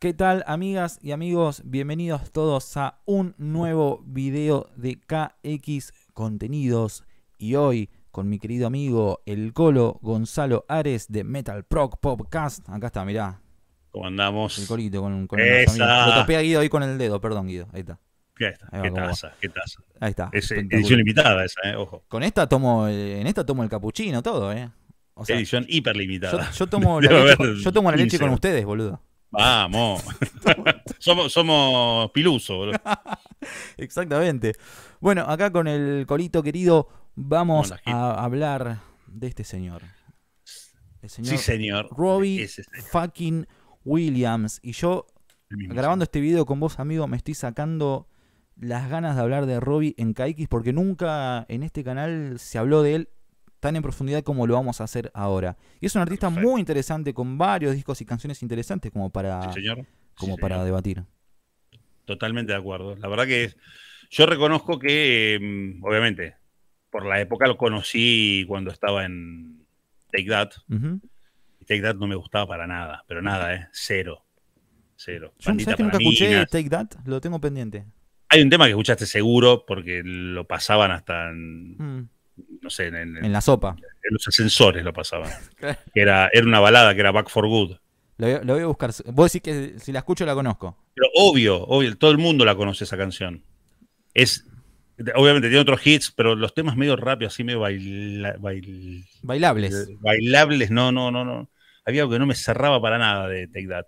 ¿Qué tal amigas y amigos? Bienvenidos todos a un nuevo video de KX Contenidos y hoy con mi querido amigo el Colo Gonzalo Ares de Metal Proc Podcast. Acá está, mirá. ¿Cómo andamos? El colito con, con Esa. Lo tapé a Guido ahí con el dedo, perdón Guido, ahí está. qué taza, qué taza. Ahí está. Es eh, edición limitada esa, eh, ojo. Con esta tomo, eh, en esta tomo el capuchino, todo, eh. O sea, edición hiperlimitada. Yo, yo, tomo la yo tomo la leche con ustedes, boludo. Vamos. somos, somos pilusos. Exactamente. Bueno, acá con el colito querido vamos a hablar de este señor. señor, sí, señor. Robbie fucking Williams. Y yo, grabando este video con vos, amigo, me estoy sacando las ganas de hablar de Robbie en Kaikis porque nunca en este canal se habló de él tan en profundidad como lo vamos a hacer ahora. Y es un artista muy interesante con varios discos y canciones interesantes como para, Como para debatir. Totalmente de acuerdo. La verdad que es, yo reconozco que, em, obviamente, por la época lo conocí cuando estaba en Take That. y Take That no me gustaba para nada, pero nada, ¿eh? Cero. Cero. Yo nunca escuché Take That, lo tengo pendiente. Hay un tema que escuchaste seguro porque lo pasaban hasta en... Mm no sé, en, la sopa. En los ascensores lo pasaban. era, era una balada que era Back for Good. Lo, voy a buscar. Vos decís que si la escucho la conozco. Pero obvio, obvio, todo el mundo la conoce esa canción. Es, obviamente tiene otros hits, pero los temas medio rápidos, así medio baila, bailables. Bailables, no, no, no, no. Había algo que no me cerraba para nada de Take That.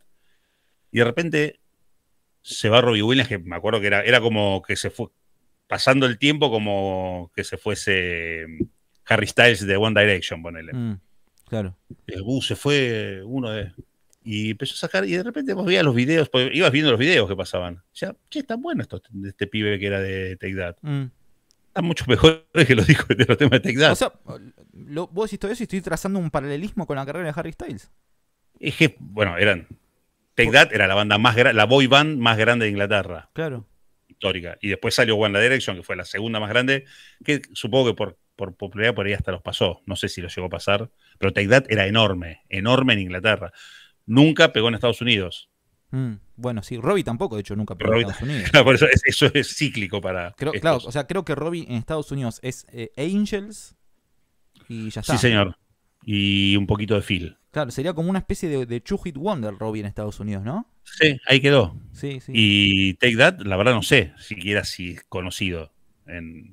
Y de repente se va Robbie Williams, que me acuerdo que era, era como que se fue, pasando el tiempo como que se fuese mm, Harry Styles de One Direction, ponele. Mm, claro, claro. bus se fue uno de. Y empezó a sacar, y de repente vos veías los videos, pues, ibas viendo los videos que pasaban. sea, che, están buenos estos de este pibe que era de Take That. Mm. Están mucho mejores que los discos de los temas de Take That. O sea, lo, vos decís eso y estoy trazando un paralelismo con la carrera de Harry Styles. Es que, bueno, eran. Take That era la banda más grande, la boy band más grande de Inglaterra. Claro histórica. Y después salió One La Direction, que fue la segunda más grande, que supongo que por, por popularidad por ahí hasta los pasó. No sé si los llegó a pasar, pero Take era enorme, enorme en Inglaterra. Nunca pegó en Estados Unidos. Mm, bueno, sí, Robbie tampoco, de hecho, nunca pegó en Estados Unidos. eso, es, cíclico para. Creo, claro, o sea, creo que Robbie en Estados Unidos es eh, Angels y ya está. Sí, señor y un poquito de Phil. Claro, sería como una especie de, de Hit Wonder Robbie en Estados Unidos, ¿no? Sí, ahí quedó. Sí, sí. Y Take That, la verdad no sé siquiera si es conocido.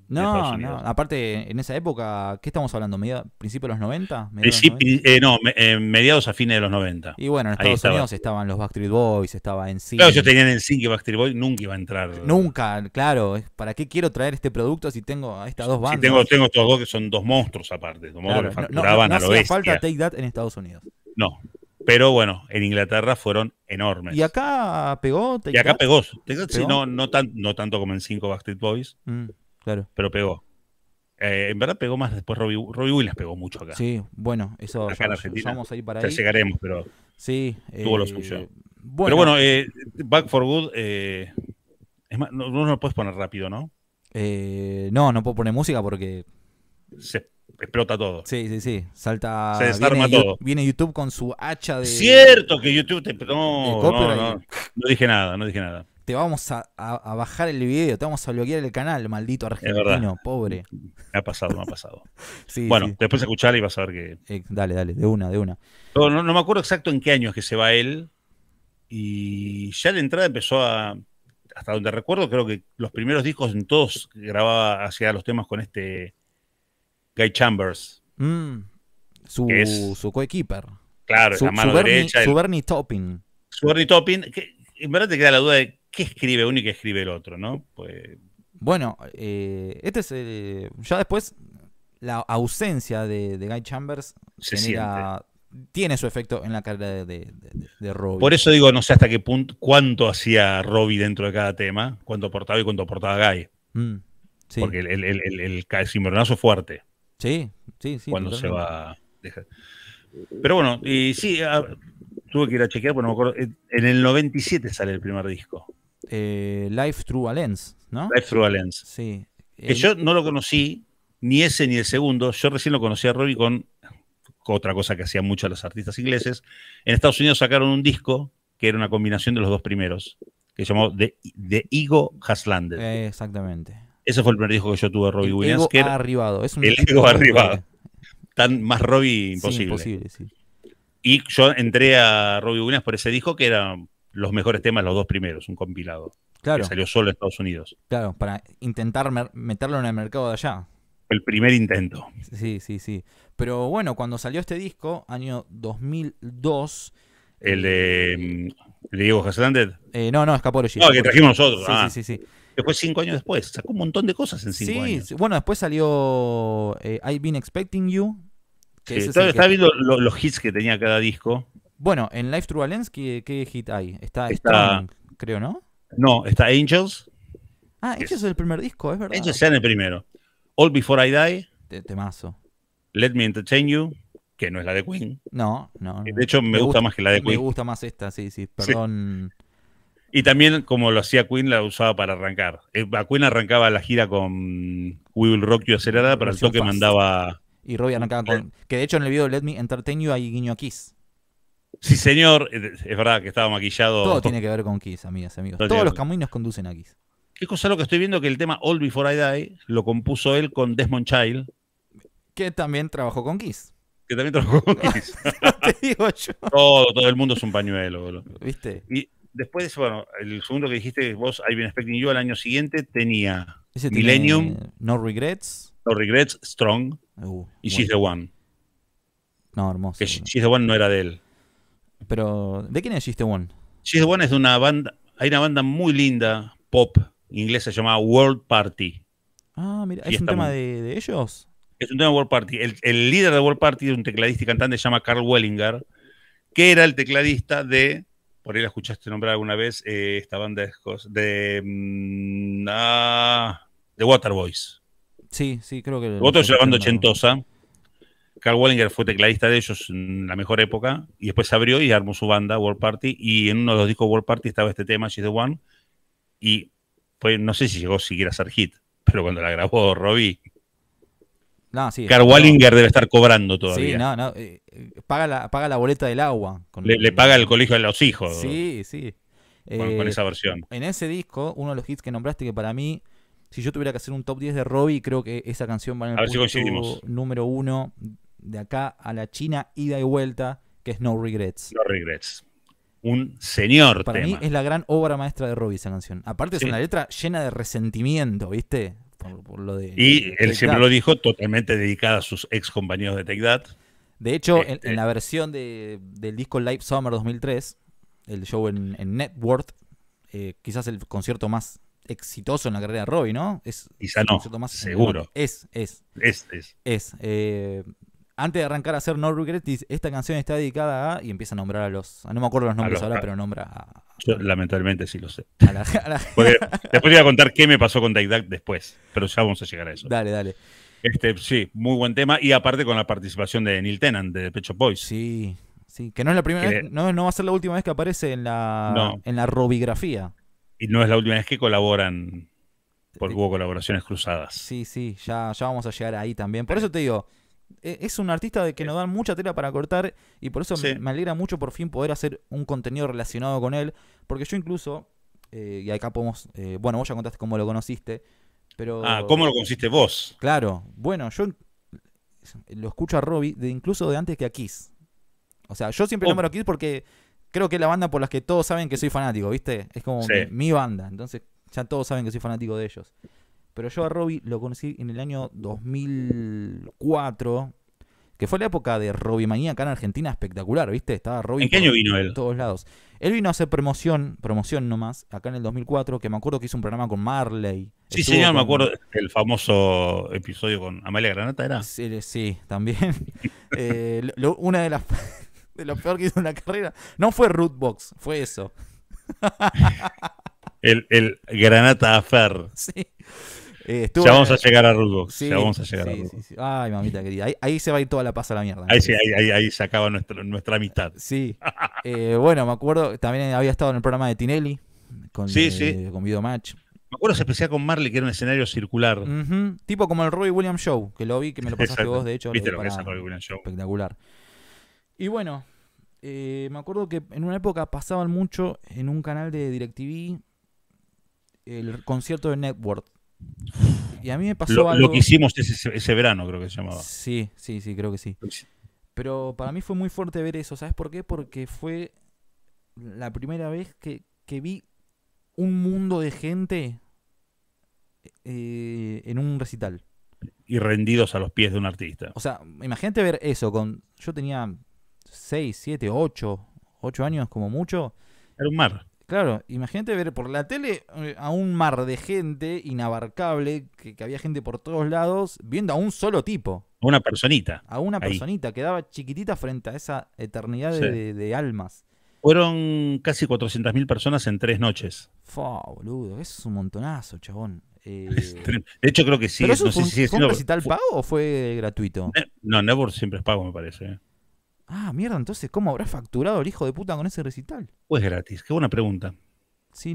No, no. Aparte, en esa época, ¿qué estamos hablando? ¿Principio de los 90? Eh, eh, no, eh, mediados a fines de los 90. Y bueno, en Estados Unidos estaban los Backstreet Boys, estaba en sí. Claro, yo tenían en sí que Backstreet Boys nunca iba a entrar. Nunca, claro. ¿Para qué quiero traer este producto si tengo a estas dos bandas? Si tengo, tengo estos dos que son dos monstruos aparte. Dos no, no, a hacía falta Take That en Estados Unidos. No, pero bueno, en Inglaterra fueron enormes. ¿Y acá pegó? Take y acá pegó. Take Sí, no, no, tan, no tanto como en 5 Backstreet Boys, mm. Pero pegó. Eh, en verdad pegó más después Robbie, Willis pegó mucho acá. Sí, bueno, eso ya, llegaremos, pero sí, tuvo lo Bueno, eh, pero bueno, eh, Back for Good, es más, no, no, lo puedes poner rápido, ¿no? no, no puedo poner música porque se explota todo. Sí, sí, sí. Salta. Se desarma todo. Viene YouTube con su hacha de. Cierto que YouTube te. No, no, no, no dije nada, no dije nada te vamos a, bajar el video, te vamos a bloquear el canal, maldito argentino, pobre. Me ha pasado, me ha pasado. bueno, después escuchar y vas a ver que. Eh, dale, dale, de una, de una. No, me acuerdo exacto en qué año es que se va él. Y ya de entrada empezó a. Hasta donde recuerdo, creo que los primeros discos en todos grababa hacia los temas con este Guy Chambers. Mm, su, su coequiper. Claro, su, la mano derecha. Bernie, su Bernie Topping. Su Bernie Topping. Que, en verdad te queda la duda de qué escribe uno y que escribe el otro, ¿no? Pues... Bueno, eh, este es ya después la ausencia de, Guy Chambers tiene su efecto en la carrera de, Robbie. Por eso digo, no sé hasta qué punto, cuánto hacía Robbie dentro de cada tema, cuánto aportaba y cuánto aportaba Guy. Mm, sí. Porque el, el, fuerte. Sí, sí, sí. Cuando se va. Pero bueno, y sí, ah, tuve que ir a chequear, porque no me acuerdo. En el 97 sale el primer disco. Eh, Life Through a Lens, ¿no? Life Through a Lens. Sí. yo no lo conocí, ni ese ni el segundo. Yo recién lo conocí a Robbie con otra cosa que hacían mucho los artistas ingleses. En Estados Unidos sacaron un disco que era una combinación de los dos primeros, que se llamó The, Ego Haslander. Eh, exactamente. Ese fue el primer disco que yo tuve Robbie Williams. que era arribado. Es el ego arribado. Tan más Robbie imposible. imposible sí. Y yo entré a Robbie Williams por ese disco que era los mejores temas, los dos primeros, un compilado. Claro. Que salió solo en Estados Unidos. Claro, para intentar meterlo en el mercado de allá. El primer intento. Sí, sí, sí. Pero bueno, cuando salió este disco, año 2002. Mm, el de. Diego digo eh, no No, no, no, Escapology. No, que trajimos nosotros. Sí, sí, ah. sí, Después, cinco años después, sacó un montón de cosas en cinco sí, años. Sí, bueno, después salió eh, I've Been Expecting You. Que estaba, viendo los hits que tenía cada disco bueno, en Life True Balance, ¿qué, hit hay? Está, Strong, creo, ¿no? No, está Angels. Ah, Angels es, el primer disco, es verdad. Angels es el primero. All Before I Die. temazo. Let Me Entertain You, que no es la de Queen. No, no. De hecho, me, gusta, más que la de Queen. Me gusta más esta, sí, sí, perdón. Y también, como lo hacía Queen, la usaba para arrancar. Eh, a Queen arrancaba la gira con We Will Rock You Acelerada, pero el toque mandaba. Y Robbie arrancaba con. Que de hecho en el video Let Me Entertain You hay guiño a Kiss. Sí, señor. Es verdad que estaba maquillado. Todo tiene que ver con Kiss, amigas, amigos. Todos los caminos conducen a Kiss. Es cosa lo que estoy viendo que el tema All Before I Die lo compuso él con Desmond Child. Que también trabajó con Kiss. Que también trabajó con Kiss. Todo, el mundo es un pañuelo, boludo. ¿Viste? Y después bueno, el segundo que dijiste vos, I've been expecting you, al año siguiente tenía Millennium. no Regrets. No Regrets, Strong. Uh, y She's the One. No, hermoso. Que She's the One no era de él. Pero, ¿de quién es She's One? She's One es de una banda, hay una banda muy linda, pop, inglesa, llamada World Party. Ah, mira, ¿es un tema de, ellos? Es un tema de World Party. El, líder de World Party, es un tecladista y cantante, se llama Carl Wellinger, que era el tecladista de, por ahí la escuchaste nombrar alguna vez, eh, esta banda de, de, mmm, ah, Waterboys. Sí, sí, creo que... Otro es una banda ochentosa. Carl Wallinger fue tecladista de ellos en la mejor época y después se abrió y armó su banda, World Party, y en uno de los discos World Party estaba este tema, She's the One, y pues no sé si llegó siquiera a ser hit, pero cuando la grabó Robbie... Carl Wallinger debe estar cobrando todavía. Sí, no, no. Eh, paga, la, paga la boleta del agua. le, paga el colegio de los hijos. Sí, sí. Con, eh, esa versión. En ese disco, uno de los hits que nombraste que para mí si yo tuviera que hacer un top 10 de Robbie, creo que esa canción va en el a número uno de acá a la China, ida y vuelta, que es No Regrets. No Regrets. Un señor. Para mí es la gran obra maestra de Robbie esa canción. Aparte es una letra llena de resentimiento, ¿viste? y él siempre lo dijo, totalmente dedicada a sus ex compañeros de Take De hecho, eh, en, eh. la versión del disco Live Summer 2003, el show en, en Network, eh, quizás el concierto más exitoso en la carrera de Robbie, ¿no? Es Quizá no, seguro. Es, es. Es, es. es antes de arrancar a hacer No Regrets, esta canción está dedicada a. Y empieza a nombrar a los. No me acuerdo los nombres ahora, pero nombra a. Yo lamentablemente sí lo sé. A la, después voy a contar qué me pasó con Daidak después, pero ya vamos a llegar a eso. Dale, dale. Este, sí, muy buen tema. Y aparte con la participación de Neil Tennant de Pecho Boys. Sí, sí. Que no es la primera no, va a ser la última vez que aparece en la, en la robigrafía. Y no es la última vez que colaboran. Porque hubo colaboraciones cruzadas. Sí, sí, ya, ya vamos a llegar ahí también. Por eso te digo, e, es un artista de que nos dan mucha tela para cortar y por eso me, alegra mucho por fin poder hacer un contenido relacionado con él. Porque yo incluso, eh, y acá podemos, eh, bueno, vos ya contaste cómo lo conociste, pero... Ah, ¿cómo lo conociste vos? Claro, bueno, yo lo escucho a Robbie de incluso de antes que a Kiss. O sea, yo siempre oh. nombro a Kiss porque creo que es la banda por la que todos saben que soy fanático, ¿viste? Es como mi banda, entonces ya todos saben que soy fanático de ellos. Pero yo a Robbie lo conocí en el año 2004, que fue la época de Robbie Manía acá en Argentina espectacular, ¿viste? Estaba Robbie ¿En qué año vino él? todos lados. Él vino a hacer promoción, promoción nomás, acá en el 2004, que me acuerdo que hizo un programa con Marley. Sí, señor, me acuerdo el famoso episodio con Amalia Granata, ¿era? Sí, sí también. Eh, una de las de peor que hizo en la carrera. No fue Rootbox, fue eso. el, el Granata Affair. Sí. Eh, ya vamos a llegar a Rugo. ya vamos a llegar a Ay, mamita querida. Ahí, se va a ir toda la pasa a la mierda. Ahí, sí, ahí, se acaba nuestra amistad. Sí. Eh, bueno, me acuerdo, también había estado en el programa de Tinelli. Con, eh, Match. Me acuerdo se especial con Marley, que era un escenario circular. Tipo como el Robbie Williams Show, que lo vi, que me lo pasaste vos, de hecho. Viste lo, es Williams Show. Espectacular. Y bueno, me acuerdo que en una época pasaban mucho en un canal de DirecTV el concierto de Network y a mí me pasó lo, algo. Lo que hicimos ese, verano, creo que se llamaba. Sí, sí, sí, creo que sí. Pero para mí fue muy fuerte ver eso. ¿Sabes por qué? Porque fue la primera vez que, vi un mundo de gente eh, eh, en un recital. Y rendidos a los pies de un artista. O sea, imagínate ver eso. con Yo tenía 6, 7, 8, 8 años como mucho. Era un mar. Claro, imagínate ver por la tele eh, a un mar de gente inabarcable, que, había gente por todos lados, viendo a un solo tipo. A una personita. A una personita personita, quedaba chiquitita frente a esa eternidad de, almas. Fueron casi 400.000 personas en tres noches. Fua, boludo, eso es un montonazo, chabón. Eh, de hecho, creo que sí. fue, fue un recital pago o fue gratuito? No, Never siempre es pago, me parece. Eh. Ah, mierda, entonces, ¿cómo habrá facturado el hijo de puta con ese recital? Pues gratis, qué buena pregunta.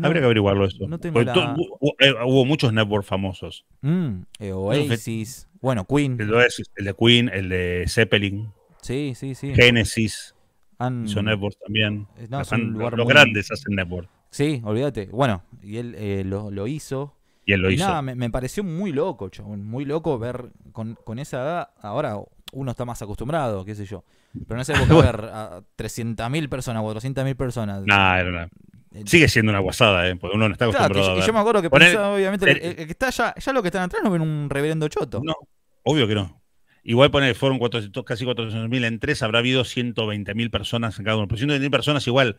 Habría que averiguarlo eso. Eh, hubo, muchos networks famosos. Mm, eh, Oasis. Bueno, Queen. El de, Queen, el de Zeppelin. Sí, sí, sí. Genesis. Hizo Son networks también. Eh, los grandes hacen network. Sí, olvídate. Bueno, y él lo, hizo. Y él lo hizo. Nada, me, pareció muy loco, chabón. Muy loco ver con, con esa edad. Ahora, uno está más acostumbrado, qué sé yo. Pero no esa el ver a 300.000 personas o 400.000 personas. Nah, era eh, Sigue siendo una guasada, ¿eh? porque uno no está acostumbrado. Yo me acuerdo que por eso, obviamente, que está allá, ya lo que están atrás no ven un reverendo choto. No, obvio que no. Igual poner, fueron 400, casi 400.000 en tres, habrá habido 120.000 personas en cada uno. Pero 120.000 personas igual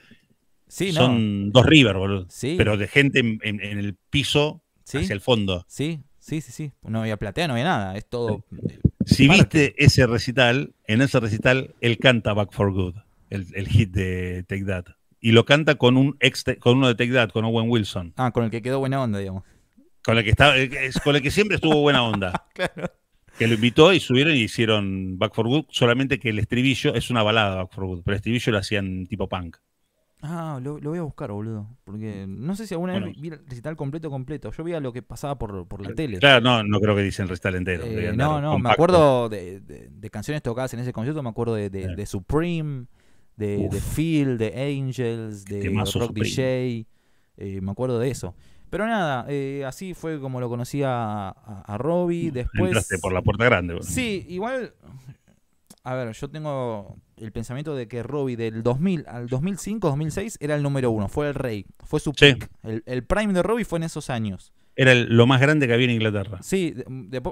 sí, son dos River, boludo. Sí. Pero de gente en, el piso hacia el fondo. Sí. Sí, sí, sí. No había platea, no había nada. Es todo. Eh, si viste ese recital, en ese recital él canta Back for Good, el, hit de Take That. Y lo canta con un con uno de Take That, con Owen Wilson. Ah, con el que quedó buena onda, digamos. Con el que estaba, eh, con el que siempre estuvo buena onda. claro. Que lo invitó y subieron y hicieron Back for Good, solamente que el estribillo es una balada Back for Good, pero el estribillo lo hacían tipo punk. Ah, lo, voy a buscar, boludo. Porque mm. no sé si alguna vez vi el recital completo, completo. Yo vi lo que pasaba por, la eh, tele. Claro, no, no creo que dicen recital entero. Eh, no, no, me acuerdo de, canciones tocadas en ese concierto. Me acuerdo de, Supreme, de, Phil, de Angels, de Rock DJ. Eh, me acuerdo de eso. Pero nada, así fue como lo conocí a, a, Robbie. Mm, Después. Entraste por la puerta grande, Sí, igual. A ver, yo tengo el pensamiento de que Robbie del 2000 al 2005, 2006 era el número uno, fue el rey, fue su El, prime de Robbie fue en esos años. Era lo más grande que había en Inglaterra. Sí,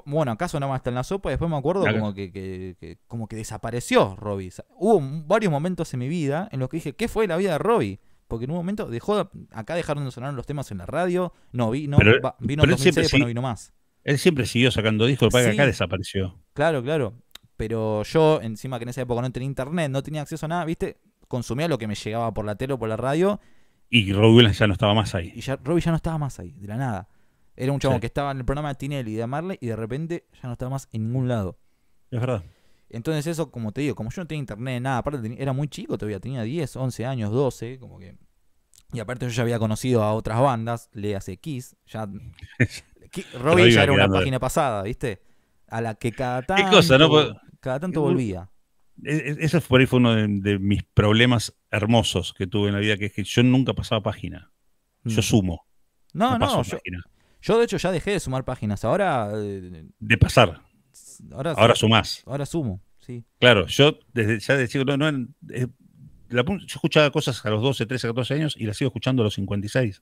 bueno, acaso nada más está en la sopa, después me acuerdo como que, como que desapareció Robbie. hubo varios momentos en mi vida en los que dije, ¿qué fue la vida de Robbie? Porque en un momento dejó, acá dejaron de sonar los temas en la radio, no, vino, no vino 2006, vino más. Él siempre siguió sacando discos, para que acá desapareció. Claro, claro pero yo, encima que en esa época no tenía internet, no tenía acceso a nada, ¿viste? Consumía lo que me llegaba por la tele o por la radio. Y Robbie ya no estaba más ahí. Y ya, Robbie ya no estaba más ahí, de la nada. Era un chavo que estaba en el programa de Tinelli y de Amarle y de repente ya no estaba más en ningún lado. Es verdad. Entonces eso, como te digo, como yo no tenía internet, nada, aparte era muy chico todavía, tenía 10, 11 años, 12, como que... Y aparte yo ya había conocido a otras bandas, le hace Kiss, ya... Robbie ya era una página pasada, ¿viste? a la que cada tanto, cada tanto volvía. E, e, Ese por ahí fue uno de, mis problemas hermosos que tuve en la vida, que es que yo nunca pasaba página. Yo mm. sumo. No, no. yo, de hecho ya dejé de sumar páginas. Ahora... Eh, de pasar. Ahora, ahora sumás. Ahora sumo, sí. Claro, yo desde ya decía, no, no, eh, yo escuchaba cosas a los 12, 13, 14 años y las sigo escuchando a los 56.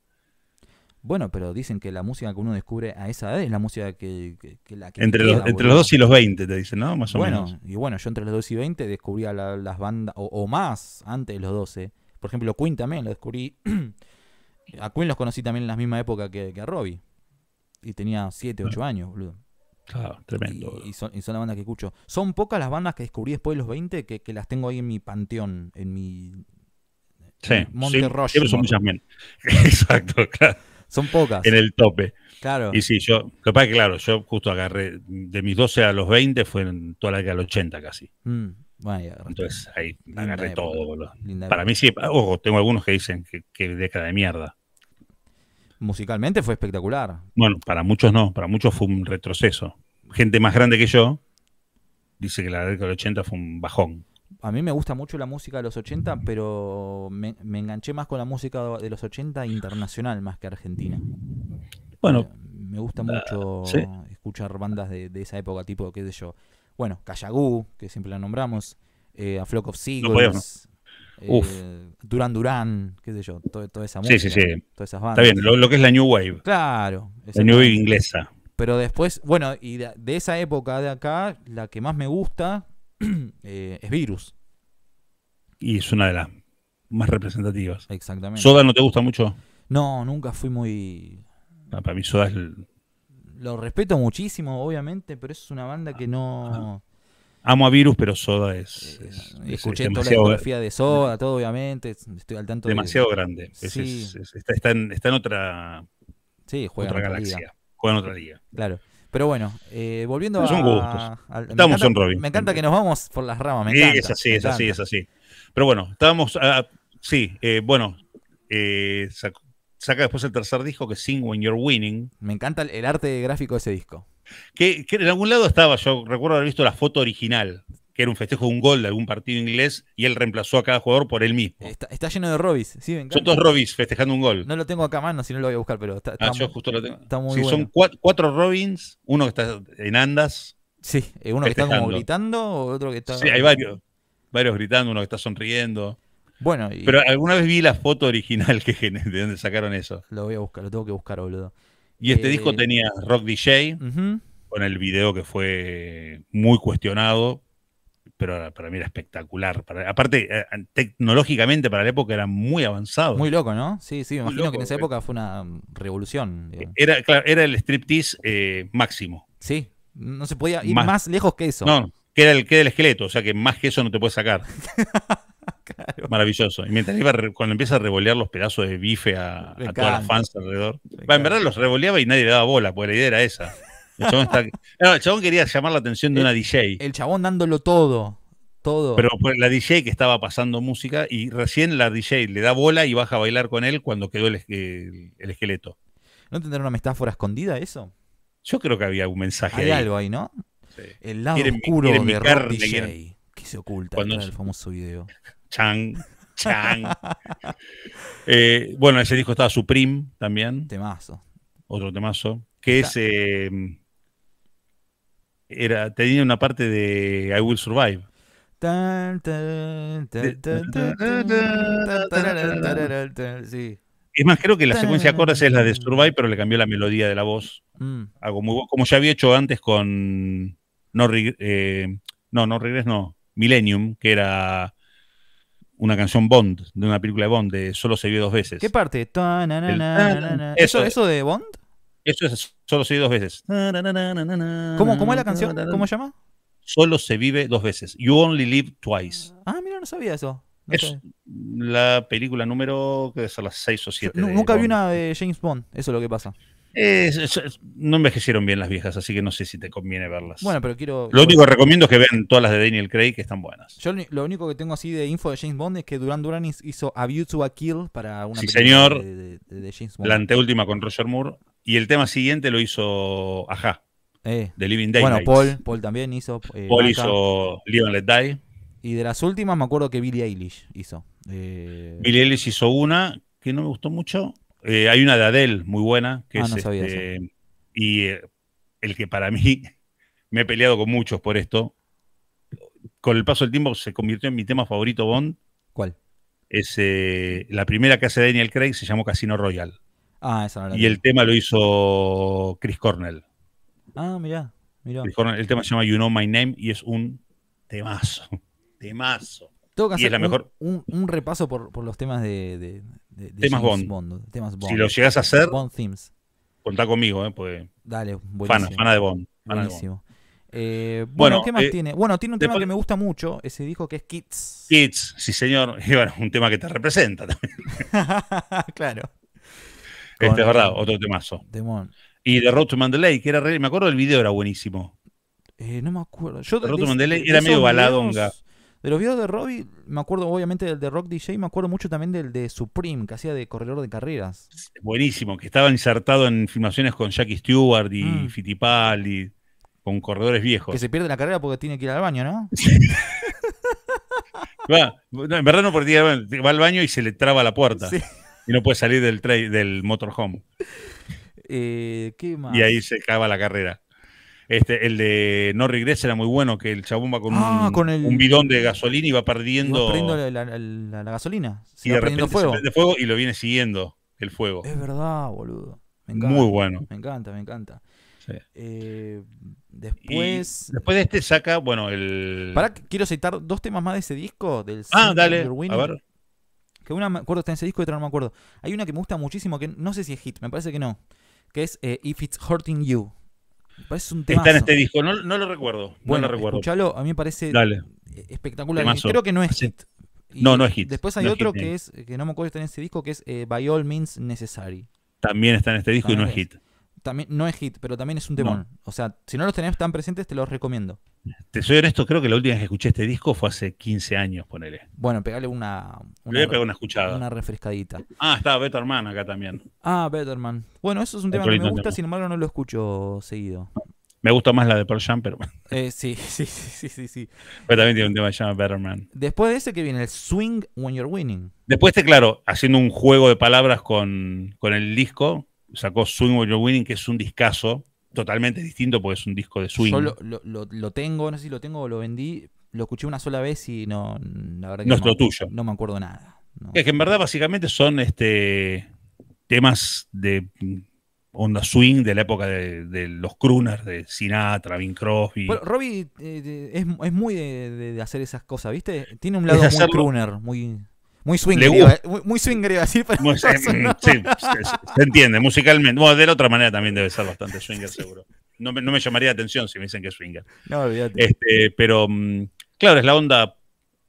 Bueno, pero dicen que la música que uno descubre a esa edad es la música que, la que entre, los, entre los dos y los 20, te dicen, ¿no? Más o menos. Y bueno, yo entre los 2 y 20 descubrí las bandas, o, más antes de los 12. Por ejemplo, Queen también lo descubrí. a Queen los conocí también en la misma época que, a Robbie. Y tenía 7, 8 ah. años, boludo. Claro, tremendo. Y, son, y son las bandas que escucho. Son pocas las bandas que descubrí después de los 20 que, las tengo ahí en mi panteón, en mi. Sí, son muchas Exacto, claro. Son pocas. En el tope. Claro. Y sí, yo, lo que claro, yo justo agarré de mis 12 a los 20, fue en toda la década del 80 casi. Mm, Entonces ahí agarré todo. para mí sí, ojo, tengo algunos que dicen que, que década de mierda. Musicalmente fue espectacular. Bueno, para muchos no, para muchos fue un retroceso. Gente más grande que yo dice que la década del 80 fue un bajón a mí me gusta mucho la música de los 80, pero me, enganché más con la música de los 80 internacional más que argentina. Bueno. Eh, me gusta ah, mucho escuchar bandas de, esa época, tipo, qué sé yo. Bueno, Callagú que siempre la nombramos, eh, A Flock of Seagulls, eh, Duran qué sé yo, toda esa música. Sí, sí, sí. Todas esas bandas. Está bien, lo, que es la New Wave. Claro. La New Wave inglesa. Pero después, bueno, y de esa época de acá, la que más me gusta, Eh, es Virus. Y es una de las más representativas. Exactamente. ¿Soda no te gusta mucho? No, nunca fui muy. para mí, Soda es. Lo respeto muchísimo, obviamente, pero es una banda que no. Amo a Virus, pero Soda es. Eh, escuché toda la de Soda, todo, obviamente. Estoy al tanto. Demasiado grande. está, en, otra. Sí, juega otra galaxia. Juega en otra liga. Claro. Pero bueno, eh, volviendo a, a me, encanta, en Robin. me encanta que nos vamos por las ramas. Me sí, es así, es así, es así. Pero bueno, estábamos. Ah, sí, eh, bueno. Eh, saca, después el tercer disco que es Sing When You're Winning. Me encanta el, arte gráfico de ese disco. que, en algún lado estaba, yo recuerdo haber visto la foto original que era un festejo de un gol de algún partido inglés y él reemplazó a cada jugador por él mismo. Está, lleno de Robis, sí, Son dos Robins festejando un gol. No lo tengo acá a mano, si no lo voy a buscar, pero está, ah, yo justo lo tengo. Son cuatro, Robins, uno que está en andas. Sí, eh, uno que está como gritando, o otro que está. Sí, hay varios. Varios gritando, uno que está sonriendo. Bueno, Pero alguna vez vi la foto original de dónde sacaron eso. Lo voy a buscar, lo tengo que buscar, boludo. Y este eh, disco tenía Rock DJ con el video que fue muy cuestionado pero para mí era espectacular. aparte, eh, tecnológicamente para la época era muy avanzado. Muy loco, ¿no? Sí, sí, me imagino que en esa eh. época fue una mm, revolución. Era, era el striptease eh, máximo. Sí, no se podía ir más, lejos que eso. No, que era, el, que del esqueleto, o sea que más que eso no te puedes sacar. Maravilloso. Y mientras iba, cuando empieza a revolear los pedazos de bife a, a todas las fans alrededor. en verdad los revoleaba y nadie le daba bola, porque la idea era esa. El chabón, quería llamar la atención de una DJ. El chabón dándolo todo. Todo. Pero la DJ que estaba pasando música y recién la DJ le da bola y baja a bailar con él cuando quedó el, esqueleto. ¿No tendrá una metáfora escondida eso? Yo creo que había un mensaje. Hay algo ahí, ¿no? Sí. El lado oscuro de DJ. que se oculta cuando el famoso video? Chang, Chang. Eh, bueno, ese disco estaba Supreme también. Temazo. Otro temazo. Que es em, tenía una parte de I Will Survive. Es más, creo que la secuencia de acordes es la de Survive, pero le cambió la melodía de la voz. como ya había hecho antes con No, no, no Regres, no, Millennium, que era una canción Bond, de una película de Bond, de Solo se vio dos veces. ¿Qué parte? ¿Eso, ¿Eso de Bond? Eso es solo se vive dos veces. ¿Cómo, ¿Cómo es la canción? ¿Cómo se llama? Solo se vive dos veces. You only live twice. Ah, mira, no sabía eso. es la película número que es a las seis o siete Nunca vi una de James Bond, eso es lo que pasa. no envejecieron bien las viejas, así que no sé si te conviene verlas. Bueno, pero quiero. Lo único que recomiendo es que vean todas las de Daniel Craig, que están buenas. Yo lo único que tengo así de info de James Bond es que Duran Duran hizo A View to a Kill para una señor. De, de, James Bond. La anteúltima con Roger Moore. Y el tema siguiente lo hizo Ajá. Eh, de Living Day. Bueno, Paul, Paul también hizo. Eh, Paul hizo Living and Let Die. Y de las últimas me acuerdo que Billie Eilish hizo. Eh, Billie Eilish hizo una que no me gustó mucho. hay una de Adele muy buena. Que ah, no sabía este, Y el que para mí me he peleado con muchos por esto. Con el paso del tiempo se convirtió en mi tema favorito, Bond. ¿Cuál? Es, la primera que hace Daniel Craig se llamó Casino Royal. Ah, Y el tema lo hizo Chris Cornell. Ah, mirá, mirá. el tema se llama You Know My Name y es un temazo. Temazo. Tengo que hacer y es la un, mejor... un, un repaso por, por, los temas de. de, de, temas, Bond. temas Si lo llegas a hacer. Bond themes. Contá conmigo, ¿eh? Pues, Dale, buenísimo. Fana, de Bond. buenísimo. Eh, bueno, ¿qué más eh, tiene? Bueno, tiene un tema que me gusta mucho, ese dijo que es Kids. Kids, sí señor, y bueno, un tema que te representa también. claro. Este es verdad, otro temazo. Y de Road to Mandalay, que era re, me acuerdo del video, era buenísimo. Eh, no me acuerdo. Yo Road era medio baladonga. de los videos de Robbie, me acuerdo obviamente del de Rock DJ, me acuerdo mucho también del de Supreme, que hacía de corredor de carreras. Buenísimo, que estaba insertado en filmaciones con Jackie Stewart y Fitipal mm. Fittipaldi, con corredores viejos. Que se pierde la carrera porque tiene que ir al baño, ¿no? va, en verdad no porque va al baño y se le traba la puerta. Y no puede salir del, del motorhome. Eh, y ahí se acaba la carrera. Este, el de No Regresa era muy bueno, que el chabón va con, ah, un, bidón de gasolina y va perdiendo. Va la, gasolina. Se y de fuego. y lo viene siguiendo el fuego. Es verdad, boludo. muy bueno. Me encanta, me encanta. Eh, después. después de este saca, bueno, el. Pará, quiero citar dos temas más de ese disco. Del ah, dale. A ver. Que una me acuerdo está en ese disco y otra no me acuerdo. Hay una que me gusta muchísimo que no sé si es hit, me parece que no. Que es eh, If It's Hurting You. Me parece un tema. Está en este disco, no, lo recuerdo. Bueno, recuerdo. Escuchalo, a mí me parece espectacular. Creo que no es hit. no, no es hit. Después hay otro que eh. es, que no me acuerdo está en ese disco, que es eh, By All Means Necessary. También está en este disco y no es hit también no es hit, pero también es un temón. O sea, si no los tenés tan presentes, te los recomiendo. Te soy honesto, creo que la última vez que escuché este disco fue hace 15 años, ponele. Bueno, pegale una. una Le una escuchada. Una refrescadita. Ah, está Betterman acá también. Ah, Betterman. Bueno, eso es un tema que me gusta, sin embargo no lo escucho seguido. Me gusta más la de Pearl Jam, pero. Eh, sí, sí, sí, sí, sí. Pero también tiene un tema llamado Better Man. Después de ese que viene el Swing When You're Winning. Después, este, claro, haciendo un juego de palabras con, con el disco, sacó Swing While You're Winning, que es un discazo totalmente distinto porque es un disco de swing. Yo lo, tengo, no sé si lo tengo o lo vendí, lo escuché una sola vez y no, la tuyo. no me acuerdo nada. Es que en verdad básicamente son este, temas de onda swing de la época de, los crooners, de Sinatra, Bing Crosby. Bueno, Robbie eh, es, muy de, hacer esas cosas, ¿viste? Tiene un lado muy crooner, muy... Muy swinger, eh, muy, muy swinger así, pero se, entiende, musicalmente. de la otra manera también debe ser bastante swinger, seguro. No me, llamaría la atención si me dicen que es swinger. No, este, pero, mm, claro, es la onda,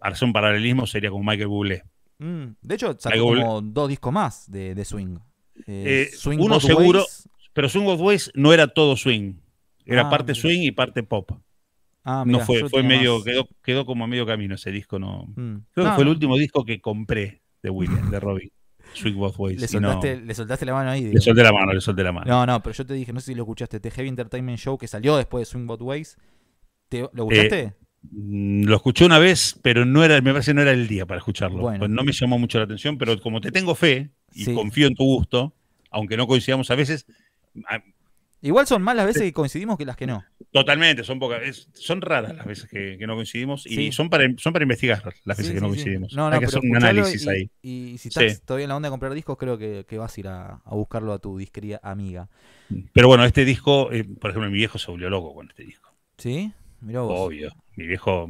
hacer un paralelismo sería con Michael Bublé. Mm, de hecho, sacó como dos discos más de, de swing. Eh, eh, uno seguro, pero Swing of Ways no era todo swing. Era ah, parte swing y parte pop. Ah, no fue, fue medio, quedó, como a medio camino ese disco, no. Mm. Creo que fue el último disco que compré de William, de Robbie. Sweet Both Ways. Le soltaste, la mano ahí. Le solté la mano, le solté la mano. No, no, pero yo te dije, no sé si lo escuchaste, The Heavy Entertainment Show que salió después de Swing Both Ways. ¿Te, ¿Lo eh, escuchaste? Mm, lo escuché una vez, pero no era, me parece que no era el día para escucharlo. Pues no me llamó mucho la atención, pero como te tengo fe y confío en tu gusto, aunque no coincidamos a veces, Igual son más las veces que coincidimos que las que no. Totalmente, son pocas, son raras las veces que, no coincidimos y son, para, investigar las veces que no coincidimos. No, no, Hay que hacer un análisis ahí. Y, si estás todavía en la onda de comprar discos, creo que, vas a ir a, buscarlo a tu disquería amiga. Pero bueno, este disco, eh, por ejemplo, mi viejo se volvió loco con este disco. ¿Sí? Mirá vos. Obvio. Mi viejo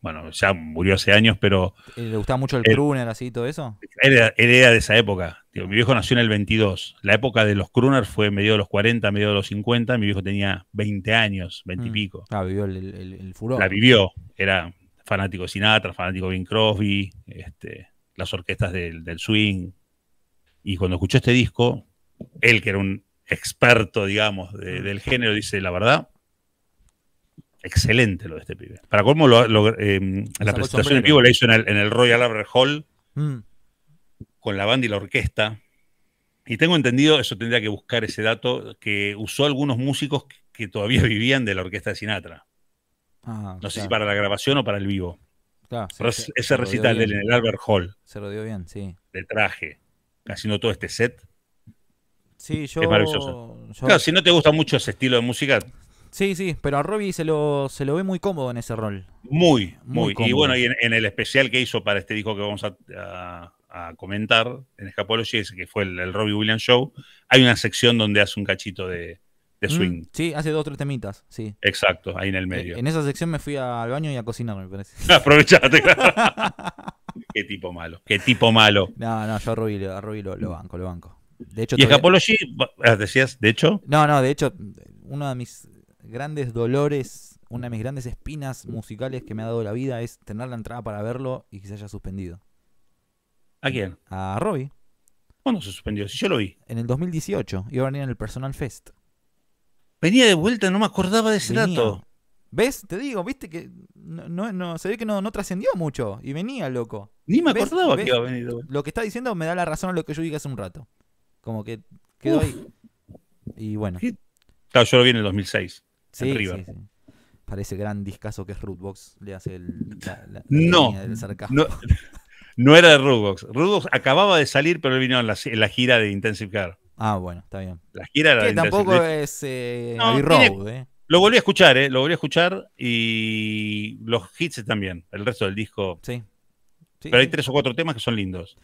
bueno, ya murió hace años, pero... Eh, ¿Le gustaba mucho el crooner, eh, así, todo eso? Era, de esa época. mi viejo nació en el 22. La época de los crooners fue medio de los 40, medio de los 50. Mi viejo tenía 20 años, 20 y pico. Ah, vivió el, furor. La vivió. Era fanático de Sinatra, fanático de Bing Crosby, este, las orquestas del, swing. Y cuando escuchó este disco, él que era un experto, digamos, del género, dice, la verdad, excelente lo de este pibe. Para colmo, lo, eh, la presentación en vivo la hizo en el, Royal Albert Hall mm. con la banda y la orquesta. Y tengo entendido, eso tendría que buscar ese dato, que usó algunos músicos que, todavía vivían de la orquesta de Sinatra. Ah, no sé si para la grabación o para el vivo. ese recital en el Albert Hall. Se lo dio bien, sí. De traje, haciendo todo este set. Sí, yo. Es maravilloso. claro, si no te gusta mucho ese estilo de música, Sí, sí, pero a Robbie se lo, se lo ve muy cómodo en ese rol. Muy, muy. y bueno, y en, el especial que hizo para este disco que vamos a, comentar en Escapology, que fue el, Robbie Williams Show, hay una sección donde hace un cachito de, mm, swing. sí, hace dos o tres temitas, sí. Exacto, ahí en el eh, medio. En esa sección me fui al baño y a cocinar, me parece. Aprovechate, Qué tipo malo, qué tipo malo. No, no, yo a Robbie, Robbie lo, banco, lo banco. De hecho, y Escapology, decías, de hecho. No, no, de hecho, uno de mis grandes dolores, una de mis grandes espinas musicales que me ha dado la vida es tener la entrada para verlo y que se haya suspendido. ¿A quién? A Robbie. ¿Cuándo se suspendió? Si yo lo vi. En el 2018, iba a venir en el Personal Fest. Venía de vuelta, no me acordaba de ese venía. dato. ¿Ves? Te digo, viste que no, no, se ve que no, trascendió mucho y venía, loco. Ni me acordaba que iba a venir. Lo que está diciendo me da la razón a lo que yo dije hace un rato. Como que quedó ahí. Y bueno. Claro, yo lo vi en el 2006 sí, Parece gran discazo que es Rootbox. Le hace el, no, No, era de Rootbox. Rootbox acababa de salir, pero él vino en la, gira de Intensive Car. Ah, bueno, está bien. La gira era tampoco es eh, no, Road, eh. Lo volví a escuchar, ¿eh? Lo volví a escuchar y los hits también, el resto del disco. Sí. sí pero hay tres o cuatro temas que son lindos.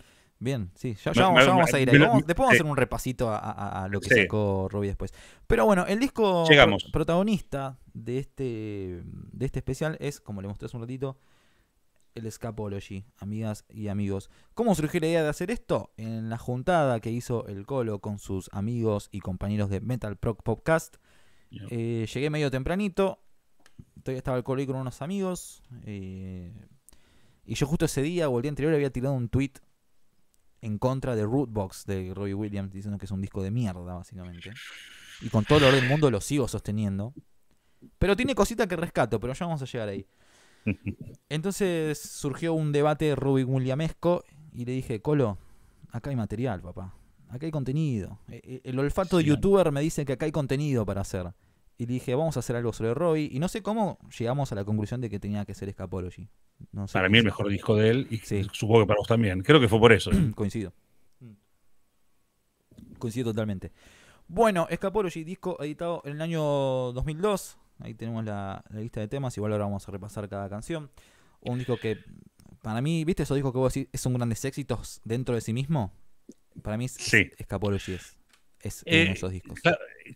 Bien, sí, ya, vamos, a ir ahí. después vamos a eh. hacer un repasito a, lo que sacó Robbie después. Pero bueno, el disco protagonista de este, de este especial es, como le mostré hace un ratito, el Escapology, amigas y amigos. ¿Cómo surgió la idea de hacer esto? En la juntada que hizo el Colo con sus amigos y compañeros de Metal Proc Podcast. Eh, llegué medio tempranito, todavía estaba el Colo ahí con unos amigos. Eh, y yo justo ese día o el día anterior había tirado un tweet en contra de Rootbox de Robbie Williams, diciendo que es un disco de mierda, básicamente. Y con todo el del mundo lo sigo sosteniendo. Pero tiene cositas que rescato, pero ya vamos a llegar ahí. Entonces surgió un debate Ruby Williamsco y le dije, Colo, acá hay material, papá. Acá hay contenido. E, e, el olfato de youtuber me dice que acá hay contenido para hacer y dije, vamos a hacer algo sobre Robbie. Y no sé cómo llegamos a la conclusión de que tenía que ser Escapology. para mí el mejor disco de él y supongo que para vos también. Creo que fue por eso. Coincido. Coincido totalmente. Bueno, Escapology, disco editado en el año 2002. Ahí tenemos la, lista de temas. Igual ahora vamos a repasar cada canción. Un disco que, para mí, ¿viste esos discos que vos decís son grandes éxitos dentro de sí mismo? Para mí, es, Escapology es es eh, esos discos.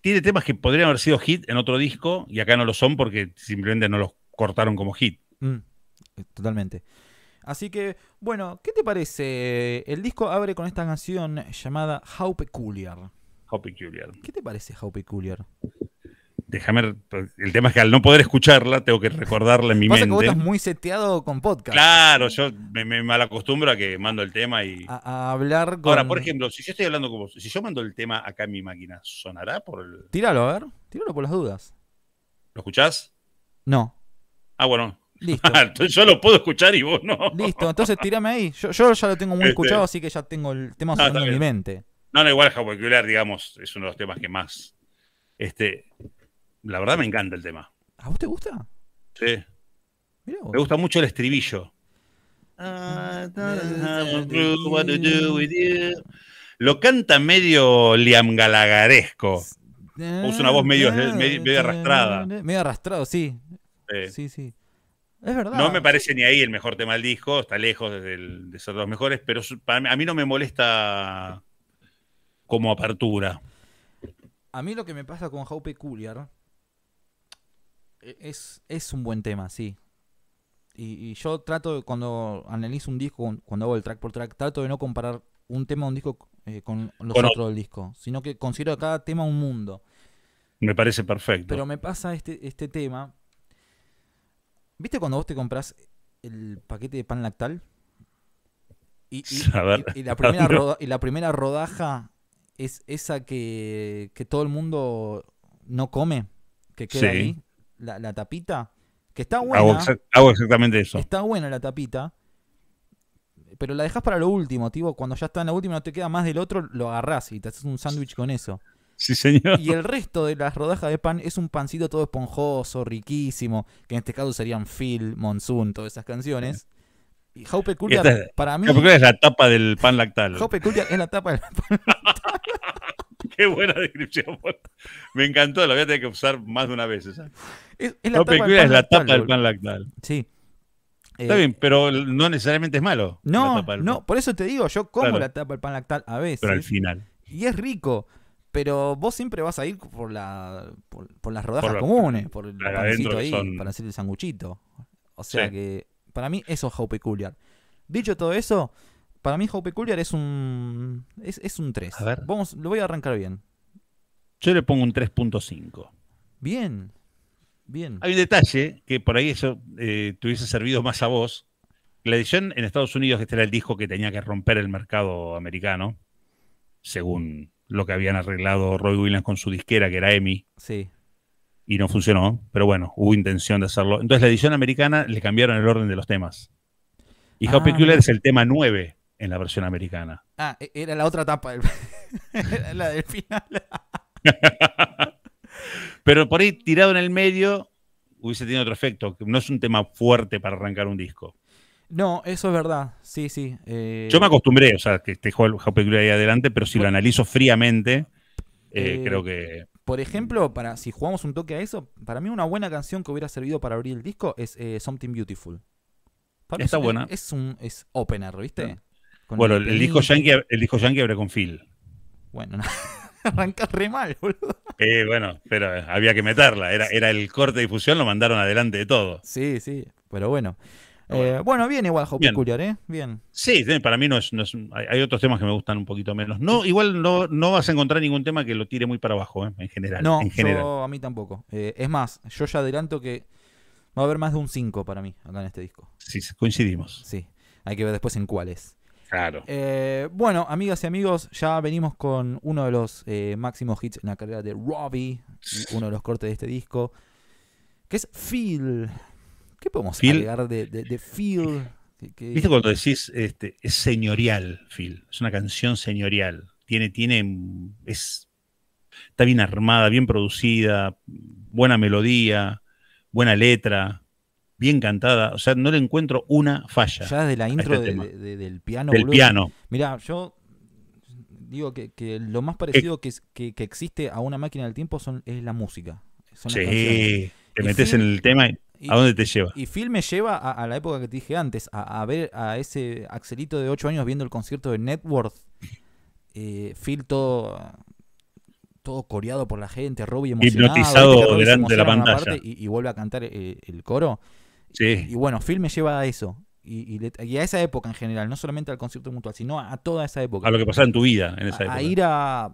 tiene temas que podrían haber sido hit en otro disco y acá no lo son porque simplemente no los cortaron como hit. Mm, eh, totalmente. Así que, bueno, ¿qué te parece? El disco abre con esta canción llamada How Peculiar. How Peculiar. ¿Qué te parece How Peculiar? déjame. Pues, el tema es que al no poder escucharla, tengo que recordarla en mi Pasa Que vos muy seteado con podcast. Claro, yo me, me malacostumbro a que mando el tema y. A, hablar con. Ahora, por ejemplo, si yo estoy hablando con vos, si yo mando el tema acá en mi máquina, ¿sonará por el. Tíralo, a ver. Tíralo por las dudas. ¿Lo escuchás? No. Ah, bueno. Listo. Ah, yo lo puedo escuchar y vos no. Listo, entonces tírame ahí. Yo, ya lo tengo muy este. escuchado, así que ya tengo el tema ah, sonando en mi mente. No, no, igual Culear, digamos, es uno de los temas que más. Este, la verdad me encanta el tema. ¿A vos te gusta? Sí. Me gusta mucho el estribillo. Ah, lo canta medio Liam Galagaresco. Usa una voz medio, arrastrada. Medio arrastrado, sí. sí. Sí, Es verdad. No me parece ni ahí el mejor tema del disco, está lejos de, ser los mejores, pero a mí no me molesta como apertura. A mí lo que me pasa con How Peculiar... E, es, un buen tema, sí. Y, yo trato, cuando analizo un disco, cuando hago el track por track, trato de no comparar un tema de un disco eh, con los otros del disco, sino que considero cada tema un mundo. Me parece perfecto. Pero me pasa este, este tema. ¿Viste cuando vos te compras el paquete de pan lactal? Y, la, primera la primera rodaja es esa que, que todo el mundo no come, que queda ahí la, la tapita, que está buena. Hago, exactamente eso. Está buena la tapita, pero la dejas para lo último, tío. Cuando ya está en la última no te queda más del otro, lo agarrás y te haces un sándwich con eso. Sí, señor. Y el resto de las rodajas de pan es un pancito todo esponjoso, riquísimo, que en este caso serían Phil, Monsoon, todas esas canciones. Y Jaupe Kulia para mí. es la tapa del pan lactal. Jaupe Kulia es la tapa del pan lactal. Qué buena descripción. Me encantó, la voy a tener que usar más de una vez Es, la, tapa es la tapa del pan lactal. Sí. Está eh, bien, pero no necesariamente es malo. No, no, por eso te digo, yo como la tapa del pan lactal a veces. Pero al final. Y es rico, pero vos siempre vas a ir por la por, las rodajas comunes, por el pancito ahí, para hacer el sanguchito. O sea que para mí eso es how peculiar. Dicho todo eso, para mí, How Peculiar es un. Es, un 3. A ver. Vamos, lo voy a arrancar bien. Yo le pongo un 3.5. Bien. Bien. Hay un detalle que por ahí eso eh, te hubiese servido más a vos. La edición en Estados Unidos, este era el disco que tenía que romper el mercado americano, según lo que habían arreglado Roy Williams con su disquera, que era EMI. Sí. Y no funcionó, pero bueno, hubo intención de hacerlo. Entonces la edición americana le cambiaron el orden de los temas. Y How ah, Peculiar es el tema 9 en la versión americana. Ah, e-, era la otra etapa la del final. Pero por ahí tirado en el medio hubiese tenido otro efecto. No es un tema fuerte para arrancar un disco. No, eso es verdad. Sí, sí. Eh, Yo me acostumbré, o sea, que este juego película ahí adelante, pero si lo analizo fríamente, eh, eh, creo que. Por ejemplo, para si jugamos un toque a eso, para mí una buena canción que hubiera servido para abrir el disco es Something Beautiful. Está buena. Es, un es opener, ¿viste? Bueno, el, disco hijo yankee, el abre con Phil. Bueno, no. re mal, boludo. Eh, bueno, pero eh, había que meterla. Era, era el corte de difusión, lo mandaron adelante de todo. Sí, sí, pero bueno. Eh, bueno, bien igual peculiar, ¿eh? Bien. Sí, para mí no es, Hay otros temas que me gustan un poquito menos. No, igual no, vas a encontrar ningún tema que lo tire muy para abajo, eh, En general. No, a mí tampoco. es más, yo ya adelanto que va a haber más de un 5 para mí acá en este disco. Sí, coincidimos. Sí, hay que ver después en cuáles. Claro. Eh, bueno, amigas y amigos, ya venimos con uno de los eh, máximos hits en la carrera de Robbie, uno de los cortes de este disco, que es Feel. ¿Qué podemos de, Phil? Viste cuando decís, este, es señorial, Phil, es una canción señorial. Tiene, tiene, es, está bien armada, bien producida, buena melodía, buena letra bien cantada. O sea, no le encuentro una falla. Ya desde la intro este del piano. Del piano. mira yo digo que, lo más parecido eh. que, que, existe a una máquina del tiempo son, es la música. sí, te metes en el tema y, ¿A dónde te lleva? Y Phil me lleva a, la época que te dije antes, a, ver a ese Axelito de 8 años viendo el concierto de Networth. Eh, Phil todo, coreado por la gente, Robbie emocionado. Hipnotizado delante de la pantalla. y, vuelve a cantar eh, el coro. Y, bueno, Phil me lleva a eso. Y, a esa época en general, no solamente al concepto mutual, sino a, toda esa época. A lo que pasaba en tu vida en esa época. A ir a,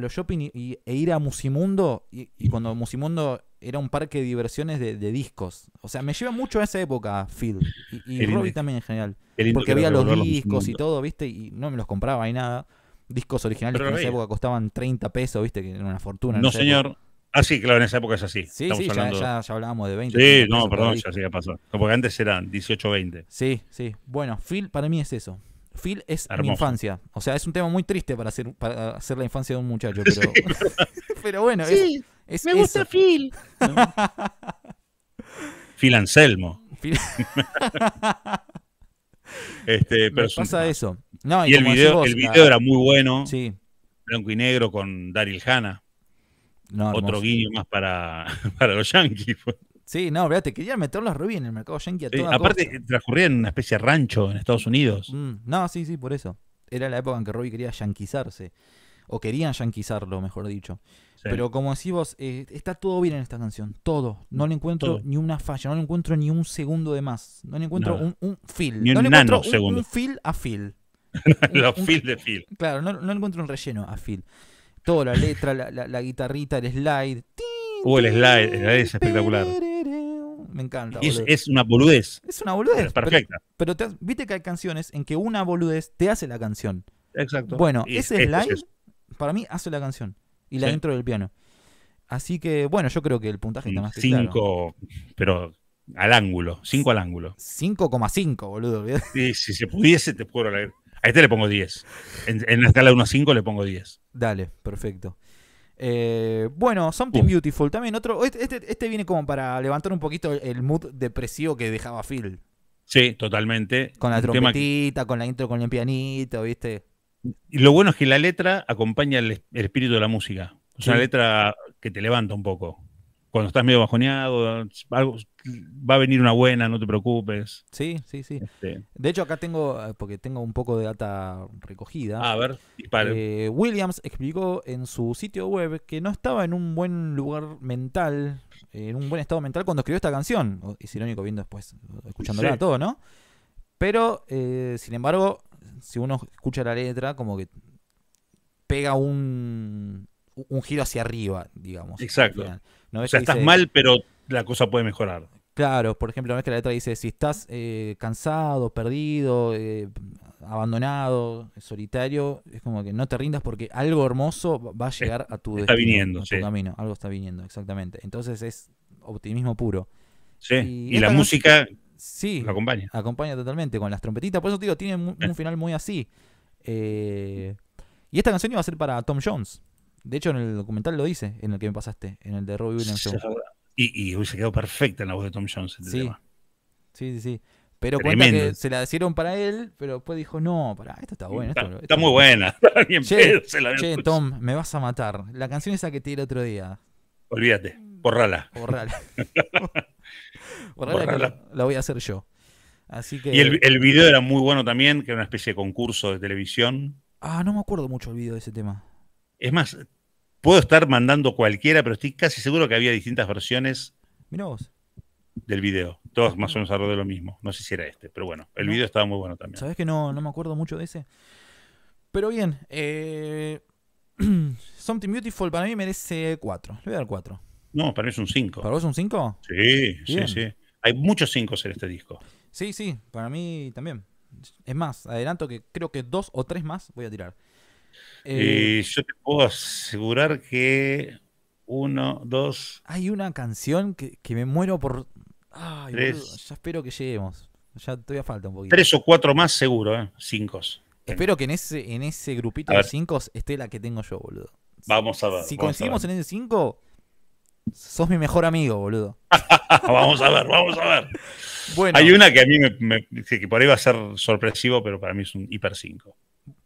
los shopping e ir a Musimundo, y, cuando Musimundo era un parque de diversiones de, discos. O sea, me lleva mucho a esa época, Phil. Y, Robbie también en general. Porque había los discos y todo, ¿viste? Y no me los compraba y nada. Discos originales que en esa época costaban 30 pesos, ¿viste? Que era una fortuna. No, señor. Ah, sí, claro, en esa época es así. Sí, sí, ya, ya, hablábamos de 20. Sí, no, perdón, ya sí ha pasado. porque antes eran 18, 20. Sí, sí. Bueno, Phil para mí es eso. Phil es mi infancia. O sea, es un tema muy triste para hacer, para hacer la infancia de un muchacho, pero, pero bueno. Sí, es, me gusta Phil. Phil Anselmo. este, pero pasa eso. No, y, el video, el video era muy bueno. Sí. Blanco y negro con Daryl Hanna otro guiño más para, para los Yankees. Sí, no, te quería meter los rubíes en el mercado yankee a toda Aparte, transcurría en una especie de rancho en Estados Unidos. Mm, no, sí, sí, por eso. Era la época en que Ruby quería yanquizarse. O querían yanquizarlo, mejor dicho. Pero como decís vos, eh, está todo bien en esta canción. Todo. No le encuentro ni una falla, no le encuentro ni un segundo de más. No le encuentro Un, un, feel. no le encuentro un, fill a feel. los de feel. Claro, no, no le encuentro un relleno a feel toda la letra, la, guitarrita, el slide. Uh, el slide, es espectacular. Me encanta. Es, una boludez. Es una boludez. Es perfecta. Pero, viste que hay canciones en que una boludez te hace la canción. Exacto. Bueno, ese slide para mí hace la canción y la dentro del piano. Así que, bueno, yo creo que el puntaje está mm, más que Cinco, pero al ángulo. 5 al ángulo. 5,5, boludo. Sí, si se pudiese, te puedo leer. A este le pongo 10. En, la escala de 1 a 5 le pongo 10. Dale, perfecto. Eh, bueno, Something uh. Beautiful también. otro este, este, este, viene como para levantar un poquito el mood depresivo que dejaba Phil. Sí, totalmente. Con la trompetita, con la intro, con el pianito, ¿viste? Y lo bueno es que la letra acompaña el, espíritu de la música. Es una letra que te levanta un poco cuando estás medio bajoneado, algo, va a venir una buena, no te preocupes. Sí, sí, sí. Este. De hecho, acá tengo, eh, porque tengo un poco de data recogida. Ah, a ver, eh, Williams explicó en su sitio web que no estaba en un buen lugar mental, en un buen estado mental cuando escribió esta canción. Es oh, irónico viendo después, escuchándola todo, ¿no? Pero, eh, sin embargo, si uno escucha la letra, como que pega un, un giro hacia arriba, digamos. Exacto. ¿No o estás mal, pero la cosa puede mejorar. Claro, por ejemplo, vez que la letra dice, si estás eh, cansado, perdido, eh, abandonado, solitario, es como que no te rindas porque algo hermoso va a llegar a tu, está viniendo, sí. camino, algo está viniendo, exactamente. Entonces es optimismo puro. Sí, y, la música sí, lo acompaña. Acompaña totalmente con las trompetitas, por eso digo, tiene eh. un, final muy así. y esta canción iba a ser para Tom Jones. De hecho, en el documental lo dice, en el que me pasaste, en el de Robbie Williams. y, se hubiese quedado perfecta en la voz de Tom Jones. Este sí. sí, sí, Pero cuenta que se la hicieron para él, pero después dijo, no, para esto está bueno. está, muy buena. se la che Tom, me vas a matar. La canción esa que te di el otro día. Olvídate, borrala. Borrala. borrala, que La, voy a hacer yo. Así que... Y el, el, video era muy bueno también, que era una especie de concurso de televisión. Ah, no me acuerdo mucho el video de ese tema. Es más, puedo estar mandando cualquiera, pero estoy casi seguro que había distintas versiones del video. Todos ah, más o menos alrededor de lo mismo. No sé si era este, pero bueno, el video estaba muy bueno también. ¿Sabes que no, me acuerdo mucho de ese? Pero bien, eh, Something Beautiful para mí merece 4. Le voy a dar 4. No, para mí es un 5. ¿Para vos es un 5? Sí, sí, sí. Hay muchos 5 en este disco. Sí, sí, para mí también. Es más, adelanto que creo que dos o tres más voy a tirar. Eh, yo te puedo asegurar que uno, dos. Hay una canción que, me muero por. ya espero que lleguemos. Ya todavía falta un poquito. Tres o cuatro más seguro, ¿eh? Cinco. Espero que en ese, en ese grupito de cinco esté la que tengo yo, boludo. Vamos a ver. Si coincidimos en ese cinco, sos mi mejor amigo, boludo. vamos a ver, vamos a ver. Bueno. Hay una que a mí me, que por ahí va a ser sorpresivo, pero para mí es un hiper cinco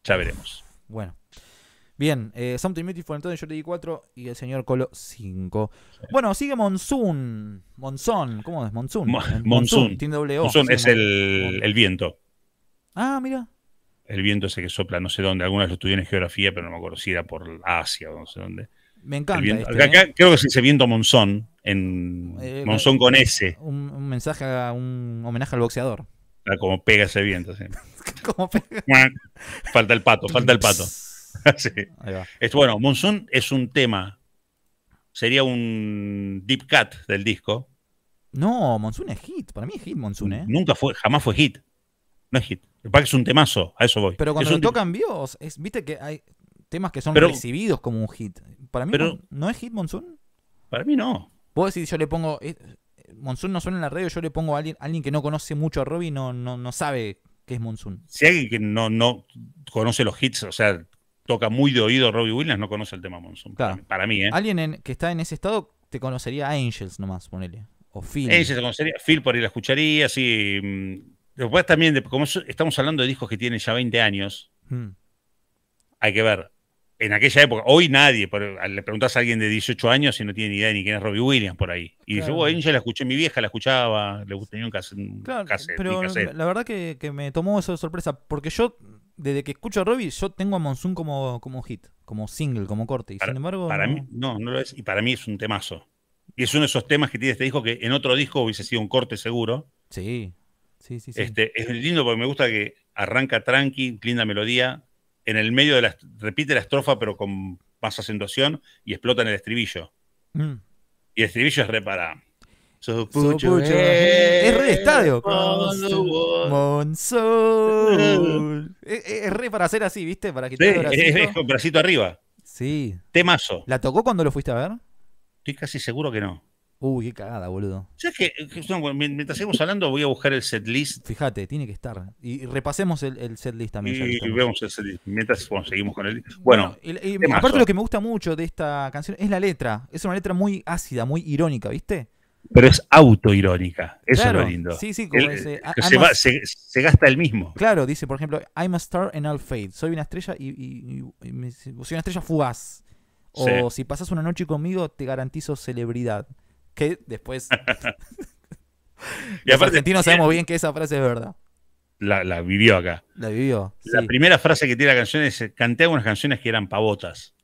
Ya veremos. Bueno. Bien, eh, Something Beautiful entonces yo le di 4 y el señor Colo 5. Bueno, sigue Monsoon. Monzón, ¿cómo es? Monsoon. Monsoon. o, es el, viento. Ah, mira. El viento ese que sopla, no sé dónde. Algunas lo estudié en geografía, pero no me acuerdo si era por Asia o no sé dónde. Me encanta. Este, ¿eh? Creo que se viento Monzón. En eh, Monzón eh, con S. Un, un mensaje, un homenaje al boxeador como pega ese viento, Falta el pato, falta el pato. Es, bueno, Monsoon es un tema. Sería un deep cut del disco. No, Monsoon es hit. Para mí es hit Monsoon, ¿eh? Nunca fue, jamás fue hit. No es hit. El pack es un temazo, a eso voy. Pero cuando lo tocan viste que hay temas que son recibidos como un hit. Para mí no, es hit Monsoon. Para mí no. Vos decís, yo le pongo. Eh, Monsoon no suena en la radio, yo le pongo a alguien, que no conoce mucho a Robbie, no, no, sabe qué es Monsoon. Si alguien que no, no conoce los hits, o sea, toca muy de oído Robbie Williams, no conoce el tema Monsoon. Claro. Para, mí, ¿eh? Alguien que está en ese estado te conocería a Angels nomás, ponele. O Phil. Angels te conocería, Phil por ahí la escucharía, sí. Mm. Después también, como estamos hablando de discos que tienen ya 20 años, hmm. hay que ver en aquella época, hoy nadie, le preguntas a alguien de 18 años y no tiene ni idea ni quién es Robbie Williams por ahí. Y yo dice, bueno, ya la escuché, mi vieja la escuchaba, le tenía un cassette. Claro, pero la verdad que, me tomó eso de sorpresa, porque yo, desde que escucho a Robbie, yo tengo a Monsoon como, como hit, como single, como corte. Y sin embargo. Para no... mí, no, lo es. Y para mí es un temazo. Y es uno de esos temas que tiene este dijo que en otro disco hubiese sido un corte seguro. Sí. Sí, sí, sí. Este, es lindo porque me gusta que arranca tranqui, linda melodía, en el medio de la. repite la estrofa, pero con más acentuación, y explota en el estribillo. Mm. Y el estribillo es re para es re de estadio. Es, re para hacer así, ¿viste? Para que Es, es, con bracito arriba. Sí. Temazo. ¿La tocó cuando lo fuiste a ver? Estoy casi seguro que no. Uy, qué cagada, boludo. Eh, mientras seguimos hablando, voy a buscar el setlist. Fíjate, tiene que estar. Y, repasemos el, set setlist también. Y, vemos el setlist. Mientras conseguimos seguimos con el. Bueno, bueno aparte, lo que me gusta mucho de esta canción es la letra. Es una letra muy ácida, muy irónica, ¿viste? Pero es autoirónica. Eso es lo lindo. Sí, sí, como eh, se, gasta el mismo. Claro, dice, por ejemplo, I'm a star in all fade. Soy una estrella y, soy una estrella fugaz. O si pasas una noche conmigo, te garantizo celebridad. Que después. y Los argentinos sabemos bien que esa frase es verdad. La, vivió acá. La vivió. La primera frase que tiene la canción es: Canté algunas canciones que eran pavotas.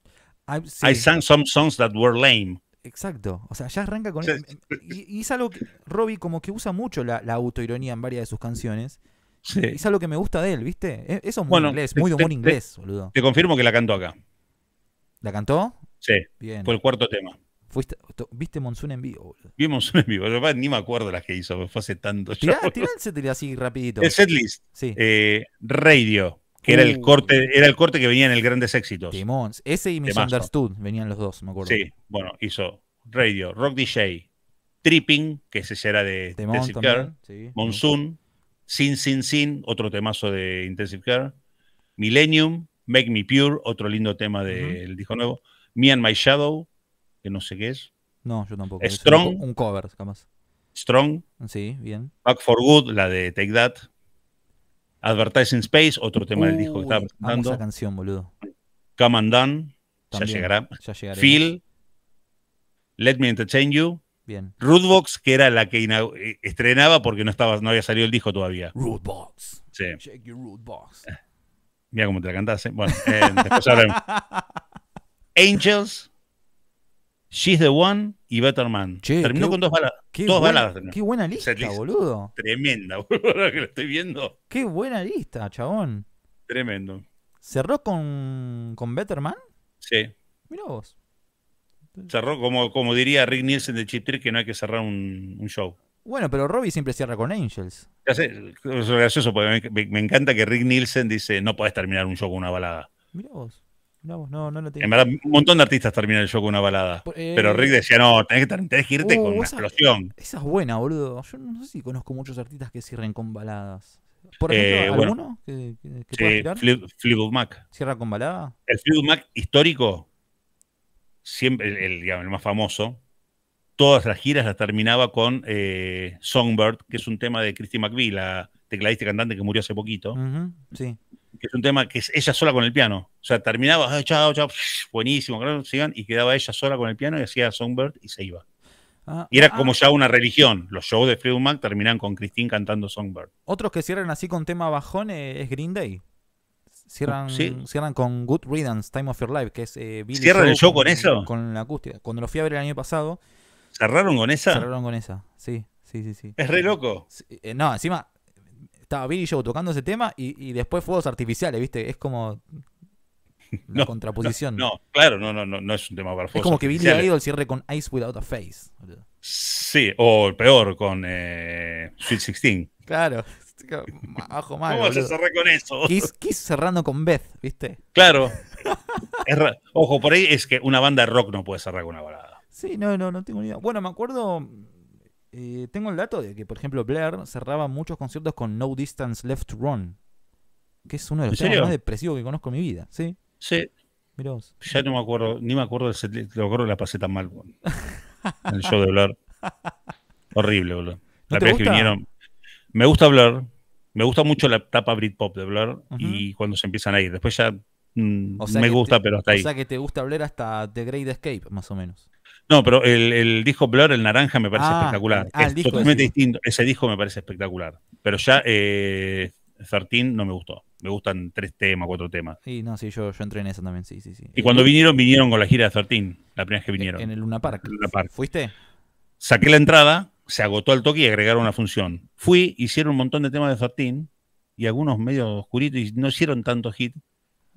I, sang some songs that were lame. Exacto. O sea, ya arranca con. eso Y, es algo que Robbie, como que usa mucho la, autoironía en varias de sus canciones. es algo que me gusta de él, ¿viste? E, eso es muy inglés, muy de inglés, boludo. Te confirmo que la cantó acá. ¿La cantó? Sí. Fue el cuarto tema. ¿Viste Monsoon en vivo? Vi Monsoon en vivo. Yo ni me acuerdo las que hizo, fue hace tanto. Tirá, el así rapidito. El setlist. Eh, Radio, que era, el uh. corte, era el corte que venía en el Grandes Éxitos. Timón. Ese y Misunderstood venían los dos, me acuerdo. Sí, bueno, hizo Radio, Rock DJ, Tripping, que ese era de Intensive Care, Monsoon, Sin Sin Sin, otro temazo de Intensive Care, Millennium, Make Me Pure, otro lindo tema del Dijo disco nuevo, Me and My Shadow, que no sé qué es. No, yo tampoco. Strong. Un, cover, jamás. Strong. Sí, bien. Back for Good, la de Take That. Advertising Space, otro tema del disco que estaba presentando. Esa canción, boludo. Come and Done, ya llegará. Ya Feel. Let Me Entertain You. Bien. Rootbox, que era la que eh, estrenaba porque no, estaba, no había salido el disco todavía. Rootbox. Sí. your Rootbox. Eh, mira cómo te la cantaste. Eh. Bueno, después Angels. She's the One y Better Man. Terminó con dos balas. dos baladas. Qué buena lista, boludo. Tremenda, boludo, ahora que lo estoy viendo. Qué buena lista, chabón. Tremendo. ¿Cerró con, con Better Man? Sí. Mira vos. Cerró, como, como diría Rick Nielsen de Chip que no hay que cerrar un, show. Bueno, pero Robbie siempre cierra con Angels. es gracioso, porque me, me, encanta que Rick Nielsen dice: No podés terminar un show con una balada. Mirá vos. En verdad, un montón de artistas terminan el show con una balada. Eh, Pero Rick decía, no, tenés que, irte oh, con una explosión. Esa es buena, boludo. Yo no sé si conozco muchos artistas que cierren con baladas. Por eh, ejemplo, ¿alguno que, Mac. ¿Cierra con balada? El Fleetwood Mac histórico, siempre, el, más famoso, todas las giras las terminaba con eh, Songbird, que es un tema de Christy McVie, la, tecladista cantante que murió hace poquito. sí. Que es un tema que es ella sola con el piano. O sea, terminaba, chao, chao, buenísimo, y quedaba ella sola con el piano y hacía Songbird y se iba. Ah, y era ah, como ah. ya una religión. Los shows de Freedom Mac terminan con Christine cantando Songbird. Otros que cierran así con tema bajón eh, es Green Day. Cierran, cierran con Good Riddance, Time of Your Life, que es eh, Billy ¿Cierran el show con, eso? Con la acústica. Cuando lo fui a ver el año pasado. ¿Cerraron con esa? Cerraron con esa, sí. Sí, sí, sí. Es re loco. Eh, no, encima estaba Billy Joe tocando ese tema y, después fuegos artificiales, ¿viste? Es como la contraposición. No, claro, no, no, no, no es un tema para Es como que Billy Idol cierre con Ice Without a Face. Sí, o peor, con eh, Sweet 16. Claro, mal. ¿Cómo se vas con eso? Kiss, cerrando con Beth, ¿viste? Claro. Ojo, por ahí es que una banda de rock no puede cerrar con una balada. Sí, no, no, no tengo ni idea. Bueno, me acuerdo eh, tengo el dato de que, por ejemplo, Blair cerraba muchos conciertos con No Distance Left to Run, que es uno de los temas más depresivos que conozco en mi vida. Sí. Sí. Ya no me acuerdo, ni me acuerdo, lo acuerdo la pasé tan mal. el show de Blair. Horrible, boludo. La que vinieron. Me gusta Blair. Me gusta mucho la etapa Britpop de Blair y cuando se empiezan a ir. Después ya mm, me gusta, pero hasta ahí. O sea que te gusta Blair hasta The Great Escape, más o menos. No, pero el, disco Blur, el naranja, me parece ah, espectacular. Ah, es totalmente distinto. Ese disco me parece espectacular. Pero ya eh, no me gustó. Me gustan tres temas, cuatro temas. Sí, no, sí, yo, entré en eso también, sí, sí, sí. Y cuando vinieron, vinieron con la gira de 13, la primera vez que e-, vinieron. En el Luna Park. ¿Fuiste? Saqué la entrada, se agotó el toque y agregaron una función. Fui, hicieron un montón de temas de 13 y algunos medio oscuritos y no hicieron tanto hit.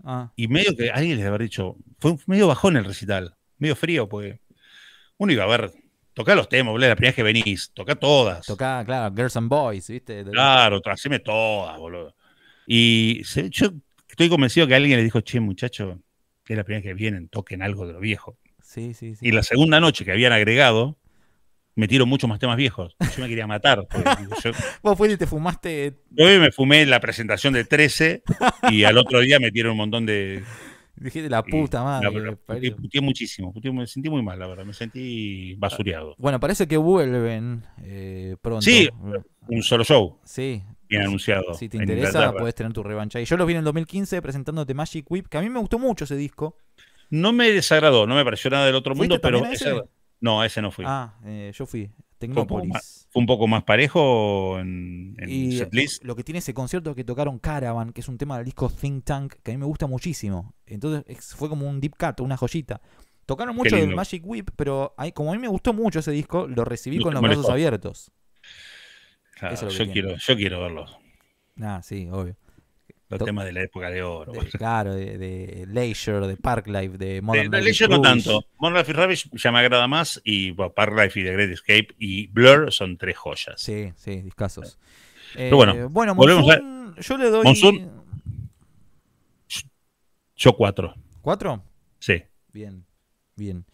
Ah. Y medio que alguien les haber dicho, fue medio bajón el recital, medio frío, pues uno iba a ver, toca los temas, boludo, la primera vez que venís, toca todas. Toca, claro, Girls and Boys, ¿viste? Claro, haceme todas, boludo. Y yo estoy convencido que alguien le dijo, che, muchacho, que es la primera vez que vienen, toquen algo de lo viejo. Sí, sí, sí. Y la segunda noche que habían agregado, me metieron muchos más temas viejos. Yo me quería matar. Vos fuiste y te fumaste. Yo me fumé la presentación de 13 y al otro día me metieron un montón de Dije la puta madre. puteé muchísimo, puteé, me sentí muy mal, la verdad, me sentí basureado. Bueno, parece que vuelven eh, pronto. Sí, un solo show. Sí. Bien anunciado. Si te interesa, puedes tener tu revancha. Y yo los vi en el 2015 presentándote Magic Whip, que a mí me gustó mucho ese disco. No me desagradó, no me pareció nada del otro mundo, pero. ese? No, ese no fui. Ah, eh, yo fui. Tecnópolis. ¿Fue un poco más parejo en, y Lo que tiene ese concierto que tocaron Caravan, que es un tema del disco Think Tank, que a mí me gusta muchísimo. Entonces fue como un deep cut, una joyita. Tocaron mucho del Magic Whip, pero hay, como a mí me gustó mucho ese disco, lo recibí con los brazos abiertos. yo, quiero, yo quiero verlo Ah, sí, obvio. El tema de la época de oro. claro, de, Leisure, de Park Life, de Modern no tanto. Modern Life y Rabbit ya me agrada más. Y Parklife Life y The Great Escape y Blur son tres joyas. Sí, sí, discasos. Eh, pero bueno, bueno yo le doy. yo cuatro. ¿Cuatro? Sí. Bien, bien.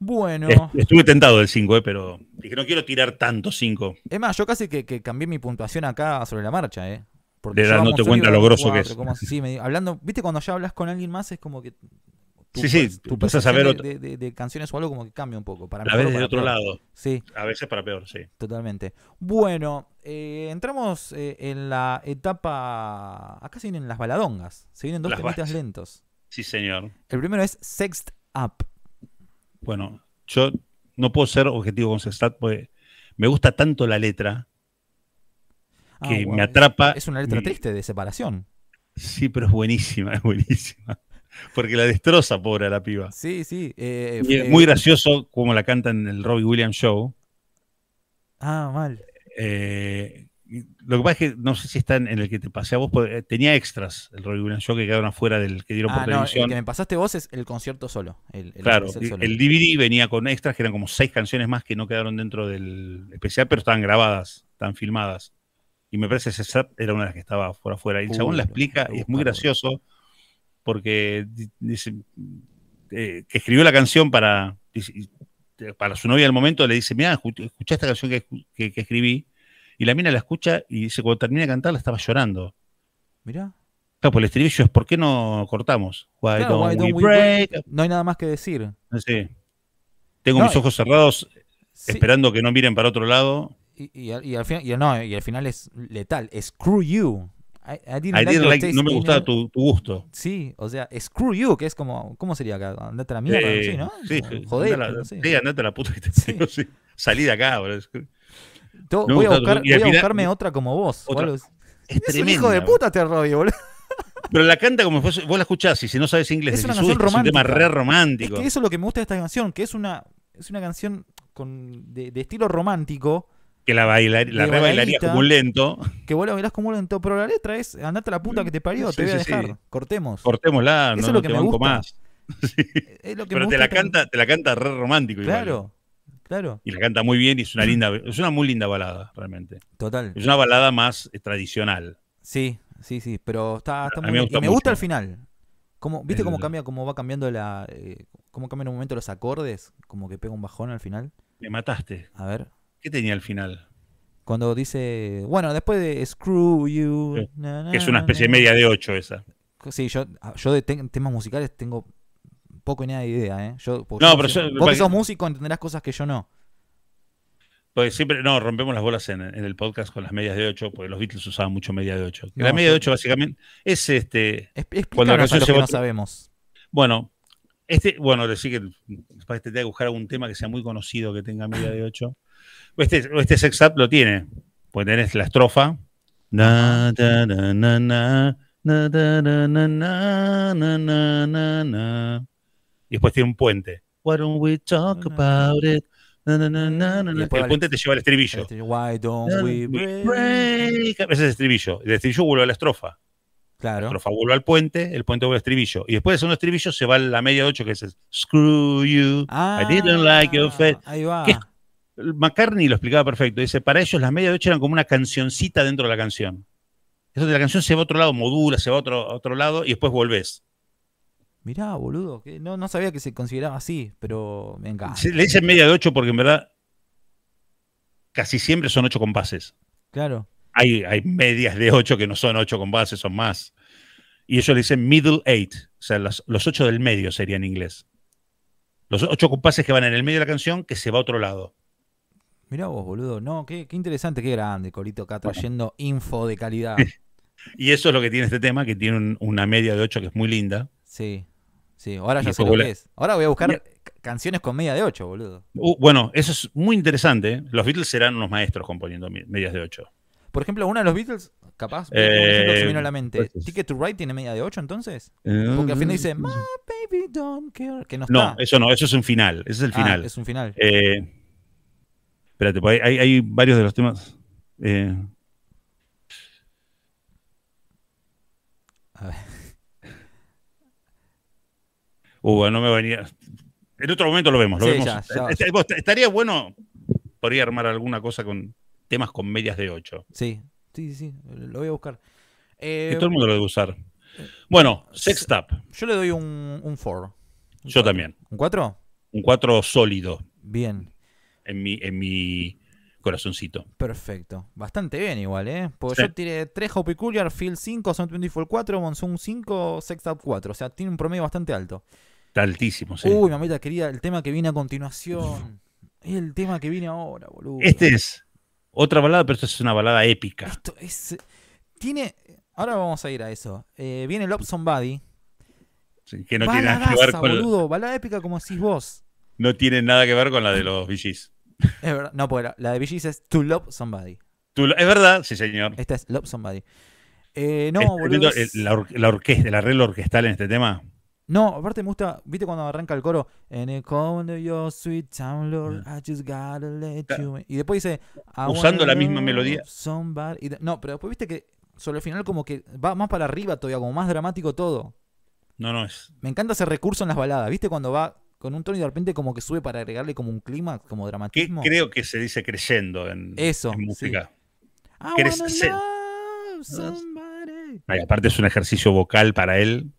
Bueno. Estuve tentado del 5, eh, pero dije, no quiero tirar tanto cinco Es más, yo casi que, que, cambié mi puntuación acá sobre la marcha, ¿eh? de dándote cuenta lo grosso que es. hablando, viste, cuando ya hablas con alguien más es como que. sí, sí, tú pasas a de, de, canciones o algo como que cambia un poco. Para a veces de otro lado. Sí. A veces para peor, sí. Totalmente. Bueno, eh, entramos eh, en la etapa. Acá se vienen las baladongas. Se vienen dos temitas lentos. Sí, señor. El primero es Sext Up. Bueno, yo no puedo ser objetivo con Up porque me gusta tanto la letra Ah, que me atrapa. Es una letra triste de separación. Sí, pero es buenísima, es buenísima. Porque la destroza, pobre, a la piba. Sí, sí. Eh, eh, muy gracioso como la canta en el Robbie Williams Show. Ah, mal. Eh, lo que pasa es que no sé si está en, el que te pasé a vos, tenía extras el Robbie Williams Show que quedaron afuera del que dieron ah, por no, televisión. El que me pasaste vos es el concierto solo. claro, el, el DVD venía con extras que eran como seis canciones más que no quedaron dentro del especial, pero estaban grabadas, estaban filmadas y me parece que César era una de las que estaba fuera afuera. Y el chabón la explica, y es muy gracioso, porque dice eh, que escribió la canción para, eh, para su novia al momento, le dice, mira, escuchá esta canción que, escribí, y la mina la escucha y dice, cuando termina de cantar, la estaba llorando. mira Claro, pues el estribillo es, ¿por qué no cortamos? no hay nada más que decir. Tengo mis eh, ojos cerrados, esperando que no miren para otro lado y, al, final, y, no, y al final es letal. Screw you. I, I didn't, like no me gustaba eh. tu, gusto. Sí, o sea, screw you, que es como, ¿cómo sería acá? Andate a la mierda, sí, ¿no? Sí, joder. sí. sí, andate a la puta que te sí. Salí de acá, bro. voy, a, buscarme otra como vos. Otra. Es, un hijo de puta te Robbie, boludo. Pero la canta como vos, vos la escuchás y si no sabes inglés es, un tema re romántico. Es que eso es lo que me gusta de esta canción, que es una, es una canción con, de estilo romántico que la, baila la re bailaría como un lento. Que bueno, la como un lento, pero la letra es andate a la puta mm, que te parió, te voy a dejar. cortemos Cortemos. la no, es lo que te me gusta. más. pero te, la canta, te la canta re romántico. Claro, ¿eh? claro. Y la canta muy bien y es una linda, es una muy linda balada, realmente. Total. Es una balada más eh, tradicional. Sí, sí, sí, pero está, muy me gusta, y me gusta el final. Como, ¿Viste cómo cambia, cómo va cambiando la. Eh, cómo cambian en un momento los acordes? Como que pega un bajón al final. Me mataste. A ver. ¿Qué tenía al final? Cuando dice, bueno, después de Screw You. es una especie de media de ocho esa. Sí, yo, ah, yo de temas musicales tengo poco y nada de idea, ¿eh? Yo, porque no, pero sos músico entenderás cosas que yo no. Pues siempre, no, rompemos las bolas en, el podcast con las medias de ocho porque los Beatles usaban mucho media de ocho. la media de 8 básicamente es este... cuando la no sabemos. Bueno, este, bueno, decir que para este te que buscar algún tema que sea muy conocido que tenga media de 8. Este, este sextap lo tiene. Pues tenés la estrofa. Y después tiene un puente. Why don't el puente te lleva al estribillo. Why don't Ese es el estribillo. El estribillo vuelve a la estrofa. Claro. La estrofa vuelve al puente, el puente vuelve al estribillo. Y después de esos estribillo se va a la media de ocho que es Screw you, I didn't like your face. Ahí va. McCartney lo explicaba perfecto. Dice, para ellos las medias de ocho eran como una cancioncita dentro de la canción. Eso de la canción se va a otro lado, modula, se va a otro, otro lado y después volvés. Mirá, boludo, que no, sabía que se consideraba así, pero me encanta. le dicen media de ocho porque en verdad casi siempre son ocho compases. Claro. Hay, hay medias de ocho que no son ocho compases, son más. Y ellos le dicen middle eight, o sea, los, los ocho del medio sería en inglés. Los ocho compases que van en el medio de la canción que se va a otro lado. Mirá vos, boludo. No, qué, qué interesante, qué grande, Colito acá trayendo info de calidad. Y eso es lo que tiene este tema, que tiene una media de 8 que es muy linda. Sí, sí. Ahora ya sé lo que Ahora voy a buscar canciones con media de 8, boludo. Uh, bueno, eso es muy interesante. ¿eh? Los Beatles serán unos maestros componiendo medias de 8. Por ejemplo, una de los Beatles, capaz, por ejemplo, vino a la eh, mente. Pues ¿Ticket to Ride tiene media de 8 entonces? Eh, Porque al final dice, My baby don't care. no, eso no, eso es un final. Ese es el ah, final. es un final. Eh, Espérate, pues, hay, varios de los temas. Eh. A ver. no me venía. En otro momento lo vemos. Estaría bueno. Podría armar alguna cosa con temas con medias de 8. Sí, sí, sí. Lo voy a buscar. Eh, que todo el mundo lo debe usar. Bueno, Sextap. Yo le doy un 4. yo también. ¿Un 4? Un 4 sólido. Bien en mi, corazoncito. Perfecto. Bastante bien igual, ¿eh? Porque yo tiré 3 Hopi Cooler, Field 5, Sound 24 4, Monsoon 5, Sex Up 4. O sea, tiene un promedio bastante alto. Está altísimo, sí. Uy, mamita querida, el tema que viene a continuación. es el tema que viene ahora, boludo. Este es otra balada, pero esta es una balada épica. es... Eh, tiene... Ahora vamos a ir a eso. Eh, viene Love Somebody. que no tiene nada que ver con... boludo. Balada épica como decís vos. No tiene nada que ver con la de los VGs. No, pues la, de Bee es To Love Somebody. es verdad, sí, señor. Esta es Love Somebody. Eh, no, este la, orquesta, el arreglo orquestal en este tema. No, aparte me gusta, ¿viste cuando arranca el coro? En el corner your sweet town, Lord, mm. I just gotta let you Y después dice. Usando la misma melodía. No, pero después viste que solo el final, como que va más para arriba todavía, como más dramático todo. No, no es. Me encanta ese recurso en las baladas, ¿viste? Cuando va con un tono y de repente como que sube para agregarle como un clima, como dramatismo. creo que se dice creyendo en, Eso, música. Sí. aparte es un ejercicio vocal para él.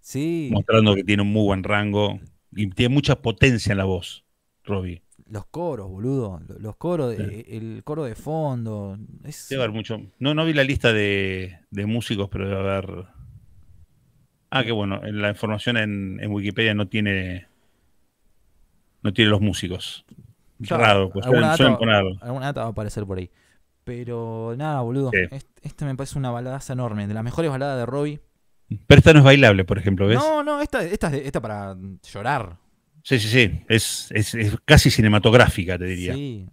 Sí. Mostrando que tiene un muy buen rango y tiene mucha potencia en la voz, Robbie. Los coros, boludo. Los coros, el coro de fondo. Es... Debe haber mucho. No, no vi la lista de, de músicos, pero debe haber Ah, que bueno, la información en, Wikipedia no tiene no tiene los músicos. Raro, pues alguna data, va a aparecer por ahí. Pero nada, boludo. esta este me parece una balada enorme, de las mejores baladas de Robbie. Pero esta no es bailable, por ejemplo, ¿ves? No, no, esta, esta, esta para llorar. Sí, sí, sí. Es, es, casi cinematográfica, te diría. Sí,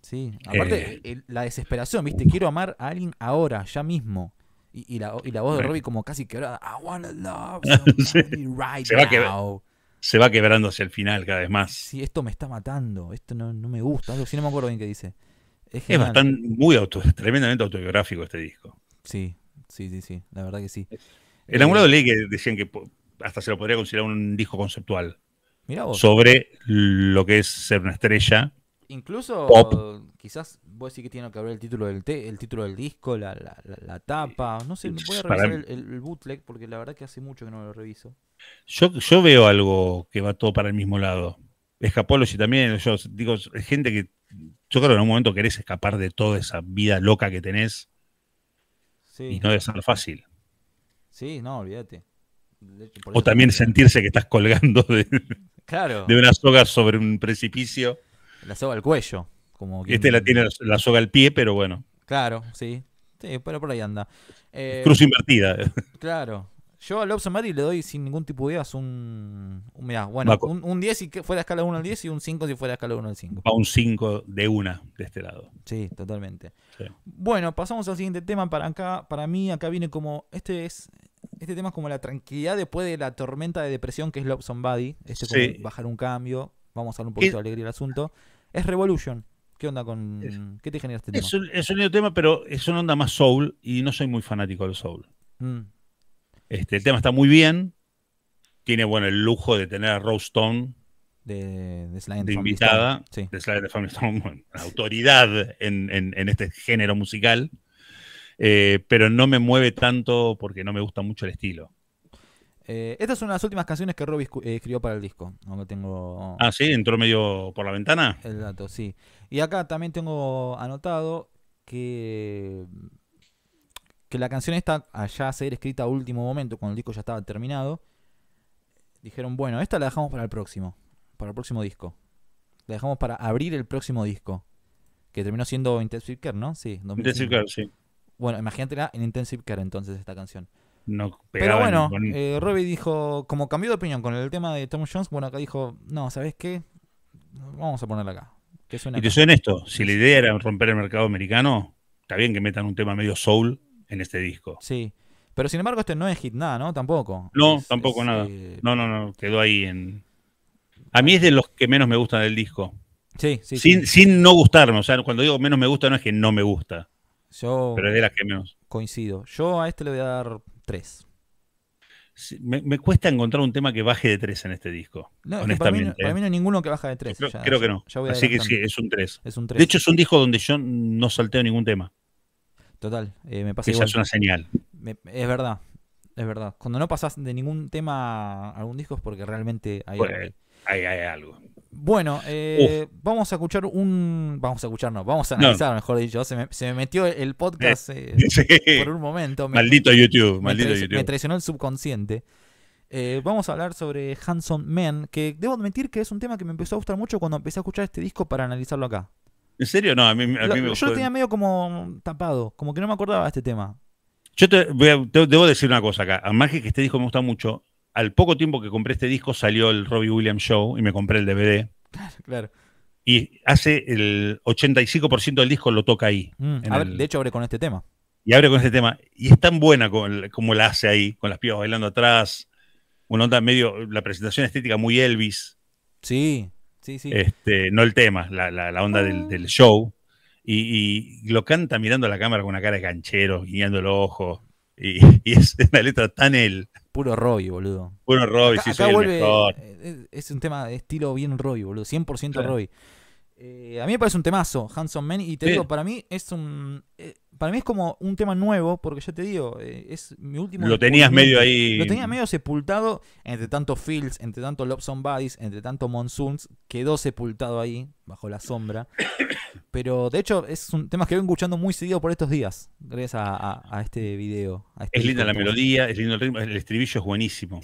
sí. Eh, Aparte, la desesperación, ¿viste? Quiero amar a alguien ahora, ya mismo. Y, la, voz de Robbie como casi quebrada. I wanna love right se va now. Se va quebrando hacia el final cada vez más. Sí, esto me está matando. Esto no, me gusta. si no me acuerdo bien qué dice. Es, bastante, muy tremendamente autobiográfico este disco. Sí, sí, sí, sí. La verdad que sí. El Ley eh, de leí que decían que hasta se lo podría considerar un disco conceptual. Mirá vos. Sobre lo que es ser una estrella Incluso quizás voy a decir que tiene que haber el título del el título del disco, la, la, la, tapa, no sé, voy a revisar el, bootleg porque la verdad que hace mucho que no lo reviso. Yo, veo algo que va todo para el mismo lado. Escapology también, yo digo, gente que yo creo que en un momento querés escapar de toda esa vida loca que tenés y no es ser fácil. Sí, no, olvídate. o también sentirse que estás colgando claro. de una soga sobre un precipicio la soga al cuello. Como Este la tiene la soga al pie, pero bueno. Claro, sí. Sí, pero por ahí anda. Eh, Cruz invertida. Claro. Yo a Lobson Buddy le doy sin ningún tipo de ideas un, un mirá, bueno, un, un, 10 si fuera escala 1 al 10 y un 5 si fuera escala 1 al 5. a un 5 de una de este lado. Sí, totalmente. Bueno, pasamos al siguiente tema. Para acá, para mí, acá viene como. Este es. Este tema es como la tranquilidad después de la tormenta de depresión que es Lobson Body. Este bajar un cambio. Vamos a un poquito de alegría al asunto es Revolution. ¿Qué onda con. ¿Qué te genera este tema? Es un, es tema, pero es una onda más soul y no soy muy fanático del soul. Mm. Este, el tema está muy bien. Tiene, bueno, el lujo de tener a Rose Stone de, de, de invitada, de Family Stone, autoridad en, este género musical, eh, pero no me mueve tanto porque no me gusta mucho el estilo. Eh, estas son las últimas canciones que Robbie eh, escribió para el disco. tengo. Ah, sí, entró medio por la ventana. El dato, sí. Y acá también tengo anotado que. Que la canción está allá a ser escrita a último momento, cuando el disco ya estaba terminado. Dijeron, bueno, esta la dejamos para el próximo. Para el próximo disco. La dejamos para abrir el próximo disco. Que terminó siendo Intensive Care, ¿no? Sí. Intensive Care, sí. Bueno, imagínatela en Intensive Care entonces esta canción. Pero bueno, eh, Robbie dijo, como cambió de opinión con el tema de Tom Jones, bueno, acá dijo, no, ¿sabes qué? Vamos a ponerla acá. Que y te soy si la idea era romper el mercado americano, está bien que metan un tema medio soul en este disco. Sí. Pero sin embargo, este no es hit nada, ¿no? Tampoco. No, tampoco nada. Eh, no, no, no, quedó ahí en. A mí es de los que menos me gustan del disco. Sí, sí. Sin, no gustarme. O sea, cuando digo menos me gusta, no es que no me gusta. Yo pero de las que menos. Coincido. Yo a este le voy a dar 3. me, cuesta encontrar un tema que baje de tres en este disco. honestamente. para, mí, no hay ninguno que baja de 3. Creo, que no. Así que sí, es un 3. De hecho, es un disco donde yo no salteo ningún tema. Total, eh, me pasa Esa igual. es una señal. es verdad, es verdad. Cuando no pasas de ningún tema a algún disco es porque realmente hay hay, algo. Bueno, eh, vamos a escuchar un. Vamos a escuchar, no, vamos a analizar, mejor dicho. Se me, metió el podcast eh, eh, por un momento. maldito YouTube, maldito me YouTube. Me traicionó el subconsciente. vamos a hablar sobre Handsome Men, que debo admitir que es un tema que me empezó a gustar mucho cuando empecé a escuchar este disco para analizarlo acá. ¿En serio? No, a mí, me gustó. Yo lo tenía medio como tapado, como que no me acordaba de este tema. Yo te, debo decir una cosa acá. A más que este disco me gusta mucho, al poco tiempo que compré este disco salió el Robbie Williams Show y me compré el DVD. Claro, claro. Y hace el 85% del disco lo toca ahí. Mm, de hecho, abre con este tema. Y abre con este tema. Y es tan buena como la hace ahí, con las pibas bailando atrás. Una onda medio, la presentación estética muy Elvis. Sí, sí, sí. Este, no el tema, la, onda del, ah. show. Y, lo canta mirando a la cámara con una cara de ganchero guiñando el ojo. Y, es una letra tan él. El... Puro Robbie, boludo. Puro Robbie, sí, soy el mejor. Eh, eh, es, un tema de estilo bien Robbie, boludo. 100% Roy eh, a mí me parece un temazo, Handsome Man. Y te digo, para mí es un para mí es como un tema nuevo, porque ya te digo, eh, es mi último. Lo tenías medio ahí. Lo tenía medio sepultado entre tanto Fields, entre tanto on Bodies, entre tanto Monsoons. Quedó sepultado ahí, bajo la sombra. Pero de hecho, es un tema que vengo escuchando muy seguido por estos días, gracias a, este video. Este es linda la pues. melodía, es lindo el ritmo, el estribillo es buenísimo.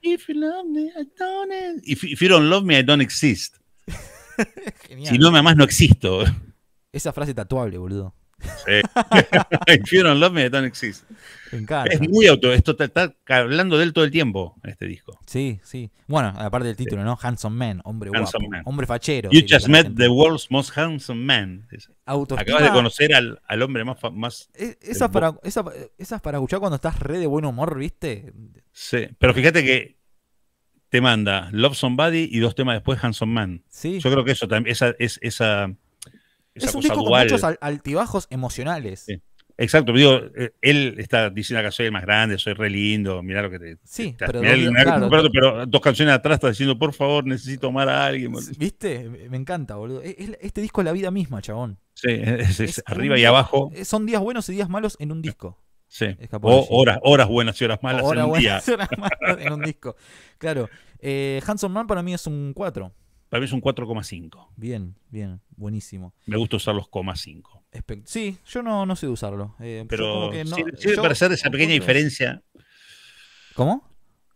If you love me, I don't. if you don't love me, I don't exist. Si no me no existo. Esa frase tatuable, boludo. Sí. Es muy auto, esto está, hablando de él todo el tiempo en este disco. Sí, sí. Bueno, aparte del título, ¿no? Handsome Man, hombre handsome hombre fachero. You just met the world's most handsome man. Acabas de conocer al, hombre más... más e, para, esa, esas para escuchar cuando estás re de buen humor, ¿viste? Sí, pero fíjate que te manda Love Somebody y dos temas después Hanson Man. Yo creo que eso también, esa, es, esa, es un disco con muchos altibajos emocionales. Exacto, digo, eh, él está diciendo acá soy el más grande, soy re lindo, mirá lo que te. Sí, pero, dos, pero, dos canciones atrás está diciendo, por favor, necesito amar a alguien. ¿Viste? Me encanta, boludo. Este disco es la vida misma, chabón. Sí, es, arriba y abajo. Eh, son días buenos y días malos en un disco. Sí. O horas, horas buenas y horas malas en un horas malas en un disco. Claro. Eh, Hanson Man para mí es un 4. Para mí es un 4,5. Bien, bien, buenísimo. Me gusta usar los coma 5. sí, yo no, no sé usarlo. Eh, Pero eh, sirve, para hacer esa pequeña diferencia. ¿Cómo?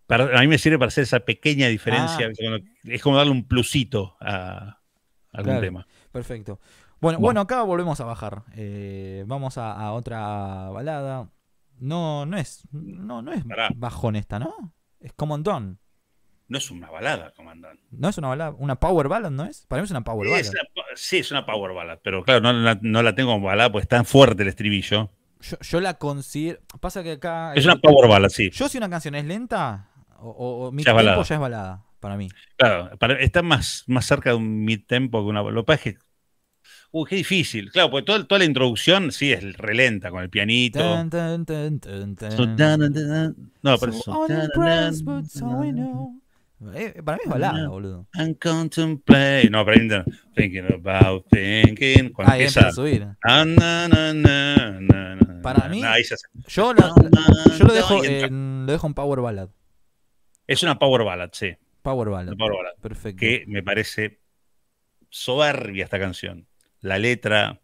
Para, a mí me sirve para hacer esa pequeña diferencia. Ah. Es como darle un plusito a algún tema. Perfecto. Bueno, bueno, acá volvemos a bajar. Eh, vamos a otra balada. No, no es. No, es bajón esta, ¿no? Es un don. No es una balada, comandante. No es una balada, una power ballad, ¿no es? Para mí es una power ballad. sí, es una power ballad, pero claro, no, la tengo como balada porque es tan fuerte el estribillo. Yo, la considero. Pasa que acá. Es una power ballad, sí. Yo si una canción es lenta, o, mi tempo ya es balada, para mí. Claro, está más, más cerca de un mid tempo que una. Lo que pasa es que Uy, qué difícil. Claro, porque toda la introducción sí es relenta con el pianito. no, pero para mí es balada, boludo. I'm contemplating. No, thinking about thinking. ah, empieza a subir. Ah, para mí, yo, yo, lo, dejo en, lo dejo en Power Ballad. Es una Power Ballad, sí. Power Ballad. Power Ballad. Perfecto. Que me parece soberbia esta canción la letra.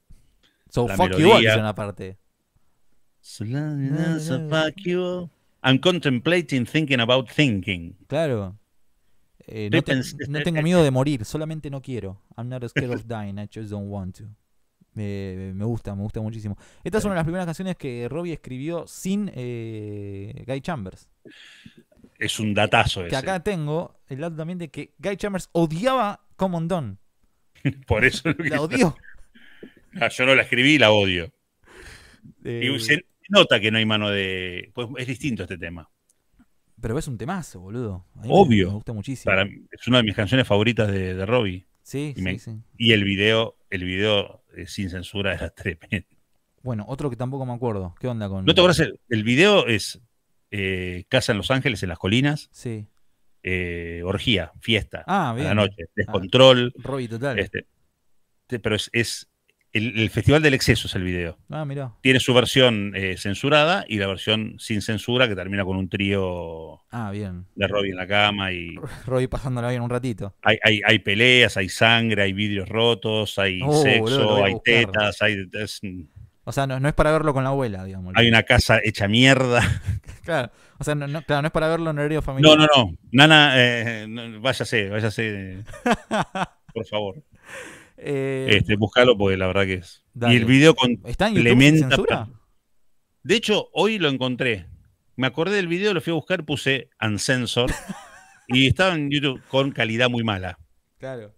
So la fuck melodía. you all, aparte. So, fuck you I'm contemplating thinking about thinking. Claro. Eh, no, tengo miedo de morir, solamente no quiero. I'm not scared of dying, I just don't want to. me gusta, me gusta muchísimo. Esta es una de las primeras canciones que Robbie escribió sin eh, Guy Chambers. Es un datazo Que acá tengo el dato también de que Guy Chambers odiaba Common Don. Por eso. ¿La odio? yo no la escribí la odio. Y eh, se nota que no hay mano de. Pues es distinto este tema. Pero es un temazo, boludo. Obvio. Me, gusta muchísimo. es una de mis canciones favoritas de, Robbie. Sí, y sí, Y el video, el video eh, sin censura era tremendo. Bueno, otro que tampoco me acuerdo. ¿Qué onda con.? ¿No te acuerdas? El, video es eh, Casa en Los Ángeles, en las colinas. Sí. Eh, orgía, fiesta, ah, la noche, descontrol. Ah, total. Este, pero es, el, Festival del Exceso es el video. Ah, Tiene su versión eh, censurada y la versión sin censura que termina con un trío bien. de Robbie en la cama y. Robbie pasándola bien un ratito. Hay, hay, peleas, hay sangre, hay vidrios rotos, hay oh, sexo, hay tetas, hay. O sea, no, es para verlo con la abuela, digamos. Hay una casa hecha mierda. claro, o sea, no, es para verlo en el horario familiar. No, no, no. Nana, eh, váyase, váyase. por favor. Eh, este, búscalo porque la verdad que es. Y el video con Está De hecho, hoy lo encontré. Me acordé del video, lo fui a buscar, puse Uncensor y estaba en YouTube con calidad muy mala. Claro.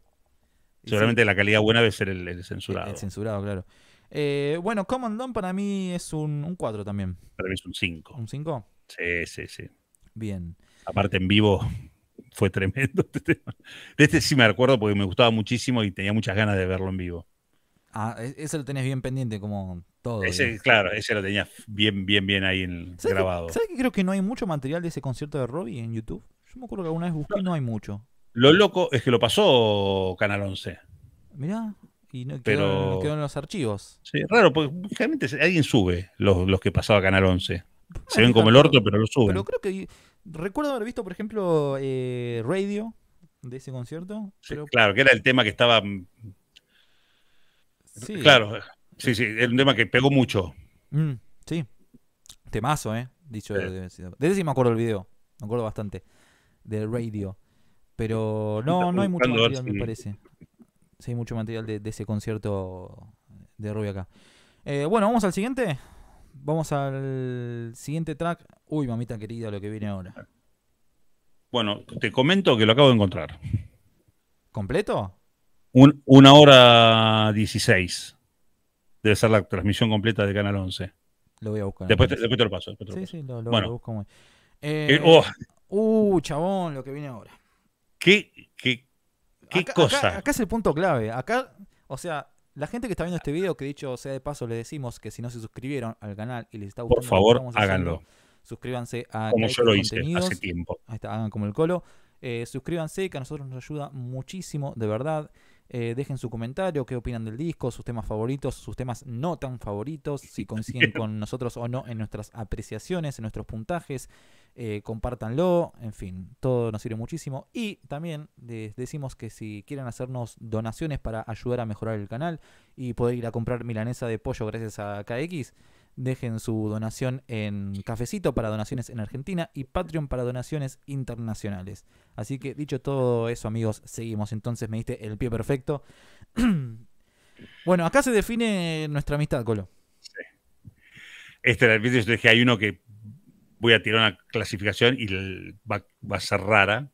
Seguramente la calidad buena debe ser el, censurado. el censurado, claro. Eh, bueno, Common Dawn para mí es un 4 también. Para mí es un 5. ¿Un 5? Sí, sí, sí. Bien. Aparte en vivo fue tremendo este De este sí me acuerdo porque me gustaba muchísimo y tenía muchas ganas de verlo en vivo. Ah, e-, ese lo tenés bien pendiente como todo. Ese, claro, ese lo tenías bien, bien, bien ahí en, grabado. ¿Sabes que creo que no hay mucho material de ese concierto de Robbie en YouTube? Yo me acuerdo que alguna vez busqué y no hay mucho. Lo loco es que lo pasó Canal 11. Mirá y no quedó, pero, quedó en los archivos. Sí, raro, porque realmente alguien sube los, los que pasaba Canal 11. Se ven como el orto, pero lo suben. Pero creo que recuerdo haber visto, por ejemplo, eh, Radio de ese concierto. Claro, que era el tema que estaba. Mm, claro, sí, sí, era un tema que pegó mucho. Mm, sí, temazo, ¿eh? Dicho, De, ese me acuerdo el video, me acuerdo bastante, de Radio. Pero no, no hay mucho me parece. Si hay mucho material de, ese concierto de Rubio acá. Eh, bueno, vamos al siguiente. Vamos al siguiente track. Uy, mamita querida, lo que viene ahora. Bueno, te comento que lo acabo de encontrar. ¿Completo? una hora 16. Debe ser la transmisión completa de Canal 11. Lo voy a buscar. Después, te, lo paso. sí, sí, lo, busco muy. Eh, oh. Uh, chabón, lo que viene ahora. ¿Qué, qué, ¿Qué cosa? Acá, es el punto clave. Acá, o sea, la gente que está viendo este video, que dicho sea de paso, le decimos que si no se suscribieron al canal y les está gustando, por favor, háganlo. suscríbanse a como yo lo hice hace tiempo. Ahí está, hagan como el colo. Eh, suscríbanse, que a nosotros nos ayuda muchísimo, de verdad. Eh, dejen su comentario, qué opinan del disco, sus temas favoritos, sus temas no tan favoritos, si coinciden con nosotros o no en nuestras apreciaciones, en nuestros puntajes eh, compártanlo, en fin, todo nos sirve muchísimo. Y también les decimos que si quieren hacernos donaciones para ayudar a mejorar el canal y poder ir a comprar milanesa de pollo gracias a KX, dejen su donación en Cafecito para donaciones en Argentina y Patreon para donaciones internacionales. Así que dicho todo eso, amigos, seguimos. Entonces me diste el pie perfecto. bueno, acá se define nuestra amistad, Colo. Este era el yo dije, hay uno que voy a tirar una clasificación y va, va a ser rara.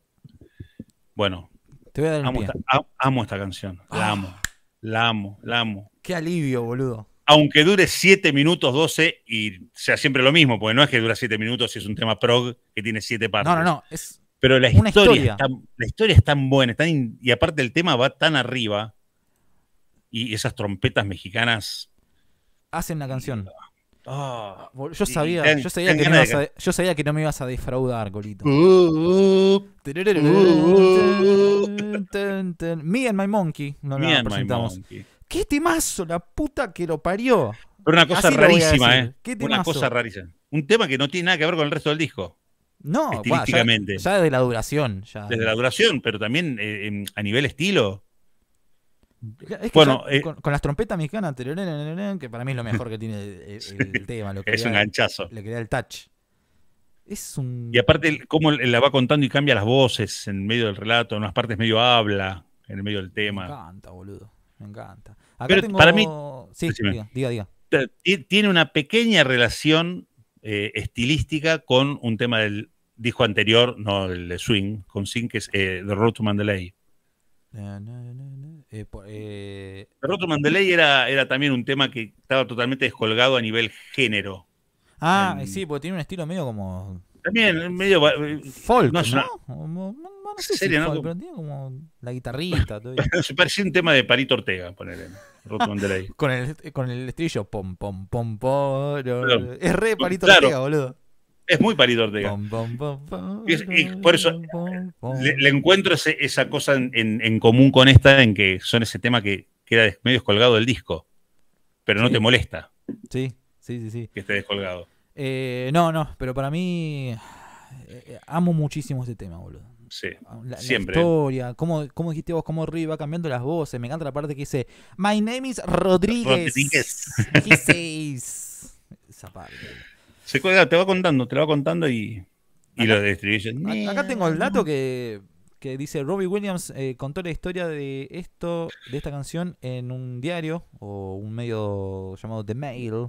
Bueno, Te voy a dar amo, esta, amo, esta, canción, la ah. amo, la amo, la amo. Qué alivio, boludo. Aunque dure 7 minutos 12 y sea siempre lo mismo, porque no es que dura 7 minutos y es un tema prog que tiene 7 partes. No, no, no, es pero la historia, Es la historia es tan buena, y aparte el tema va tan arriba y esas trompetas mexicanas hacen la canción. Ah, yo sabía, yo, sabía que no me ibas a defraudar, Golito uh, uh, uh. Me and My Monkey. No Me and ¿Qué temazo, la puta que lo parió? Pero una cosa rarísima, ¿eh? una cosa rarísima. Un tema que no tiene nada que ver con el resto del disco. No, estilísticamente. ya, desde la duración. Ya. Desde la duración, pero también eh, a nivel estilo bueno, eh, con, las trompetas mexicanas, que para mí es lo mejor que tiene el, tema. es un ganchazo. Le crea el touch. Es un... Y aparte, cómo la va contando y cambia las voces en medio del relato, en unas partes medio habla, en el medio del tema. Me encanta, boludo. Me encanta. Acá tengo... para mí. Sí, diga, diga, Tiene una pequeña relación eh, estilística con un tema del disco anterior, no el Swing, con Zinc que es eh, The Road to Mandalay. no, eh, eh, roto Mandeley era, era también un tema que estaba totalmente descolgado a nivel género. Ah, sí, porque tiene un estilo medio como. También medio. Folk, ¿no? no, no, sé serio, folk, ¿no? pero tiene como la guitarrita. Se parecía un tema de Parito Ortega, ponerle. Roto Mandeley. con, el, con el estribillo pom, pom, pom, pom. Es re Parito Ortega, boludo. Es muy paridor Ortega. y por eso le, encuentro esa cosa en, común con esta, en que son ese tema que queda medio descolgado del disco, pero no te molesta. Sí, sí, sí, sí. Que esté descolgado. Eh, no, no, pero para mí eh, eh, amo muchísimo este tema, boludo. Sí, la, siempre. historia, cómo, cómo, dijiste vos, cómo Rui va cambiando las voces. Me encanta la parte que dice, My name is Rodríguez. Rodríguez. Esa parte. Se te va contando, te va contando y, y acá, lo Acá tengo el dato que, dice Robbie Williams eh, contó la historia de esto, de esta canción en un diario o un medio llamado The Mail,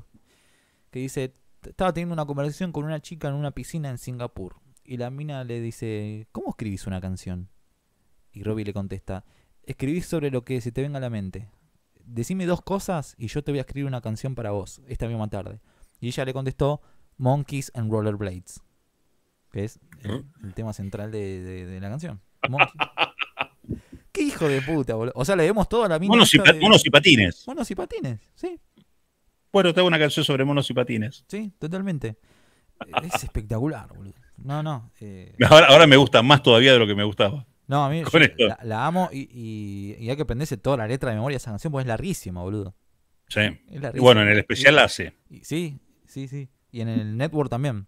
que dice estaba teniendo una conversación con una chica en una piscina en Singapur y la mina le dice ¿cómo escribís una canción? Y Robbie le contesta escribís sobre lo que se te venga a la mente. Decime dos cosas y yo te voy a escribir una canción para vos esta misma tarde. Y ella le contestó, Monkeys and Rollerblades, que es el, ¿Mm? tema central de, la canción. Qué hijo de puta, boludo. O sea, le vemos toda la misma Monos y, patines. Monos y patines, sí. Bueno, te una canción sobre monos y patines. Sí, totalmente. Eh, es espectacular, boludo. No, no. Eh. Ahora, me gusta más todavía de lo que me gustaba. No, a mí yo, la, amo y, y, hay que aprenderse toda la letra de memoria de esa canción porque es larguísima, boludo. Sí. Es larguísima. Bueno, en el especial la hace. Sí, sí, sí y en el network también.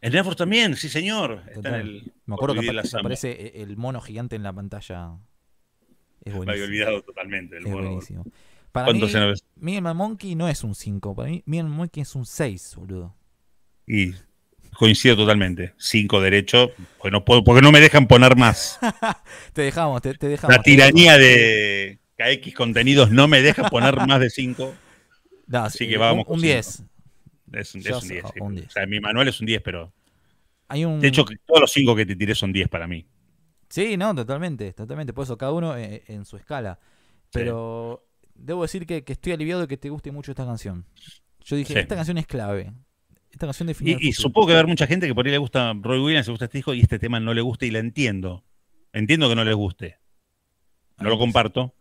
El network también, sí señor. Me acuerdo que aparece, e-, el mono gigante en la pantalla. Es buenísimo. Me había olvidado totalmente el es mono. Para mí, Miguel Monkey no es un 5. Para mí, Miguel Monkey es un 6, boludo. Y coincido totalmente. 5 derecho, porque no, porque no me dejan poner más. te dejamos, te, dejamos. La tiranía de KX contenidos no me deja poner más de 5. así eh, que vamos. Un 10. Es, un 10. mi manual es un 10, pero. Hay un... De hecho, todos los 5 que te tiré son 10 para mí. Sí, no, totalmente, totalmente. Por eso, cada uno eh, eh, en, su escala. Pero debo decir que, estoy aliviado de que te guste mucho esta canción. Yo dije, esta canción es clave. Esta canción Y, supongo que va a haber mucha gente que por ahí le gusta Roy Williams, le gusta este hijo y este tema no le gusta y la entiendo. Entiendo que no les guste. No lo comparto,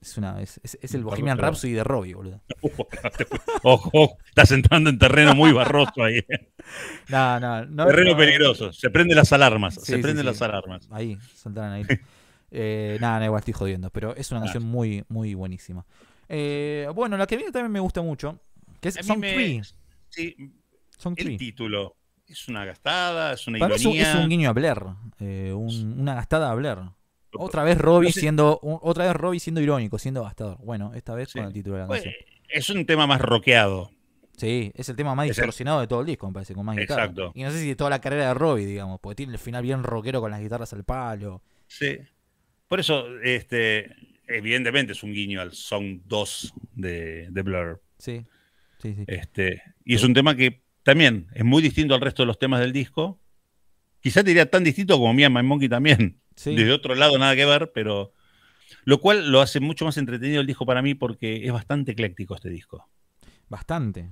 es, una, es, es, el Bohemian Rhapsody de Robbie, boludo. Ojo, estás entrando en terreno muy barroso ahí. no, terreno eh, peligroso. Se prenden las alarmas. se prenden las alarmas. Ahí, saltarán ahí. eh, nada, igual estoy jodiendo. Pero es una ah. canción muy, muy buenísima. Eh, bueno, la que viene también me gusta mucho. Que es Song Song el título. Es una gastada, es una Para es, un, guiño a Blair. Eh, una gastada a Blair. Otra vez Robbie siendo otra vez Robbie siendo irónico, siendo bastador. Bueno, esta vez con el título de la pues, canción. es un tema más roqueado Sí, es el tema más distorsionado de todo el disco, me parece, con más Exacto. Y no sé si de toda la carrera de Robbie, digamos, porque tiene el final bien rockero con las guitarras al palo. Sí. Por eso, este, evidentemente es un guiño al Song 2 de, Blur. Sí. Sí, sí. Este, y es un tema que también es muy distinto al resto de los temas del disco. Quizá te diría tan distinto como Mia My Monkey también. Desde otro lado, nada que ver, pero. Lo cual lo hace mucho más entretenido el disco para mí porque es bastante ecléctico este disco. Bastante.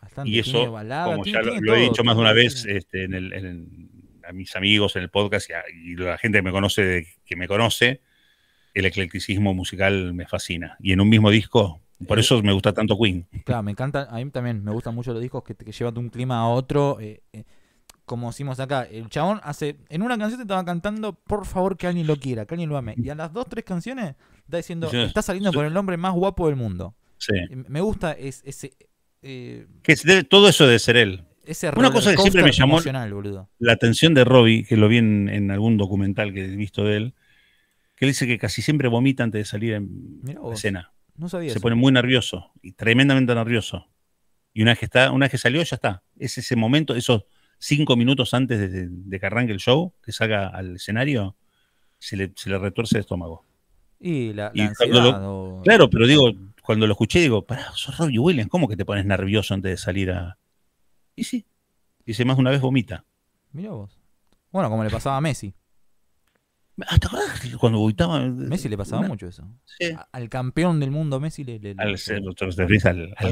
bastante. Y eso, como ya lo, he dicho más de una vez este, en a mis amigos en el podcast y, a, la gente que me conoce, que me conoce, el eclecticismo musical me fascina. Y en un mismo disco, por eh, eso me gusta tanto Queen. Claro, me encanta, a mí también me gustan mucho los discos que, llevan de un clima a otro. Eh, eh, como decimos acá, el chabón hace. En una canción te estaba cantando, por favor, que alguien lo quiera, que alguien lo ame. Y a las dos, tres canciones está diciendo, está saliendo con el hombre más guapo del mundo. Me gusta ese. Eh, que todo eso de ser él. Ese Una cosa que siempre me llamó la atención de Robbie, que lo vi en, algún documental que he visto de él, que él dice que casi siempre vomita antes de salir en escena. No sabía. Se pone muy nervioso y tremendamente nervioso. Y una vez que está, una que salió, ya está. Es ese momento, esos cinco minutos antes de, que arranque el show, que salga al escenario, se le, retuerce el estómago. Y la, Claro, pero digo, cuando lo escuché, digo, pará, sos Robbie Williams, ¿cómo que te pones nervioso antes de salir a...? Y sí, dice, más de una vez vomita. Mirá vos. Bueno, como le pasaba a Messi. Ah, ¿Te acordás cuando vomitaba? Eh, Messi le pasaba mucho eso. Al campeón del mundo Messi le... le, al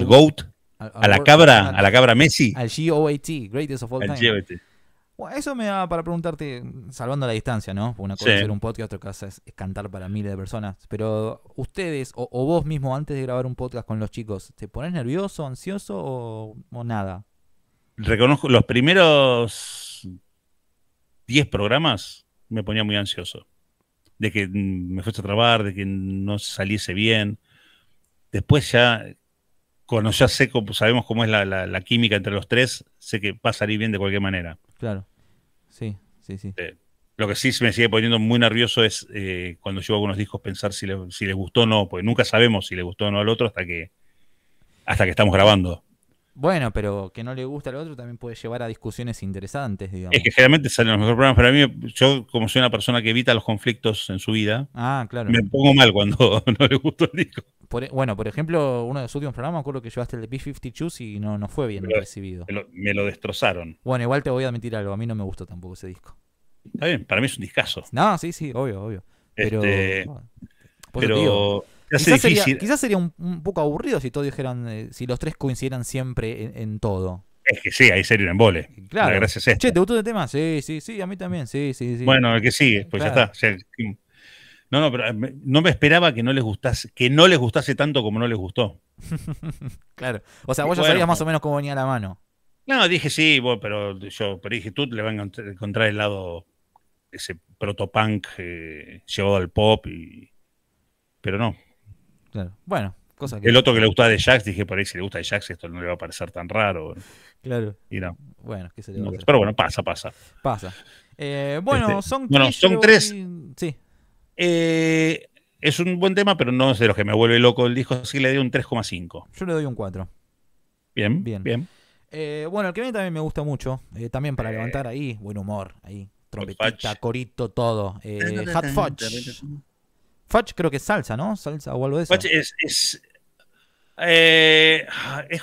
GOAT a la cabra, a la cabra Messi. Al GOAT, greatest of all time. eso me da para preguntarte, salvando la distancia, ¿no? Una cosa es hacer un podcast, otra cosa es, cantar para miles de personas. Pero ustedes, o, vos mismo, antes de grabar un podcast con los chicos, ¿te pones nervioso, ansioso o, o nada? Reconozco, los primeros 10 programas me ponía muy ansioso. De que mm, me fuese a trabar, de que no saliese bien. Después ya cuando ya sé, sabemos cómo es la, química entre los tres, sé que va a salir bien de cualquier manera. Claro. Sí, sí, sí. Eh, lo que sí me sigue poniendo muy nervioso es eh, cuando llevo algunos discos pensar si, les gustó o no, porque nunca sabemos si les gustó o no al otro hasta que, hasta que estamos grabando. Bueno, pero que no le gusta al otro también puede llevar a discusiones interesantes, digamos. Es que generalmente salen los mejores programas. Para mí, yo como soy una persona que evita los conflictos en su vida, ah, me pongo mal cuando no le gusta el disco. E, bueno, por ejemplo, uno de los últimos programas, me acuerdo que llevaste el de B-52 y no, no fue bien recibido. me lo destrozaron. Bueno, igual te voy a admitir algo, a mí no me gustó tampoco ese disco. Está bien, para mí es un discazo. No, sí, sí, obvio, obvio. Pero... Este, pero quizás, sería, quizás sería un, poco aburrido si todos dijeran, eh, si los tres coincidieran siempre en, todo. Es que sí, ahí sería un embole. Claro. Gracias che, ¿te gustó el este tema? Sí, sí, sí, a mí también, sí, sí, sí. Bueno, el que sigue, pues ya está. no, no, pero eh, no me esperaba que no les gustase, que no les gustase tanto como no les gustó. claro. O sea, vos ya sabías más o menos cómo venía la mano. No, dije sí, pero yo, dije tú le vas a encontrar el lado ese protopunk punk eh, llevado al pop y pero no, bueno, cosa que. El otro que le gustaba de Jax, dije por ahí, si le gusta de Jax, esto no le va a parecer tan raro. Claro. Y no. Bueno, que se Pero bueno, pasa, pasa. Pasa. Eh, bueno, este, son tres. son tres. Sí. Eh, es un buen tema, pero no sé de los que me vuelve loco el disco. Así le doy un 3,5. Yo le doy un 4. Bien, bien. bien. Eh, bueno, el que mí también me gusta mucho. también para levantar ahí, buen humor. Ahí, trompetita, corito, todo. Hot Fudge. Fach creo que es salsa, ¿no? Salsa o algo de eso. Fach es. Es,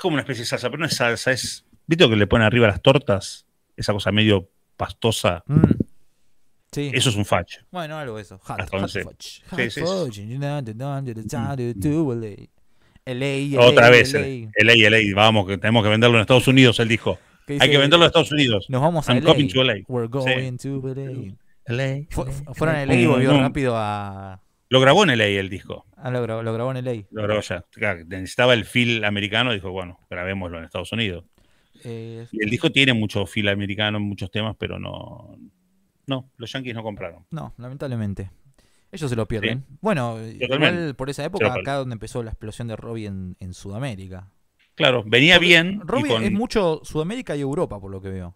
como una especie de salsa, pero no es salsa, es. ¿Viste lo que le ponen arriba las tortas? Esa cosa medio pastosa. Sí. Eso es un fudge. Bueno, algo de eso. Hot, fudge. es Otra vez. LA, LA, vamos, que tenemos que venderlo en Estados Unidos, él dijo. Hay que venderlo en Estados Unidos. Nos vamos a LA. We're going to LA. Fueron a LA y volvió rápido a lo grabó en LA el disco. Ah, lo, grabó, lo grabó en LA. Lo grabó ya. Necesitaba el feel americano, dijo, bueno, grabémoslo en Estados Unidos. Eh, y el disco tiene mucho feel americano muchos temas, pero no. No, los Yankees no compraron. No, lamentablemente. Ellos se lo pierden. Bueno, igual por esa época, acá donde empezó la explosión de Robbie en, Sudamérica. Claro, venía bien. Robbie es mucho Sudamérica y Europa, por lo que veo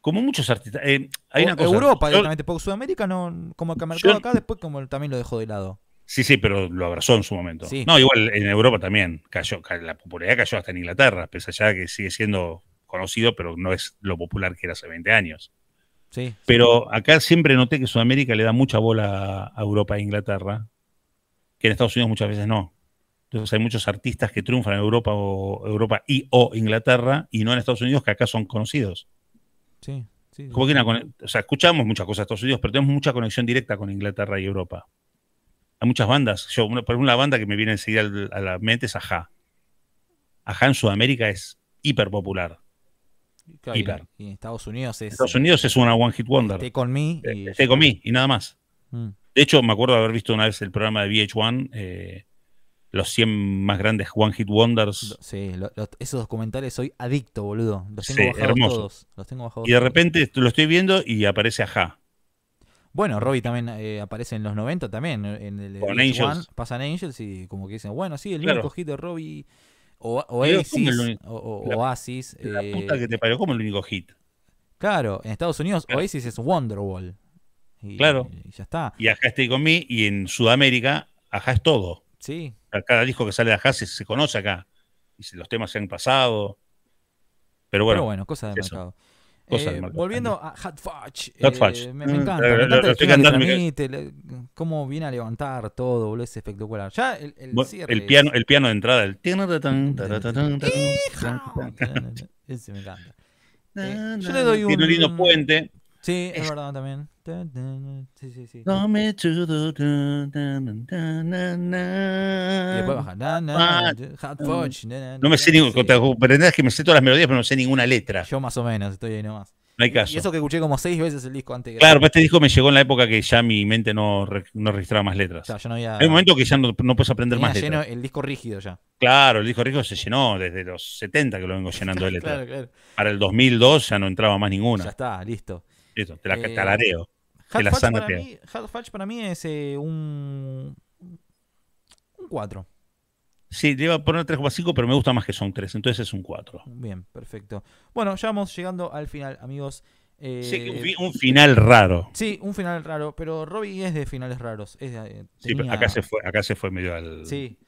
como muchos artistas. Eh, hay Europa directamente, porque Sudamérica no, como que mercado acá después como también lo dejó de lado. Sí, sí, pero lo abrazó en su momento. No, igual en Europa también cayó, la popularidad cayó hasta en Inglaterra, pese allá que sigue siendo conocido, pero no es lo popular que era hace 20 años. Sí. Pero acá siempre noté que Sudamérica le da mucha bola a Europa e Inglaterra, que en Estados Unidos muchas veces no. Entonces hay muchos artistas que triunfan en Europa o Europa y o Inglaterra y no en Estados Unidos que acá son conocidos. Sí, sí. o sea, escuchamos muchas cosas de Estados Unidos, pero tenemos mucha conexión directa con Inglaterra y Europa. Hay muchas bandas. Yo, una, por una banda que me viene enseguida a la mente es Aja Aja en Sudamérica es hiper popular. hiper. Y, en Estados Unidos es. Estados Unidos es una One Hit eh, Wonder. esté con eh, Y... y nada más. Mm. De hecho, me acuerdo de haber visto una vez el programa de VH1. Eh, los 100 más grandes One Hit Wonders. Sí, esos documentales soy adicto, boludo. Los tengo bajados todos. Los tengo bajados y de repente lo estoy viendo y aparece Aja. Bueno, Robbie también eh, aparece en los 90 también. Eh, en el, pasan Angels y como que dicen, bueno, sí, el único hit de Robbie. O, Oasis. O, la, Oasis la puta que eh, te parió, como el único hit? Claro, en Estados Unidos Oasis es Wonderwall. Y, claro. Y ya está. Y acá estoy con y en Sudamérica, Aja es todo. Sí, cada disco que sale de acá se, se conoce acá. Y si los temas se han pasado. Pero bueno. Pero bueno, cosa de eso. mercado. Cosa eh, de mercado. Volviendo a Hot Fudge. Hot Fudge. Eh, me, me, encanta. lo, la, estoy cantando. Transmite, me... Cómo viene a levantar todo, boludo. Es espectacular. Ya el, el, bueno, cierre el piano, el piano de entrada. El... Ese me encanta. Eh, yo le doy un. Tiene un lindo puente. Sí, es, verdad también. Sí, sí, sí. Y después baja. No me sé ninguna Pretendés que me sé todas las melodías, pero no sé ninguna letra. Yo más o menos, estoy ahí nomás. No hay caso. Y eso que escuché como seis veces el disco antes. Claro, pero pues este disco me llegó en la época que ya mi mente no, no registraba más letras. Claro, yo no había... Hay un momento que ya no, no puedes aprender más letras. el disco rígido ya. Claro, el disco rígido se llenó desde los 70 que lo vengo llenando de letras. claro, claro. Para el 2002 ya no entraba más ninguna. Ya está, listo. Eso, te la eh, catalareo. Te para, mí, para mí es eh, un. Un 4. Sí, lleva iba a poner 3,5, pero me gusta más que son 3, entonces es un 4. Bien, perfecto. Bueno, ya vamos llegando al final, amigos. Eh, sí, un, final raro. Sí, un final raro, pero Robbie es de finales raros. Sí, acá se, fue, acá se fue medio al. Sí.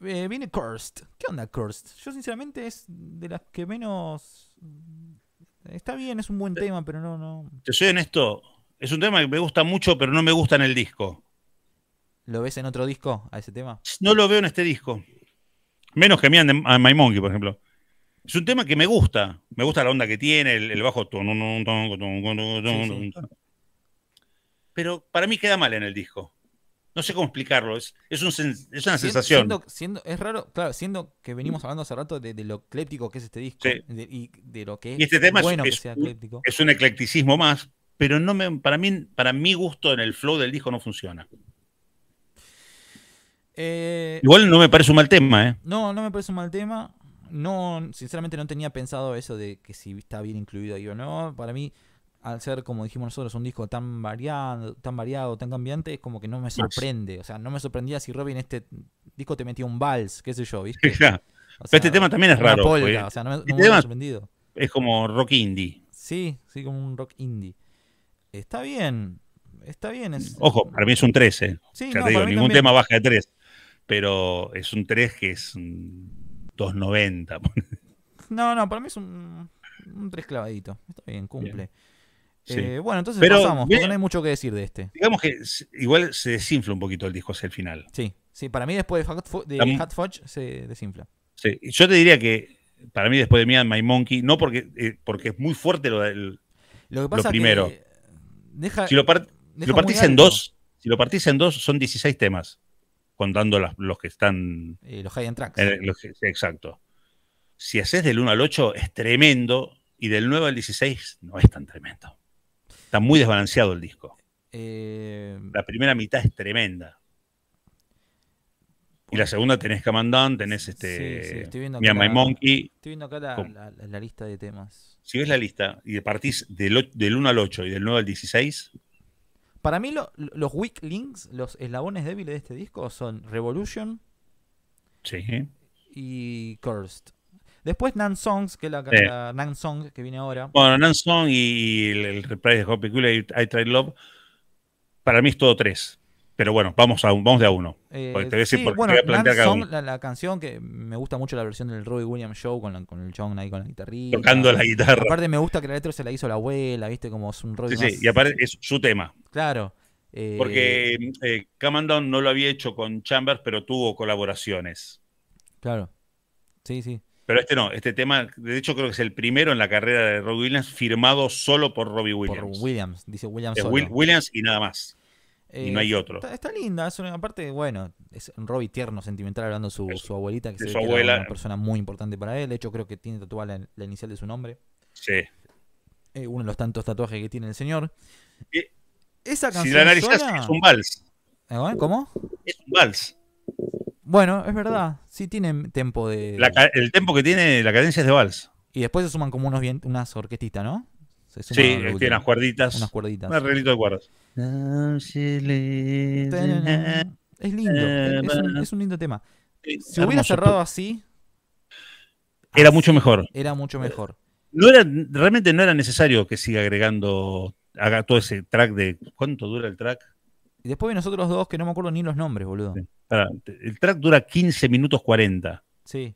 viene Cursed. ¿Qué onda Cursed? Yo, sinceramente, es de las que menos Está bien, es un buen tema, pero no, no. Te soy esto? es un tema que me gusta mucho, pero no me gusta en el disco. ¿Lo ves en otro disco a ese tema? No lo veo en este disco. Menos que Mian de My Monkey, por ejemplo. Es un tema que me gusta. Me gusta la onda que tiene, el, bajo. Pero para mí queda mal en el disco. No sé cómo explicarlo, es, es, una sensación. Siendo, es raro, claro, siendo que venimos mm. hablando hace rato de, lo ecléctico que es este disco y de lo que es este bueno es, que sea Es un eclecticismo más, pero no me, para, mí, para mi gusto en el flow del disco no funciona. Eh, Igual no me parece un mal tema, ¿eh? No, no me parece un mal tema. No, sinceramente no tenía pensado eso de que si está bien incluido ahí o no. Para mí, al ser, como dijimos nosotros, un disco tan variado, tan variado, tan cambiante, es como que no me sorprende. O sea, no me sorprendía si Robin este disco te metía un vals, qué sé yo, ¿viste? Pero este tema también es raro. Pues. no, me, este sorprendido. Es como rock indie. Sí, sí, como un rock indie. Está bien, está bien. Ojo, para mí es un 13. Ya te digo, ningún tema baja de 3. Pero es un 3 que es un 2.90. no, no, para mí es un, un 3 clavadito. Está bien, cumple. Eh, bueno, entonces pasamos, no hay mucho que decir de este. Digamos que igual se desinfla un poquito el disco hacia el final. Sí, sí, para mí después de, Hot, Fudge se desinfla. yo te diría que para mí después de Mía, My Monkey, no porque, eh, porque es muy fuerte lo del lo, primero. si lo, partís en dos, si lo partís en dos, son 16 temas, contando los que están. Eh, los high tracks. exacto. Si haces del 1 al 8, es tremendo, y del 9 al 16 no es tan tremendo. Está muy desbalanceado el disco. Eh, la primera mitad es tremenda. Y la segunda tenés Camandán, tenés este. Monkey. Estoy viendo acá la, lista de temas. Si ves la lista y partís del, del 1 al 8 y del 9 al 16. Para mí, los weak links, los eslabones débiles de este disco son Revolution. Y Cursed. Después Nan Songs, que es la, sí. que viene ahora. Bueno, Nan Song y el, reprise de Hoppy Cool y I Try Love, para mí es todo tres. Pero bueno, vamos, a vamos de a uno. Eh, te voy a decir sí, bueno, Nansong, Song, La, canción que me gusta mucho la versión del Robbie Williams Show con, con el John ahí con la guitarrilla. Tocando la guitarra. Aparte me gusta que la letra se la hizo la abuela, viste, como es un Robbie Sí, más... sí, y aparte es su tema. Claro. Eh, Porque eh, no lo había hecho con Chambers, pero tuvo colaboraciones. Claro. Sí, sí. Pero este no, este tema, de hecho creo que es el primero en la carrera de Robbie Williams firmado solo por Robbie Williams. Por Williams, dice Williams. Solo. Williams y nada más. y eh, no hay otro. Está, linda, es una, aparte, bueno, es un Robbie tierno, sentimental, hablando su, su abuelita, que, es una persona muy importante para él. De hecho, creo que tiene tatuada la, inicial de su nombre. Sí. Eh, uno de los tantos tatuajes que tiene el señor. Esa canción. Si la es un vals. ¿Eh, ¿Cómo? Es un vals. Bueno, es verdad. Sí tiene tempo de. el tempo que tiene la cadencia es de vals. Y después se suman como unos bien, unas orquestitas, ¿no? sí, eh, tiene unas cuerditas. Unas cuerditas. Un arreglito de cuerdas. Es lindo. Es un, lindo tema. Si hubiera cerrado así. Era mucho mejor. Era mucho eh, mejor. No era, realmente no era necesario que siga agregando haga todo ese track de. ¿Cuánto dura el track? Y después vienen nosotros dos que no me acuerdo ni los nombres, boludo. el track dura 15 minutos 40. Sí.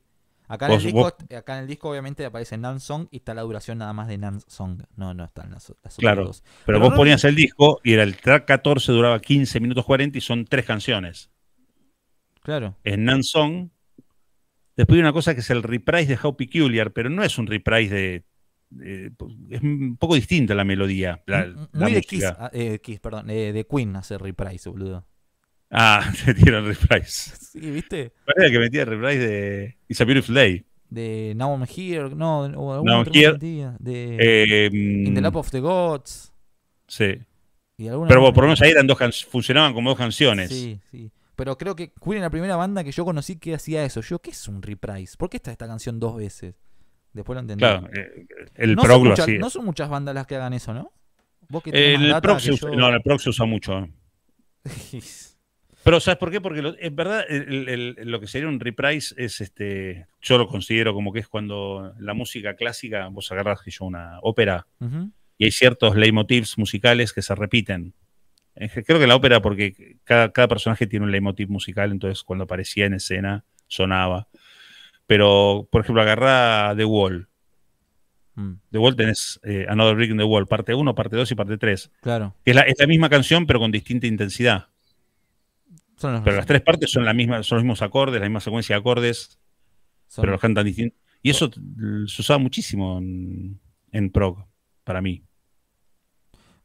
Acá en, el disco, obviamente aparece Nan Song y está la duración nada más de Nan Song. No, no están las, claro, Pero, vos ponías el disco y era el track 14 duraba 15 minutos 40 y son tres canciones. Claro. Es Nan Song. Después hay una cosa que es el reprise de How Peculiar, pero no es un reprise de eh, pues, es un poco distinta la melodía. La, mm, mm, Muy de ah, eh, Kiss, perdón, eh, de Queen hace reprise, boludo. Ah, te tiran reprise. Sí, ¿viste? ¿Cuál que metía reprise de It's a Beautiful Day? De Now I'm Here, no, no I'm Here. De em, In the Lap of the Gods. Sí. Pero por lo menos ahí eran dos canciones funcionaban como dos canciones. Sí, sí. Pero creo que Queen era la primera banda que yo conocí que hacía eso. Yo, ¿qué es un reprise? ¿Por qué está esta canción dos veces? Después lo entendí. Eh, el no No son muchas bandas las que hagan eso, ¿no? ¿Vos que el No, el prog usa mucho. Pero ¿sabes por qué? Porque lo, en verdad lo que sería un reprise es, este, yo lo considero como que es cuando la música clásica, vos agarras yo una ópera y hay ciertos leitmotivs musicales que se repiten. Eh, creo que la ópera, porque cada, cada personaje tiene un leitmotiv musical, entonces cuando aparecía en escena sonaba. Pero, por ejemplo, agarra The Wall. Mm. The Wall tenés eh, Another Brick in the Wall, parte 1, parte 2 y parte 3. Claro. Es la, es la misma canción, pero con distinta intensidad. pero las tres partes son, la misma, son los mismos acordes, la misma secuencia de acordes, pero los cantan distintos. Y eso se usaba muchísimo en, en para mí.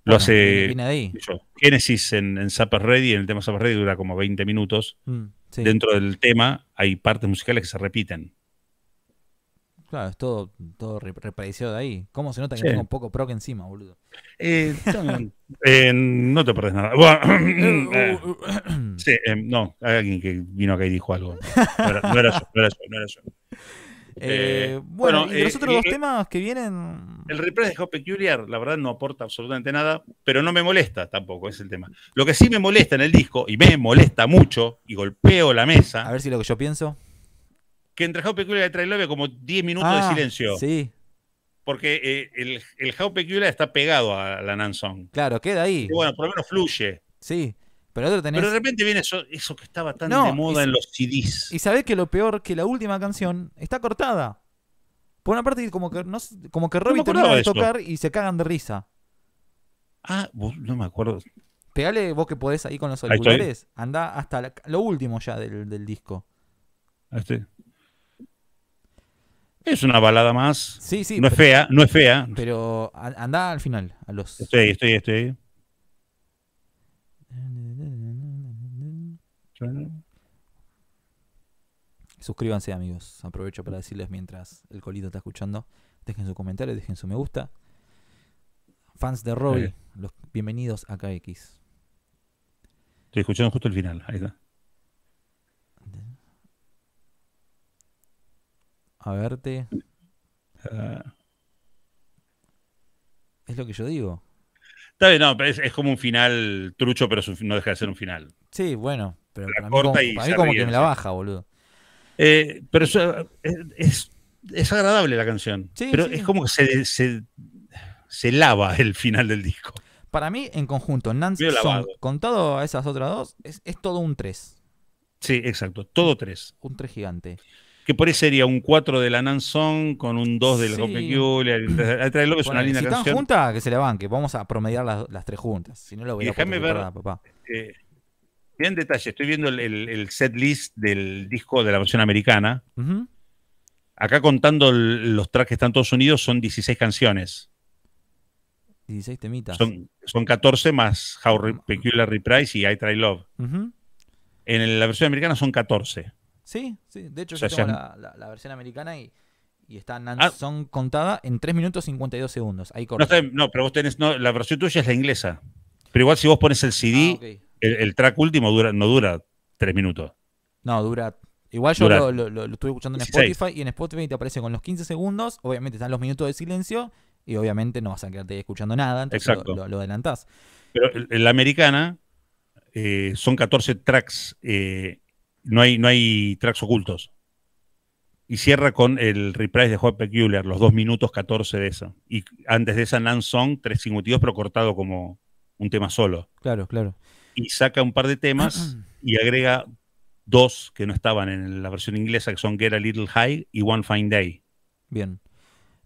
Lo hace en, en Zapper Ready, en el tema Zapper Ready dura como 20 minutos. Mm, Dentro del tema hay partes musicales que se repiten. Claro, es todo, todo de ahí. ¿Cómo se nota que tengo un poco proc encima, boludo? Eh, eh, no, te perdés nada. Eh, no, hay alguien que vino acá y dijo algo. no era yo, no era yo. Eh, eh, bueno, y los eh, otros dos temas que vienen. El replay dejó peculiar, la verdad no aporta absolutamente nada, pero no me molesta tampoco, es el tema. Lo que sí me molesta en el disco, y me molesta mucho, y golpeo la mesa. A ver si lo que yo pienso. Que entre How Peculiar y Trail Love como 10 minutos de ah, silencio. Sí. Porque el, el How Peculiar está pegado a la Nansong Claro, queda ahí. bueno, por lo menos fluye. Sí. Pero, de repente viene eso, que estaba tan de moda en los CDs. Y sabés que lo peor, que la última canción está cortada. Por una parte, como que, no, como que Robbie de tocar y se cagan de risa. Ah, no me acuerdo. Pegale vos que podés ahí con los auriculares. Anda hasta lo último ya del, del disco. Este. Es una balada más. Sí, sí. No es fea, no es fea. Pero anda al final, a los. Estoy, estoy, estoy. Suscríbanse, amigos. Aprovecho para decirles mientras el colito está escuchando. Dejen su comentario, dejen su me gusta. Fans de Robbie, eh. los bienvenidos a KX. Estoy escuchando justo el final, ahí está. A verte. Ah. Es lo que yo digo. Está bien, no, es, es como un final trucho, pero no deja de ser un final. Sí, bueno, pero para corta como, mí como que me la baja, boludo. Eh, pero eso, eh, es, es, agradable la canción. pero es como que se, se, se, lava el final del disco. Para mí, en conjunto, Nancy Song, contado a esas otras dos, es, es todo un 3. Sí, exacto. Todo 3. Un 3 gigante. Que por ahí sería un 4 de la Nansong con un 2 del sí. El si están juntas, que se la banque. Vamos a promediar las, las tres juntas. Si no, lo voy a papá. Eh, Bien detalle, estoy viendo el, set list del disco de la versión americana. Acá contando los tracks que están todos unidos son 16 canciones. 16 temitas. Son, 14 más How Peculiar Reprise y I Try Love. En la versión americana son 14. Sí, sí. De hecho, yo tengo la, versión americana y, están ah. son contadas en 3 minutos 52 segundos. Ahí no, no, pero vos tenés. la versión tuya es la inglesa. Pero igual si vos pones el CD. Ah, el, track último no dura tres minutos. No, dura. Igual yo lo, estuve escuchando en Spotify y en Spotify te aparece con los 15 segundos. Obviamente están los minutos de silencio y obviamente no vas a quedarte escuchando nada. Entonces Exacto. Lo, adelantás. Pero en la americana eh, son 14 tracks. Eh, no, hay, no hay tracks ocultos. Y cierra con el reprise de hot Peculiar, los 2 minutos 14 de esa. Y antes de esa, Nan Song 352, pero cortado como un tema solo. Claro, claro y saca un par de temas ah, ah. y agrega dos que no estaban en la versión inglesa, que son Get a Little High y One Fine Day. Bien.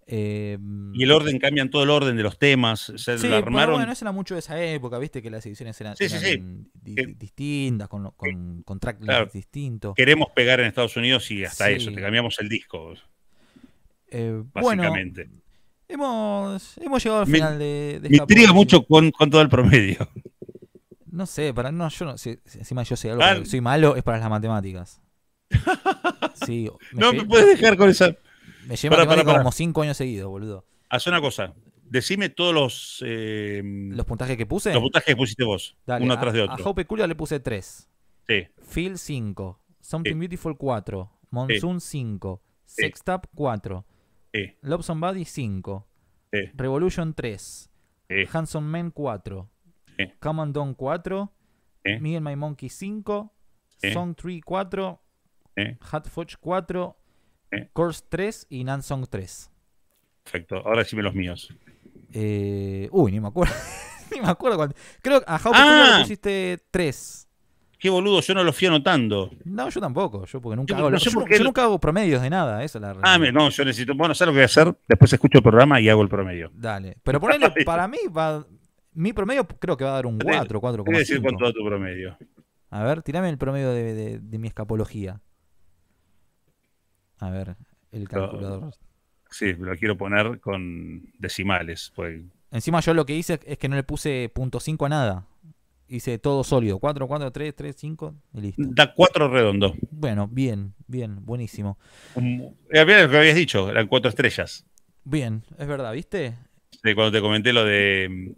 Em, y el orden, cambian todo el orden de los temas. Se lo armaron. bueno, eso era mucho de esa época, viste que las ediciones eran, distintas, con, con, con distintos. Queremos pegar en Estados Unidos y hasta eso, te cambiamos el disco. Eh, básicamente. hemos, hemos llegado al final Me, de, Me intriga mucho con, con todo el promedio. No sé, para no, yo no Si, encima yo sé algo, soy malo, es para las matemáticas. Sí, no me puedes dejar con esa. Me llevo como cinco años seguidos, boludo. Haz una cosa. Decime todos los. Eh, los puntajes que puse. Los puntajes que pusiste vos. uno tras de otro. A Hope Culia le puse 3. Sí. Phil 5. Something Beautiful 4. Monsoon 5. Sextap 4. Lobson Love Somebody 5. Revolution 3. Handsome Men 4 sí. 4, sí. Me and My Monkey 5, Song 3 4, Hat 4, Course 3 y Nansong 3. Perfecto, ahora decime los míos. Eh, uy, ni me acuerdo. Creo que a How ah, pusiste 3. Qué boludo, yo no lo fui anotando. No, yo tampoco, yo porque nunca hago, promedios de nada, esa es la realidad. Ah, no, yo necesito, bueno, sabes lo que voy a hacer, después escucho el programa y hago el promedio. Dale, pero ponelo, para mí va, mi promedio creo que va a dar un 4, 4. decir todo tu promedio. A ver, tirame el promedio de, mi escapología. A ver, el calculador. sí, lo quiero poner con decimales. Pues. Encima yo lo que hice es que no le puse .5 a nada. Hice todo sólido. 4, 4, 3, 3, 5 y listo. Da 4 redondo. Bueno, bien, bien, buenísimo. Eh, lo que habías dicho, eran 4 estrellas. Bien, es verdad, ¿viste? Sí, cuando te comenté lo de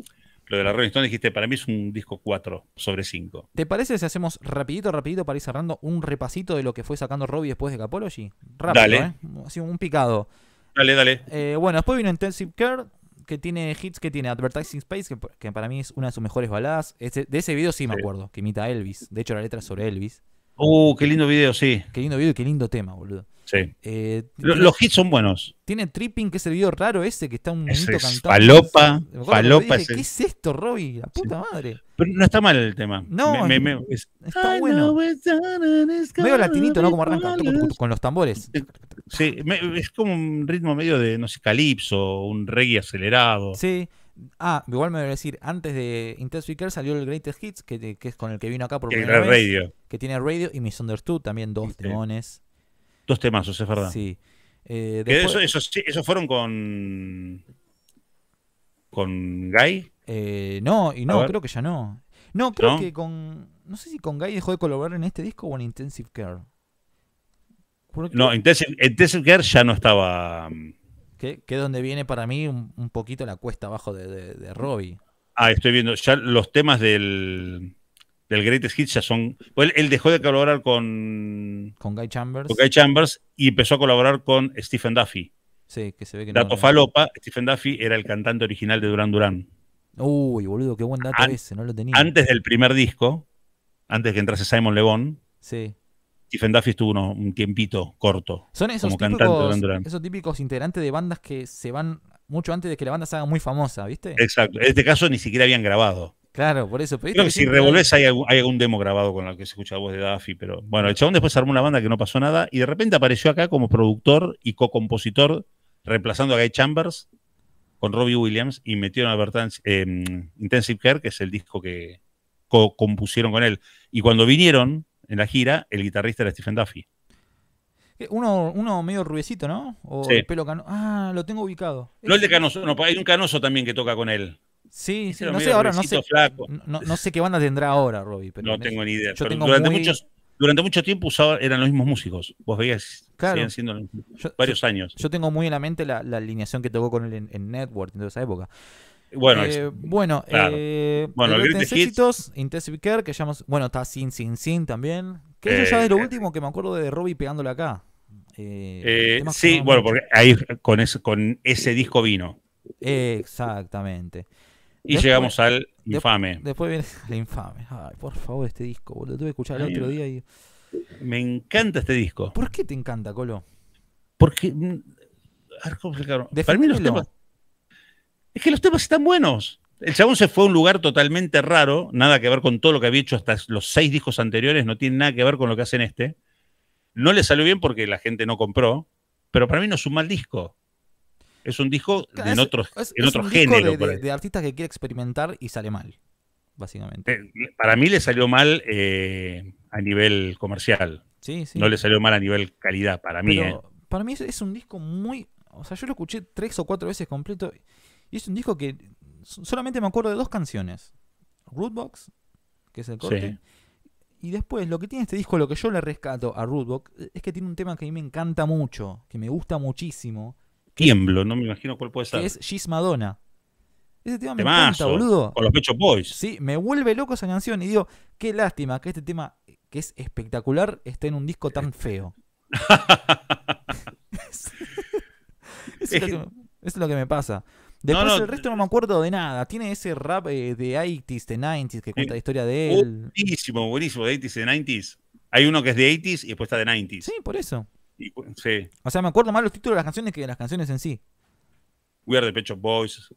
lo de la Rolling Stone dijiste, para mí es un disco 4 sobre 5. ¿Te parece si hacemos rapidito, rapidito para ir cerrando un repasito de lo que fue sacando Robbie después de Capology? Rápido, ¿eh? Ha un picado. Dale, dale. Eh, bueno, después vino Intensive Care, que tiene hits, que tiene Advertising Space, que, para mí es una de sus mejores baladas. de ese video sí me acuerdo, que imita a Elvis. De hecho, la letra es sobre Elvis. Uh, qué lindo video, sí. Qué lindo video y qué lindo tema, boludo. Sí. Eh, los, hits son buenos. Tiene Tripping, que es el video raro ese que está un es, cantando. Palopa. Palopa. ¿Qué es esto, Robbie? La puta madre. Pero no está mal el tema. No, me, me, me, está bueno. Veo latinito, ¿no? Como arranca con los tambores. Sí, es como un ritmo medio de, no sé, calipso, un reggae acelerado. Sí. Ah, igual me voy a decir, antes de Intensive Care salió el Greatest Hits, que, es con el que vino acá por primera vez. Radio. Que tiene Radio y Misunderstood, también dos temones. Dos temazos, es verdad. Sí. Eh, eso, ¿Esos fueron con. con Guy? Eh, no, y no, creo que ya no. No, creo que con. No sé si con Guy dejó de colaborar en este disco o en Intensive Care. No, Intensive Care ya no estaba. Mm, que, es donde viene para mí un, poquito la cuesta abajo de, de, Robbie. Ah, estoy viendo. Ya los temas del, del Greatest Hits ya son. Él, dejó de colaborar con. Con Guy Chambers. Con Guy Chambers y empezó a colaborar con Stephen Duffy. Sí, que se ve que Dato falopa, Stephen Duffy era el cantante original de Duran Duran. Uy, boludo, qué buen dato ese, no lo tenía. Antes del primer disco, antes de que entrase Simon Levón. Sí. Stephen Duffy estuvo un tiempito corto. Son esos, típicos, esos típicos integrantes de bandas que se van mucho antes de que la banda se haga muy famosa, ¿viste? Exacto. En este caso ni siquiera habían grabado. Claro, por eso. Creo que, si revolvés hay algún, demo grabado con el que se escucha la voz de Duffy, pero bueno, el chabón después armó una banda que no pasó nada y de repente apareció acá como productor y co-compositor, reemplazando a Guy Chambers con Robbie Williams y metieron a Bertans, em, Intensive Care, que es el disco que compusieron con él. Y cuando vinieron, en la gira, el guitarrista era Stephen Duffy. Eh, uno, medio rubiecito, ¿no? O sí. el pelo canoso. Ah, lo tengo ubicado. No el de canoso, no, hay un canoso también que toca con él. Sí, sí no sé ahora, no sé, no, sé, qué banda tendrá ahora, Robbie. Pero no tengo ni idea. durante, muchos, durante mucho tiempo usaba, eran los mismos músicos. Vos veías, claro. siguen siendo varios años. Yo tengo muy en la mente la, alineación que tocó con él en, en Network en esa época. Bueno, eh, bueno, eh, bueno el Intensive Care, que llamamos. Bueno, está Sin Sin Sin también. Que eso ya eh, es lo eh. último que me acuerdo de Robbie pegándole acá. sí, bueno, porque ahí con, ese, con ese disco vino. Exactamente. Y llegamos al infame. después viene el infame. Ay, por favor, este disco, lo Tuve que escuchar el otro día y. Me encanta este disco. ¿Por qué te encanta, Colo? Porque. Mm, a ver, Para mí es que los temas están buenos. El chabón se fue a un lugar totalmente raro, nada que ver con todo lo que había hecho hasta los seis discos anteriores, no tiene nada que ver con lo que hacen este. No le salió bien porque la gente no compró, pero para mí no es un mal disco. Es un disco en otro, género. Disco de, artistas que quiere experimentar y sale mal, básicamente. Eh, para mí le salió mal eh, a nivel comercial. Sí, sí. No le salió mal a nivel calidad, para mí. Pero, eh. Para mí es, es un disco muy. O sea, yo lo escuché tres o cuatro veces completo y es un disco que solamente me acuerdo de dos canciones. Rootbox, que es el corte. Y después, lo que tiene este disco, lo que yo le rescato a Rootbox, eh, es que tiene un tema que a mí me encanta mucho, que me gusta muchísimo. Tiemblo, no me imagino cuál puede ser. Que es She's Madonna. Ese tema me encanta, boludo. Con los Pecho Boys. Sí, me vuelve loco esa canción. Y digo, qué lástima que este tema, que es espectacular, esté en un disco tan feo. es lo que me pasa. Después no, el resto no me acuerdo de nada. Tiene ese rap eh, de 80s, de 90s, que cuenta la historia de él. Buenísimo, buenísimo, de 80s, de 90s. Hay uno que es de 80s y después está de 90s. Sí, por eso. sí. O sea, me acuerdo más los títulos de las canciones que de las canciones en sí. We are the Pet Boys.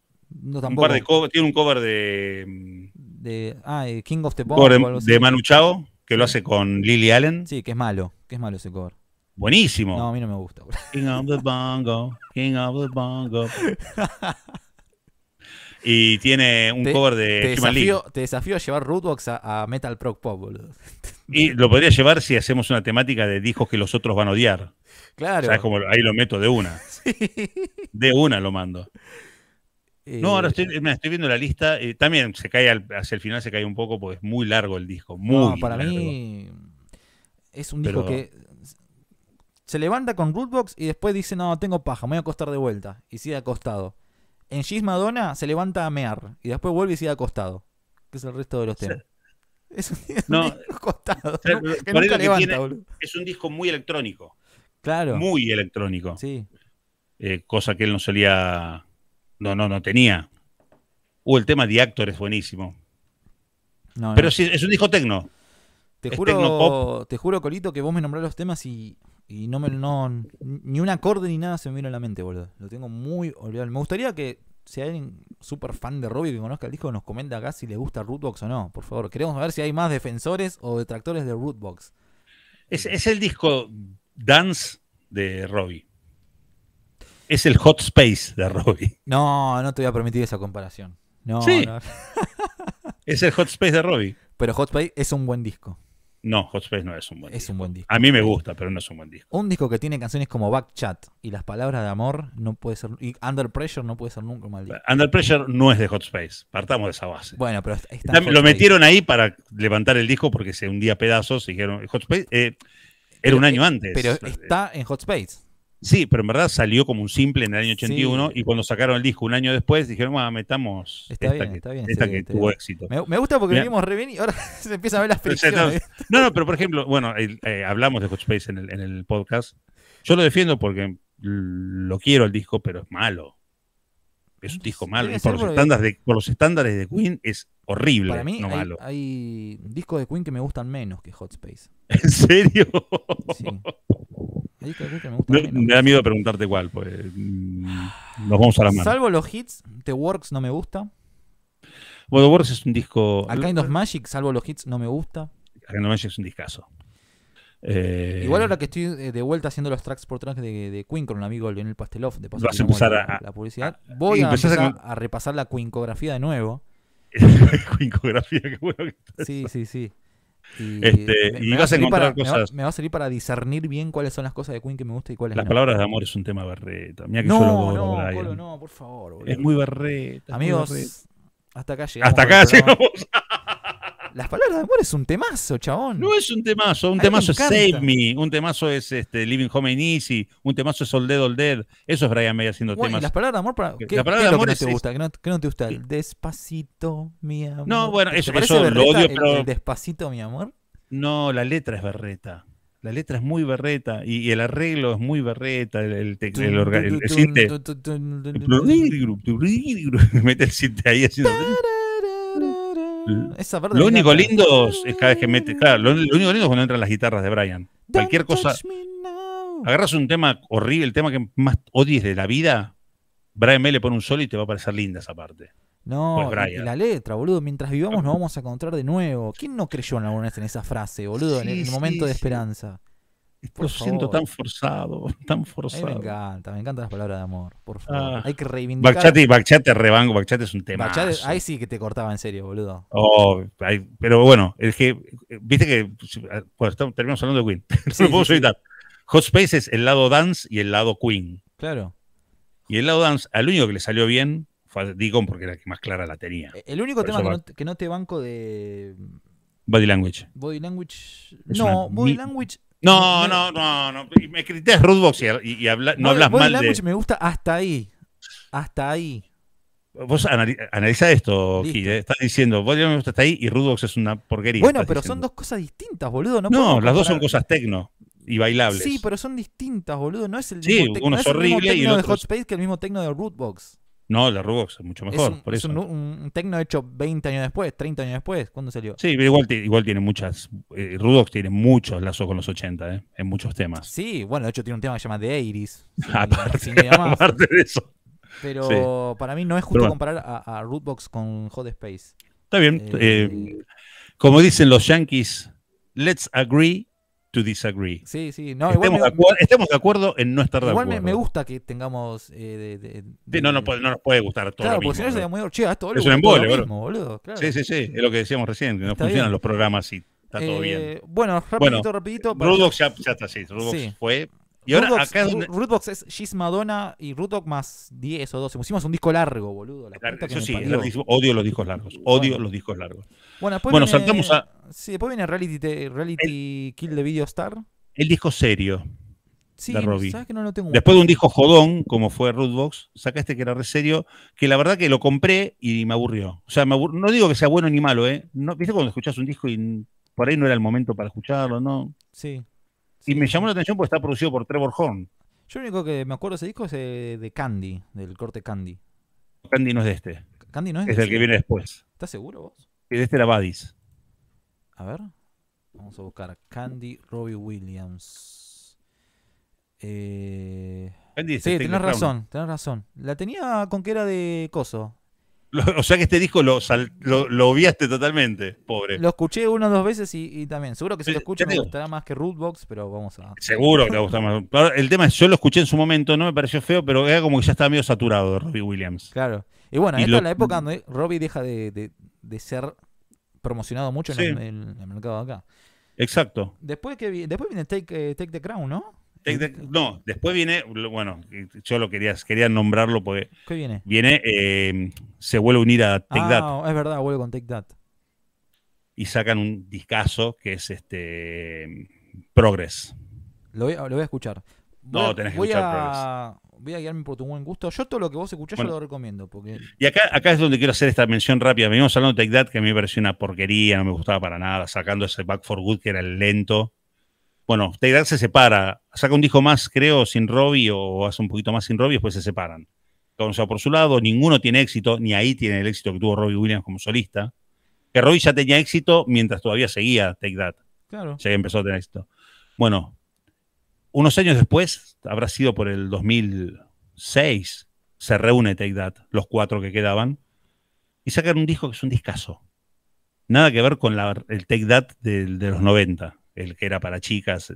No, tampoco. tiene un cover de... Mm, de ah, King of the Boys. De, Manu Chao, que lo hace con Lily Allen. Sí, que es malo, que es malo ese cover. Buenísimo. No, a mí no me gusta. King of the Bongo, King of the Bongo. y tiene un cover de te desafío, te desafío a llevar Rootbox a, Metal Proc Pop, boludo. Y lo podría llevar si hacemos una temática de discos que los otros van a odiar. Claro. Ahí lo meto de una. De una lo mando. no, ahora eh, eh, estoy, viendo la lista. Eh, también se cae hacia el final, se cae un poco porque es muy largo el disco. Muy no, para mí es un disco que se levanta con Rootbox y después dice, no, tengo paja, me voy a acostar de vuelta. Y sigue acostado. En Gis Madonna se levanta a mear y después vuelve y sigue acostado. Que es el resto de los temas. Es un, disco acostado. es un disco muy electrónico. Claro. Muy electrónico. Sí. Eh, cosa que él no solía. No, no, no tenía. Uh, el tema de Actor es buenísimo. Pero sí, es un disco tecno. Te juro, te juro, Colito, que vos me nombrás los temas y y no me. No, ni un acorde ni nada se me vino a la mente, boludo. Lo tengo muy olvidado. Me gustaría que, si hay alguien súper fan de Robbie que conozca el disco, nos comenta acá si le gusta Rootbox o no. Por favor, queremos ver si hay más defensores o detractores de Rootbox. Es, es el disco Dance de Robbie. Es el Hot Space de Robbie. No, no te voy a permitir esa comparación. No, no. es el Hot Space de Robbie. Pero Hot Space es un buen disco. No, Hot Space no es un buen es disco. un buen disco. A mí me gusta, pero no es un buen disco. Un disco que tiene canciones como Back Chat y las palabras de amor no puede ser. Y Under Pressure no puede ser nunca un mal disco. Under Pressure no es de Hot Space. Partamos de esa base. Bueno, pero Lo metieron ahí para levantar el disco porque se hundía pedazos y dijeron. Hot Space eh, era un año antes. Pero está en Hot Space. Sí, pero en verdad salió como un simple en el año 81 y cuando sacaron el disco un año después dijeron, metamos esta, que, está bien, tuvo éxito. Me, gusta porque vivimos re bien y ahora se empieza a ver las fricciones. No, no, pero por ejemplo, bueno, eh, hablamos de Hot Space en el, podcast. Yo lo defiendo porque lo quiero el disco, pero es malo es un disco malo. Por los, estándares de, por los estándares de Queen es horrible. Para mí no malo. hay, discos de Queen que me gustan menos que Hot Space. ¿En serio? Sí. Me, gusta da miedo preguntarte cuál, pues. Mm, nos vamos a la mano. Salvo los hits, The Works no me gusta. The Works es un disco. A Kind of Magic, salvo los hits, no me gusta. A Kind of Magic es un discazo. Eh, Igual ahora que estoy eh, de vuelta haciendo los tracks por tracks de, Queen con un amigo Leonel Pastelov, de paso a la, publicidad, voy a empezar a, repasar la Quincografía de nuevo. qué bueno Sí, sí, sí este, me, Me va, a servir para discernir bien cuáles son las cosas de Queen que me gusta y cuáles Las palabras de amor es un tema barreta. no, no, no, por favor. Es muy barreta. Amigos, hasta acá llegamos. Las palabras de amor es un temazo, chabón. No es un temazo, un temazo es Save Me, un temazo es este, Living Home and Easy, un temazo es All Dead, All Dead. Eso es Brian May haciendo temas. Las palabras de amor, ¿qué, de amor no te gusta? ¿Qué no, no, te gusta? El despacito, mi amor. No, bueno, eso, lo odio, El despacito, mi amor. No, la letra es berreta. La letra es muy berreta y, el arreglo es muy berreta, el mete el cinte ahí haciendo... Esa lo único lindo es cada vez que mete, claro, lo, único lindo es cuando entran las guitarras de Brian. Cualquier cosa. Agarras un tema horrible, el tema que más odies de la vida, Brian May le pone un solo y te va a parecer linda esa parte. No, pues Y la letra, boludo. Mientras vivamos nos vamos a encontrar de nuevo. ¿Quién no creyó en alguna vez en esa frase, boludo? en el momento de esperanza. Lo siento tan forzado, tan forzado. me encanta, me encantan las palabras de amor, por ah. favor. Hay que reivindicar. Bachate, rebango, Bachate es un tema. ahí sí que te cortaba en serio, boludo. Oh, pero bueno, es que, viste que, bueno, terminamos hablando de Queen. Hot Space es el lado dance y el lado Queen. Claro. Y el lado dance, al único que le salió bien Digon porque era la que más clara la tenía. Eh, el único tema que, no, que no, te banco de. Mm, body language. Body language. no, body language. No, no, no, no. Me critiques Rootbox y, y, no, hablas body mal. Body language me gusta hasta ahí. Hasta ahí. Vos analiza, esto, eh, Estás diciendo, Body Language hasta ahí y Rootbox es una porquería. Bueno, pero son dos cosas distintas, boludo. No, no las dos son cosas tecno y bailables. Sí, pero son distintas, boludo. No es el mismo tecno de Hot Space que el mismo tecno de Rootbox. No, la Rubox es mucho mejor. Es un, por eso. tecno hecho 20 años después, 30 años después. ¿Cuándo salió? Sí, pero igual, tiene muchas. Eh, tiene muchos lazos con los 80, eh, en muchos temas. Sí, bueno, de hecho tiene un tema que se llama The Iris. Ah, aparte, de eso. Pero para mí no es justo comparar a, a con Hot Space. Está bien. Eh, eh, como dicen los yankees, let's agree to disagree. Sí, sí. No, estemos, igual de acuerdo en no estar de acuerdo. Igual me, gusta que tengamos. Eh, de, no, no, no, nos puede gustar todo. Claro, porque si muy. esto es un embole, boludo. claro. Sí, sí, sí. Es lo que decíamos recién. Que no funcionan los programas y está todo bien. Eh, bueno, rapidito, bueno, rapidito. Rudox ya, está, así. Rudox fue. Y Rootbox es She's Madonna y Rootbox más 10 o 12. Pusimos un disco largo, boludo. La yo sí, odio los discos largos. Odio los discos largos. Bueno, después a. Sí, después viene Reality, reality Kill de Video Star. El disco serio. Después de un disco jodón, como fue Rootbox, saca este que era re serio, que la verdad que lo compré y me aburrió. O sea, no digo que sea bueno ni malo, ¿eh? No, ¿Viste cuando escuchás un disco y por ahí no era el momento para escucharlo, no? Sí. Y me llamó la atención porque está producido por Trevor Horn. Yo lo único que me acuerdo de ese disco es eh, de Candy, del corte Candy. Candy no es de este. Candy no es, es el que viene después. ¿Estás seguro vos? Es de este la Badis. A ver. Vamos a buscar Candy Robbie Williams. Eh, Candy sí, razón, tenés razón. La tenía con que era de Coso, o sea que este disco lo, lo, obviaste totalmente, pobre. Lo escuché una o dos veces y, también. Seguro que si lo escucho me gustará más que Rootbox, pero vamos a. Seguro que le gustará más. El tema es, yo lo escuché en su momento, no me pareció feo, pero era como que ya estaba medio saturado de Robbie Williams. Claro. Y bueno, en esta es la época donde Robbie deja de, ser promocionado mucho en, el, mercado de acá. Exacto. Después que después viene eh, Take the Crown, ¿no? no, después viene, bueno, yo lo quería, quería nombrarlo porque. ¿Qué viene? Viene, em, se vuelve a unir a Take ah, Es verdad, vuelve con Take That. Y sacan un discazo que es este. Progress. Lo voy, a escuchar. Voy no, tenés que escuchar Progress. Voy a guiarme por tu buen gusto. Yo todo lo que vos escuchás, yo lo recomiendo. Porque... Y acá, acá es donde quiero hacer esta mención rápida. Venimos hablando de Take That, que a mí me pareció una porquería, no me gustaba para nada, sacando ese Back for Good que era el lento bueno, Take That se separa, saca un disco más, creo, sin Robbie, o hace un poquito más sin Robbie, después se separan. Entonces, por su lado, ninguno tiene éxito, ni ahí tiene el éxito que tuvo Robbie Williams como solista. Que Robbie ya tenía éxito mientras todavía seguía Take That. Claro. Ya empezó a tener éxito. Bueno, unos años después, habrá sido por el 2006, se reúne Take That, los cuatro que quedaban, y sacan un disco que es un discazo. Nada que ver con el Take That de, de los 90 el que era para chicas.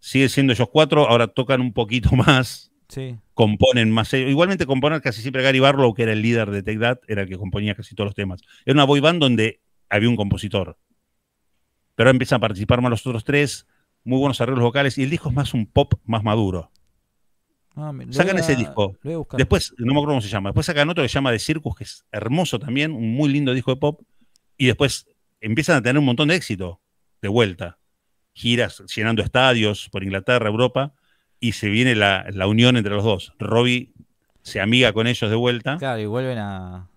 Sigue siendo ellos cuatro, ahora tocan un poquito más, sí. componen más. Eh, igualmente componen casi siempre Gary Barlow, que era el líder de Take That, era el que componía casi todos los temas. Era una boy band donde había un compositor. Pero ahora empiezan a participar más los otros tres, muy buenos arreglos vocales, y el disco es más un pop más maduro. Ah, sacan ese disco. Después, no me acuerdo cómo se llama. Después sacan otro que se llama The Circus, que es hermoso también, un muy lindo disco de pop. Y después empiezan a tener un montón de éxito de vuelta, giras llenando estadios por Inglaterra, Europa, y se viene la, unión entre los dos. Robbie se amiga con ellos de vuelta. Claro, y vuelven a...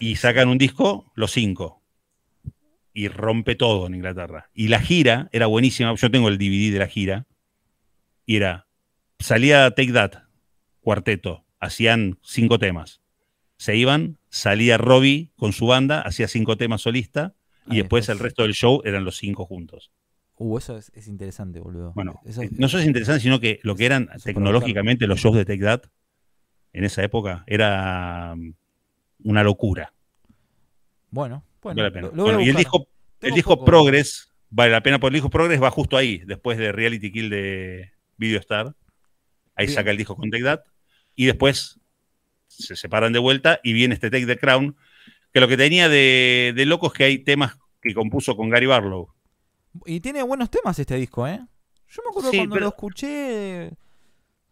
y sacan un disco, los cinco. Y rompe todo en Inglaterra. Y la gira era buenísima. Yo tengo el DVD de la gira. Y era, salía Take That, cuarteto. Hacían cinco temas. Se iban, salía Robbie con su banda, hacía cinco temas solista y después el resto del show eran los cinco juntos. Uh, eso es, interesante, boludo. Eh, no solo es interesante, sino que lo que eran tecnológicamente los shows de Take That en esa época era mm, una locura. Bueno, bueno. y el disco, el Progress, vale la pena, porque el disco Progress va justo ahí, después de Reality Kill de Video Star. Ahí saca el disco con Take That. Y después se separan de vuelta y viene este Take the Crown, que lo que tenía de, de loco es que hay temas que compuso con Gary Barlow. Y tiene buenos temas este disco, ¿eh? Yo me acuerdo cuando lo escuché.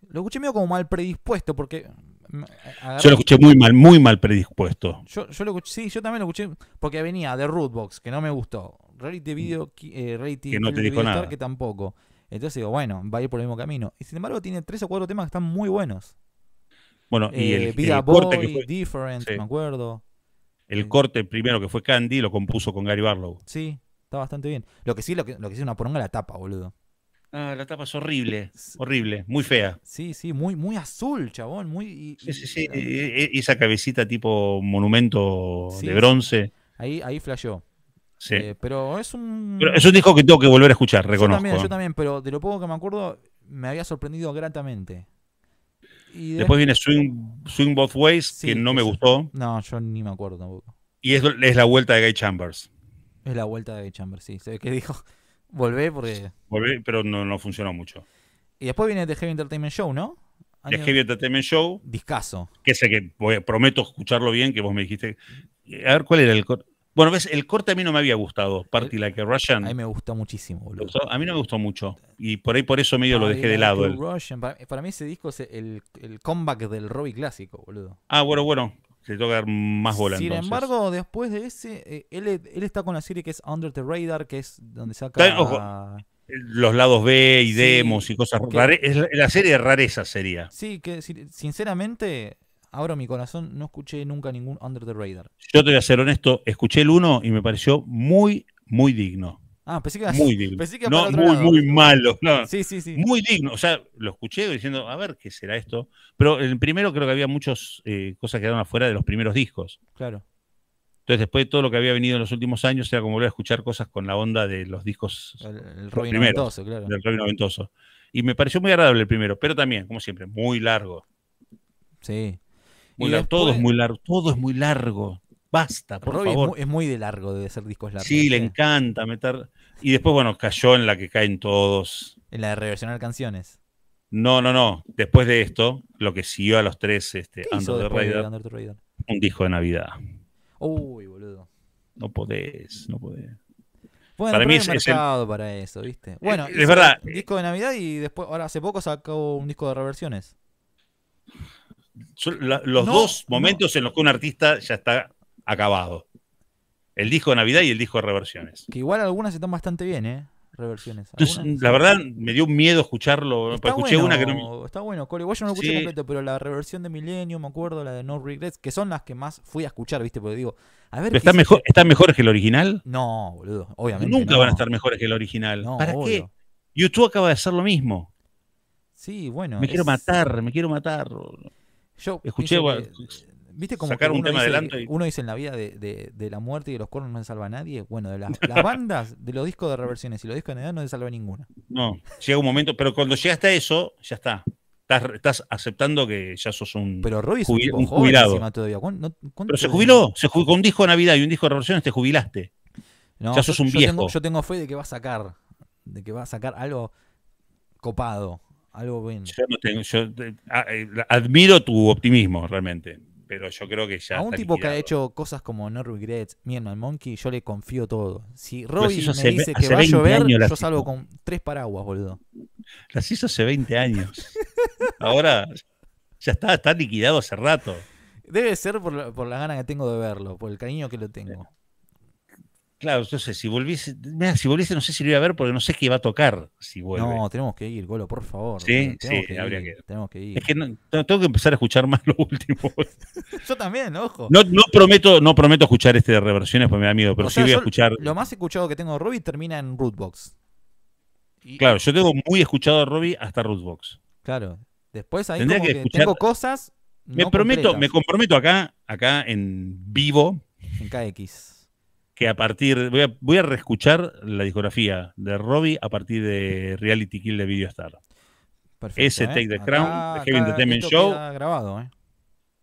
Lo escuché medio como mal predispuesto, porque. Eh, yo lo escuché muy mal, muy mal predispuesto. Yo, sí, yo también lo escuché, porque venía de Rootbox, que no me gustó. Reality mm. Video, eh, que no te dijo nada. que tampoco. Entonces digo, bueno, va a ir por el mismo camino. Y sin embargo, tiene tres o cuatro temas que están muy buenos. Bueno, y el, eh, Vida Boy, Different, me acuerdo. El corte primero que fue Candy lo compuso con Gary Barlow. Sí, está bastante bien. Lo que sí, lo que, lo sí, una poronga la tapa, boludo. Ah, la tapa es horrible, horrible, muy fea. Sí, sí, muy, muy azul, chabón. Muy, sí, sí, sí. E, e, esa cabecita tipo monumento de bronce. Ahí, ahí flasheó. Sí. Eh, pero es un. es un disco que tengo que volver a escuchar, reconozco. Yo también, yo ¿eh? también, pero de lo poco que me acuerdo, me había sorprendido gratamente. Después viene Swing, Both Ways, que no me gustó. No, yo ni me acuerdo tampoco. Y es, es la vuelta de Guy Chambers. Es la vuelta de Guy Chambers, sí. Se ve que dijo, volvé porque... Volvé, pero no, no funcionó mucho. Y después viene The Heavy Entertainment Show, ¿no? The Heavy Entertainment Show. Discaso. Que sé que prometo escucharlo bien, que vos me dijiste. A ver, ¿cuál era el bueno, ves, el corte a mí no me había gustado, Party eh, Like que Russian. A mí me gustó muchísimo, boludo. A mí no me gustó mucho. Y por ahí, por eso medio lo dejé de lado. Para, mí ese disco es el, comeback del Robbie clásico, boludo. Ah, bueno, bueno. Se toca dar más bola. Sin embargo, después de ese, eh, él, está con la serie que es Under the Radar, que es donde saca. Los lados B y demos y cosas La serie de rarezas sería. Sí, que sinceramente Ahora mi corazón, no escuché nunca ningún Under the Radar. Yo te voy a ser honesto, escuché el uno y me pareció muy, muy digno. Ah, pensé que era muy digno. muy, malo. Sí, sí, sí. Muy digno. O sea, lo escuché diciendo, a ver qué será esto. Pero el primero creo que había muchas eh, cosas que quedaron afuera de los primeros discos. Claro. Entonces, después de todo lo que había venido en los últimos años, era como volver a escuchar cosas con la onda de los discos. El, Robin claro. El Robin Y me pareció muy agradable el primero, pero también, como siempre, muy largo. Sí todo es muy largo, todo es muy largo. Basta, por favor. Es muy, de largo de ser discos largos. Sí, le encanta meter. Y después, bueno, cayó en la que caen todos. En la de reversionar canciones. No, no, no. Después de esto, lo que siguió a los tres, este, de un disco de Navidad. Uy, boludo. No podés, no podés. Bueno, para mí es mercado para eso, ¿viste? Eh, bueno, es, es verdad. Disco de Navidad y después, ahora hace poco sacó un disco de reversiones los dos momentos en los que un artista ya está acabado. El disco de Navidad y el disco de reversiones. Que igual algunas están bastante bien, ¿eh? Reversiones. la verdad, me dio miedo escucharlo. escuché una que no Está bueno, Cole. yo no lo escuché completo, pero la reversión de Milenio me acuerdo, la de No Regrets, que son las que más fui a escuchar, ¿viste? Porque digo, a ver. ¿Están mejor, ¿está mejores que el original? No, boludo, obviamente. Nunca van a estar mejores que el original. ¿Para qué? YouTube acaba de hacer lo mismo. Sí, bueno. Me quiero matar, me quiero matar. Yo escuché. ¿Viste como un uno, dice, adelante uno dice en la vida de, la muerte y de los cuernos no se salva a nadie? Bueno, de las, bandas, de los discos de reversiones y los discos de edad no se salva ninguna. No, llega un momento, pero cuando llegaste a eso, ya está. Estás, aceptando que ya sos un, pero un jubilado. pero se jubiló, se jubiló, con un disco de Navidad y un disco de reversiones te jubilaste. ya sos un viejo. tengo, yo tengo fe de que va a sacar, de que va a sacar algo copado algo bueno. Yo, eh, ah, eh, admiro tu optimismo realmente, pero yo creo que ya. A un tipo que ha hecho cosas como No Regrets, Me Monkey, yo le confío todo. Si pues Robbie me dice que va a llover, yo salgo con tres paraguas, boludo. Las hizo hace 20 años. Ahora ya está, está liquidado hace rato. Debe ser por, la, gana que tengo de verlo, por el cariño que lo tengo. Eh, Claro, entonces si volviese, si volviese no sé si lo iba a ver porque no sé qué iba a tocar si No, tenemos que ir, Golo, por favor. Sí, tenemos sí, habría que Es que tengo que empezar a escuchar más lo último. yo también, ojo. No, prometo, no prometo escuchar este de reversiones porque me da miedo, pero sí voy a escuchar. Lo más escuchado que tengo de Robbie termina en Rootbox. Claro, yo tengo muy escuchado a Robbie hasta Rootbox. Claro. Después ahí tengo cosas. me prometo, me comprometo acá, acá en vivo. En KX que a partir, voy a, reescuchar la discografía de Robbie a partir de Reality Kill de Video Star. Ese ¿eh? Take the Crown, de The Heavy Entertainment Show. Grabado, ¿eh?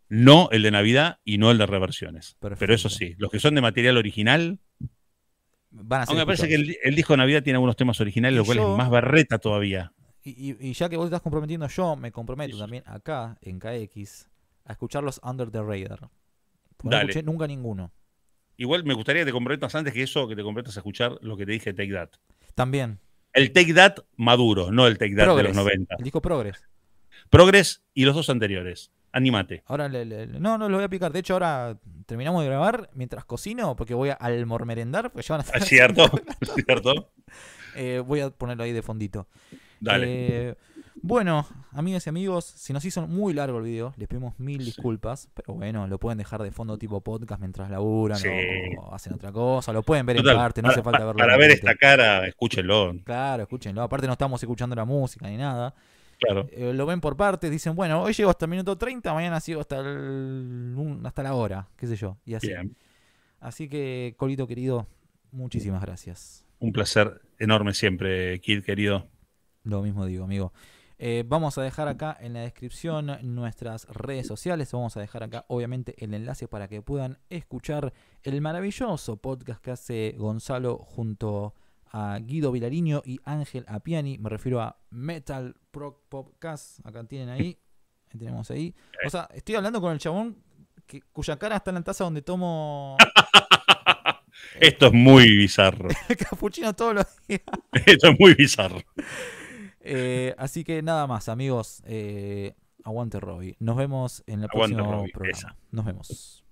No el de Navidad y no el de reversiones. Pero eso sí, los que son de material original. Van a ser aunque me parece que el, disco de Navidad tiene algunos temas originales, lo cual es más barreta todavía. Y, ya que vos estás comprometiendo, yo me comprometo también acá en KX a escucharlos under the radar. no escuché nunca ninguno. Igual me gustaría que te comprometas antes que eso, que te comprometas a escuchar lo que te dije Take That. También. El Take That maduro, no el Take That de los 90. El disco Progress. Progress y los dos anteriores. Anímate. Ahora, no, no lo voy a picar. De hecho, ahora terminamos de grabar mientras cocino, porque voy a almormerendar, porque ya van a ah, estar. ¿Es cierto, ¿Es cierto. Eh, voy a ponerlo ahí de fondito. Dale. Eh, bueno, amigas y amigos, si nos hizo muy largo el video, les pedimos mil disculpas, pero bueno, lo pueden dejar de fondo tipo podcast mientras laburan o, hacen otra cosa, lo pueden ver en parte, no hace falta verlo. Para ver esta cara, escúchenlo. Claro, escúchenlo. Aparte no estamos escuchando la música ni nada. Claro. Eh, lo ven por partes, dicen, bueno, hoy llego hasta el minuto 30, mañana sigo hasta hasta la hora, qué sé yo, y así. Así que, Colito querido, muchísimas gracias. Un placer enorme siempre, Kid querido. Lo mismo digo, amigo. Eh, vamos a dejar acá en la descripción nuestras redes sociales. Vamos a dejar acá, obviamente, el enlace para que puedan escuchar el maravilloso podcast que hace Gonzalo junto a Guido Vilariño y Ángel Apiani. Me refiero a Metal Proc Podcast. Acá tienen ahí. tenemos ahí. O sea, estoy hablando con el chabón cuya cara está en la taza donde tomo. Esto es muy bizarro. Capuchino todos los días. Esto es muy bizarro. Eh, así que nada más, amigos. Eh, aguante Robbie. Nos vemos en el próximo programa. Nos vemos.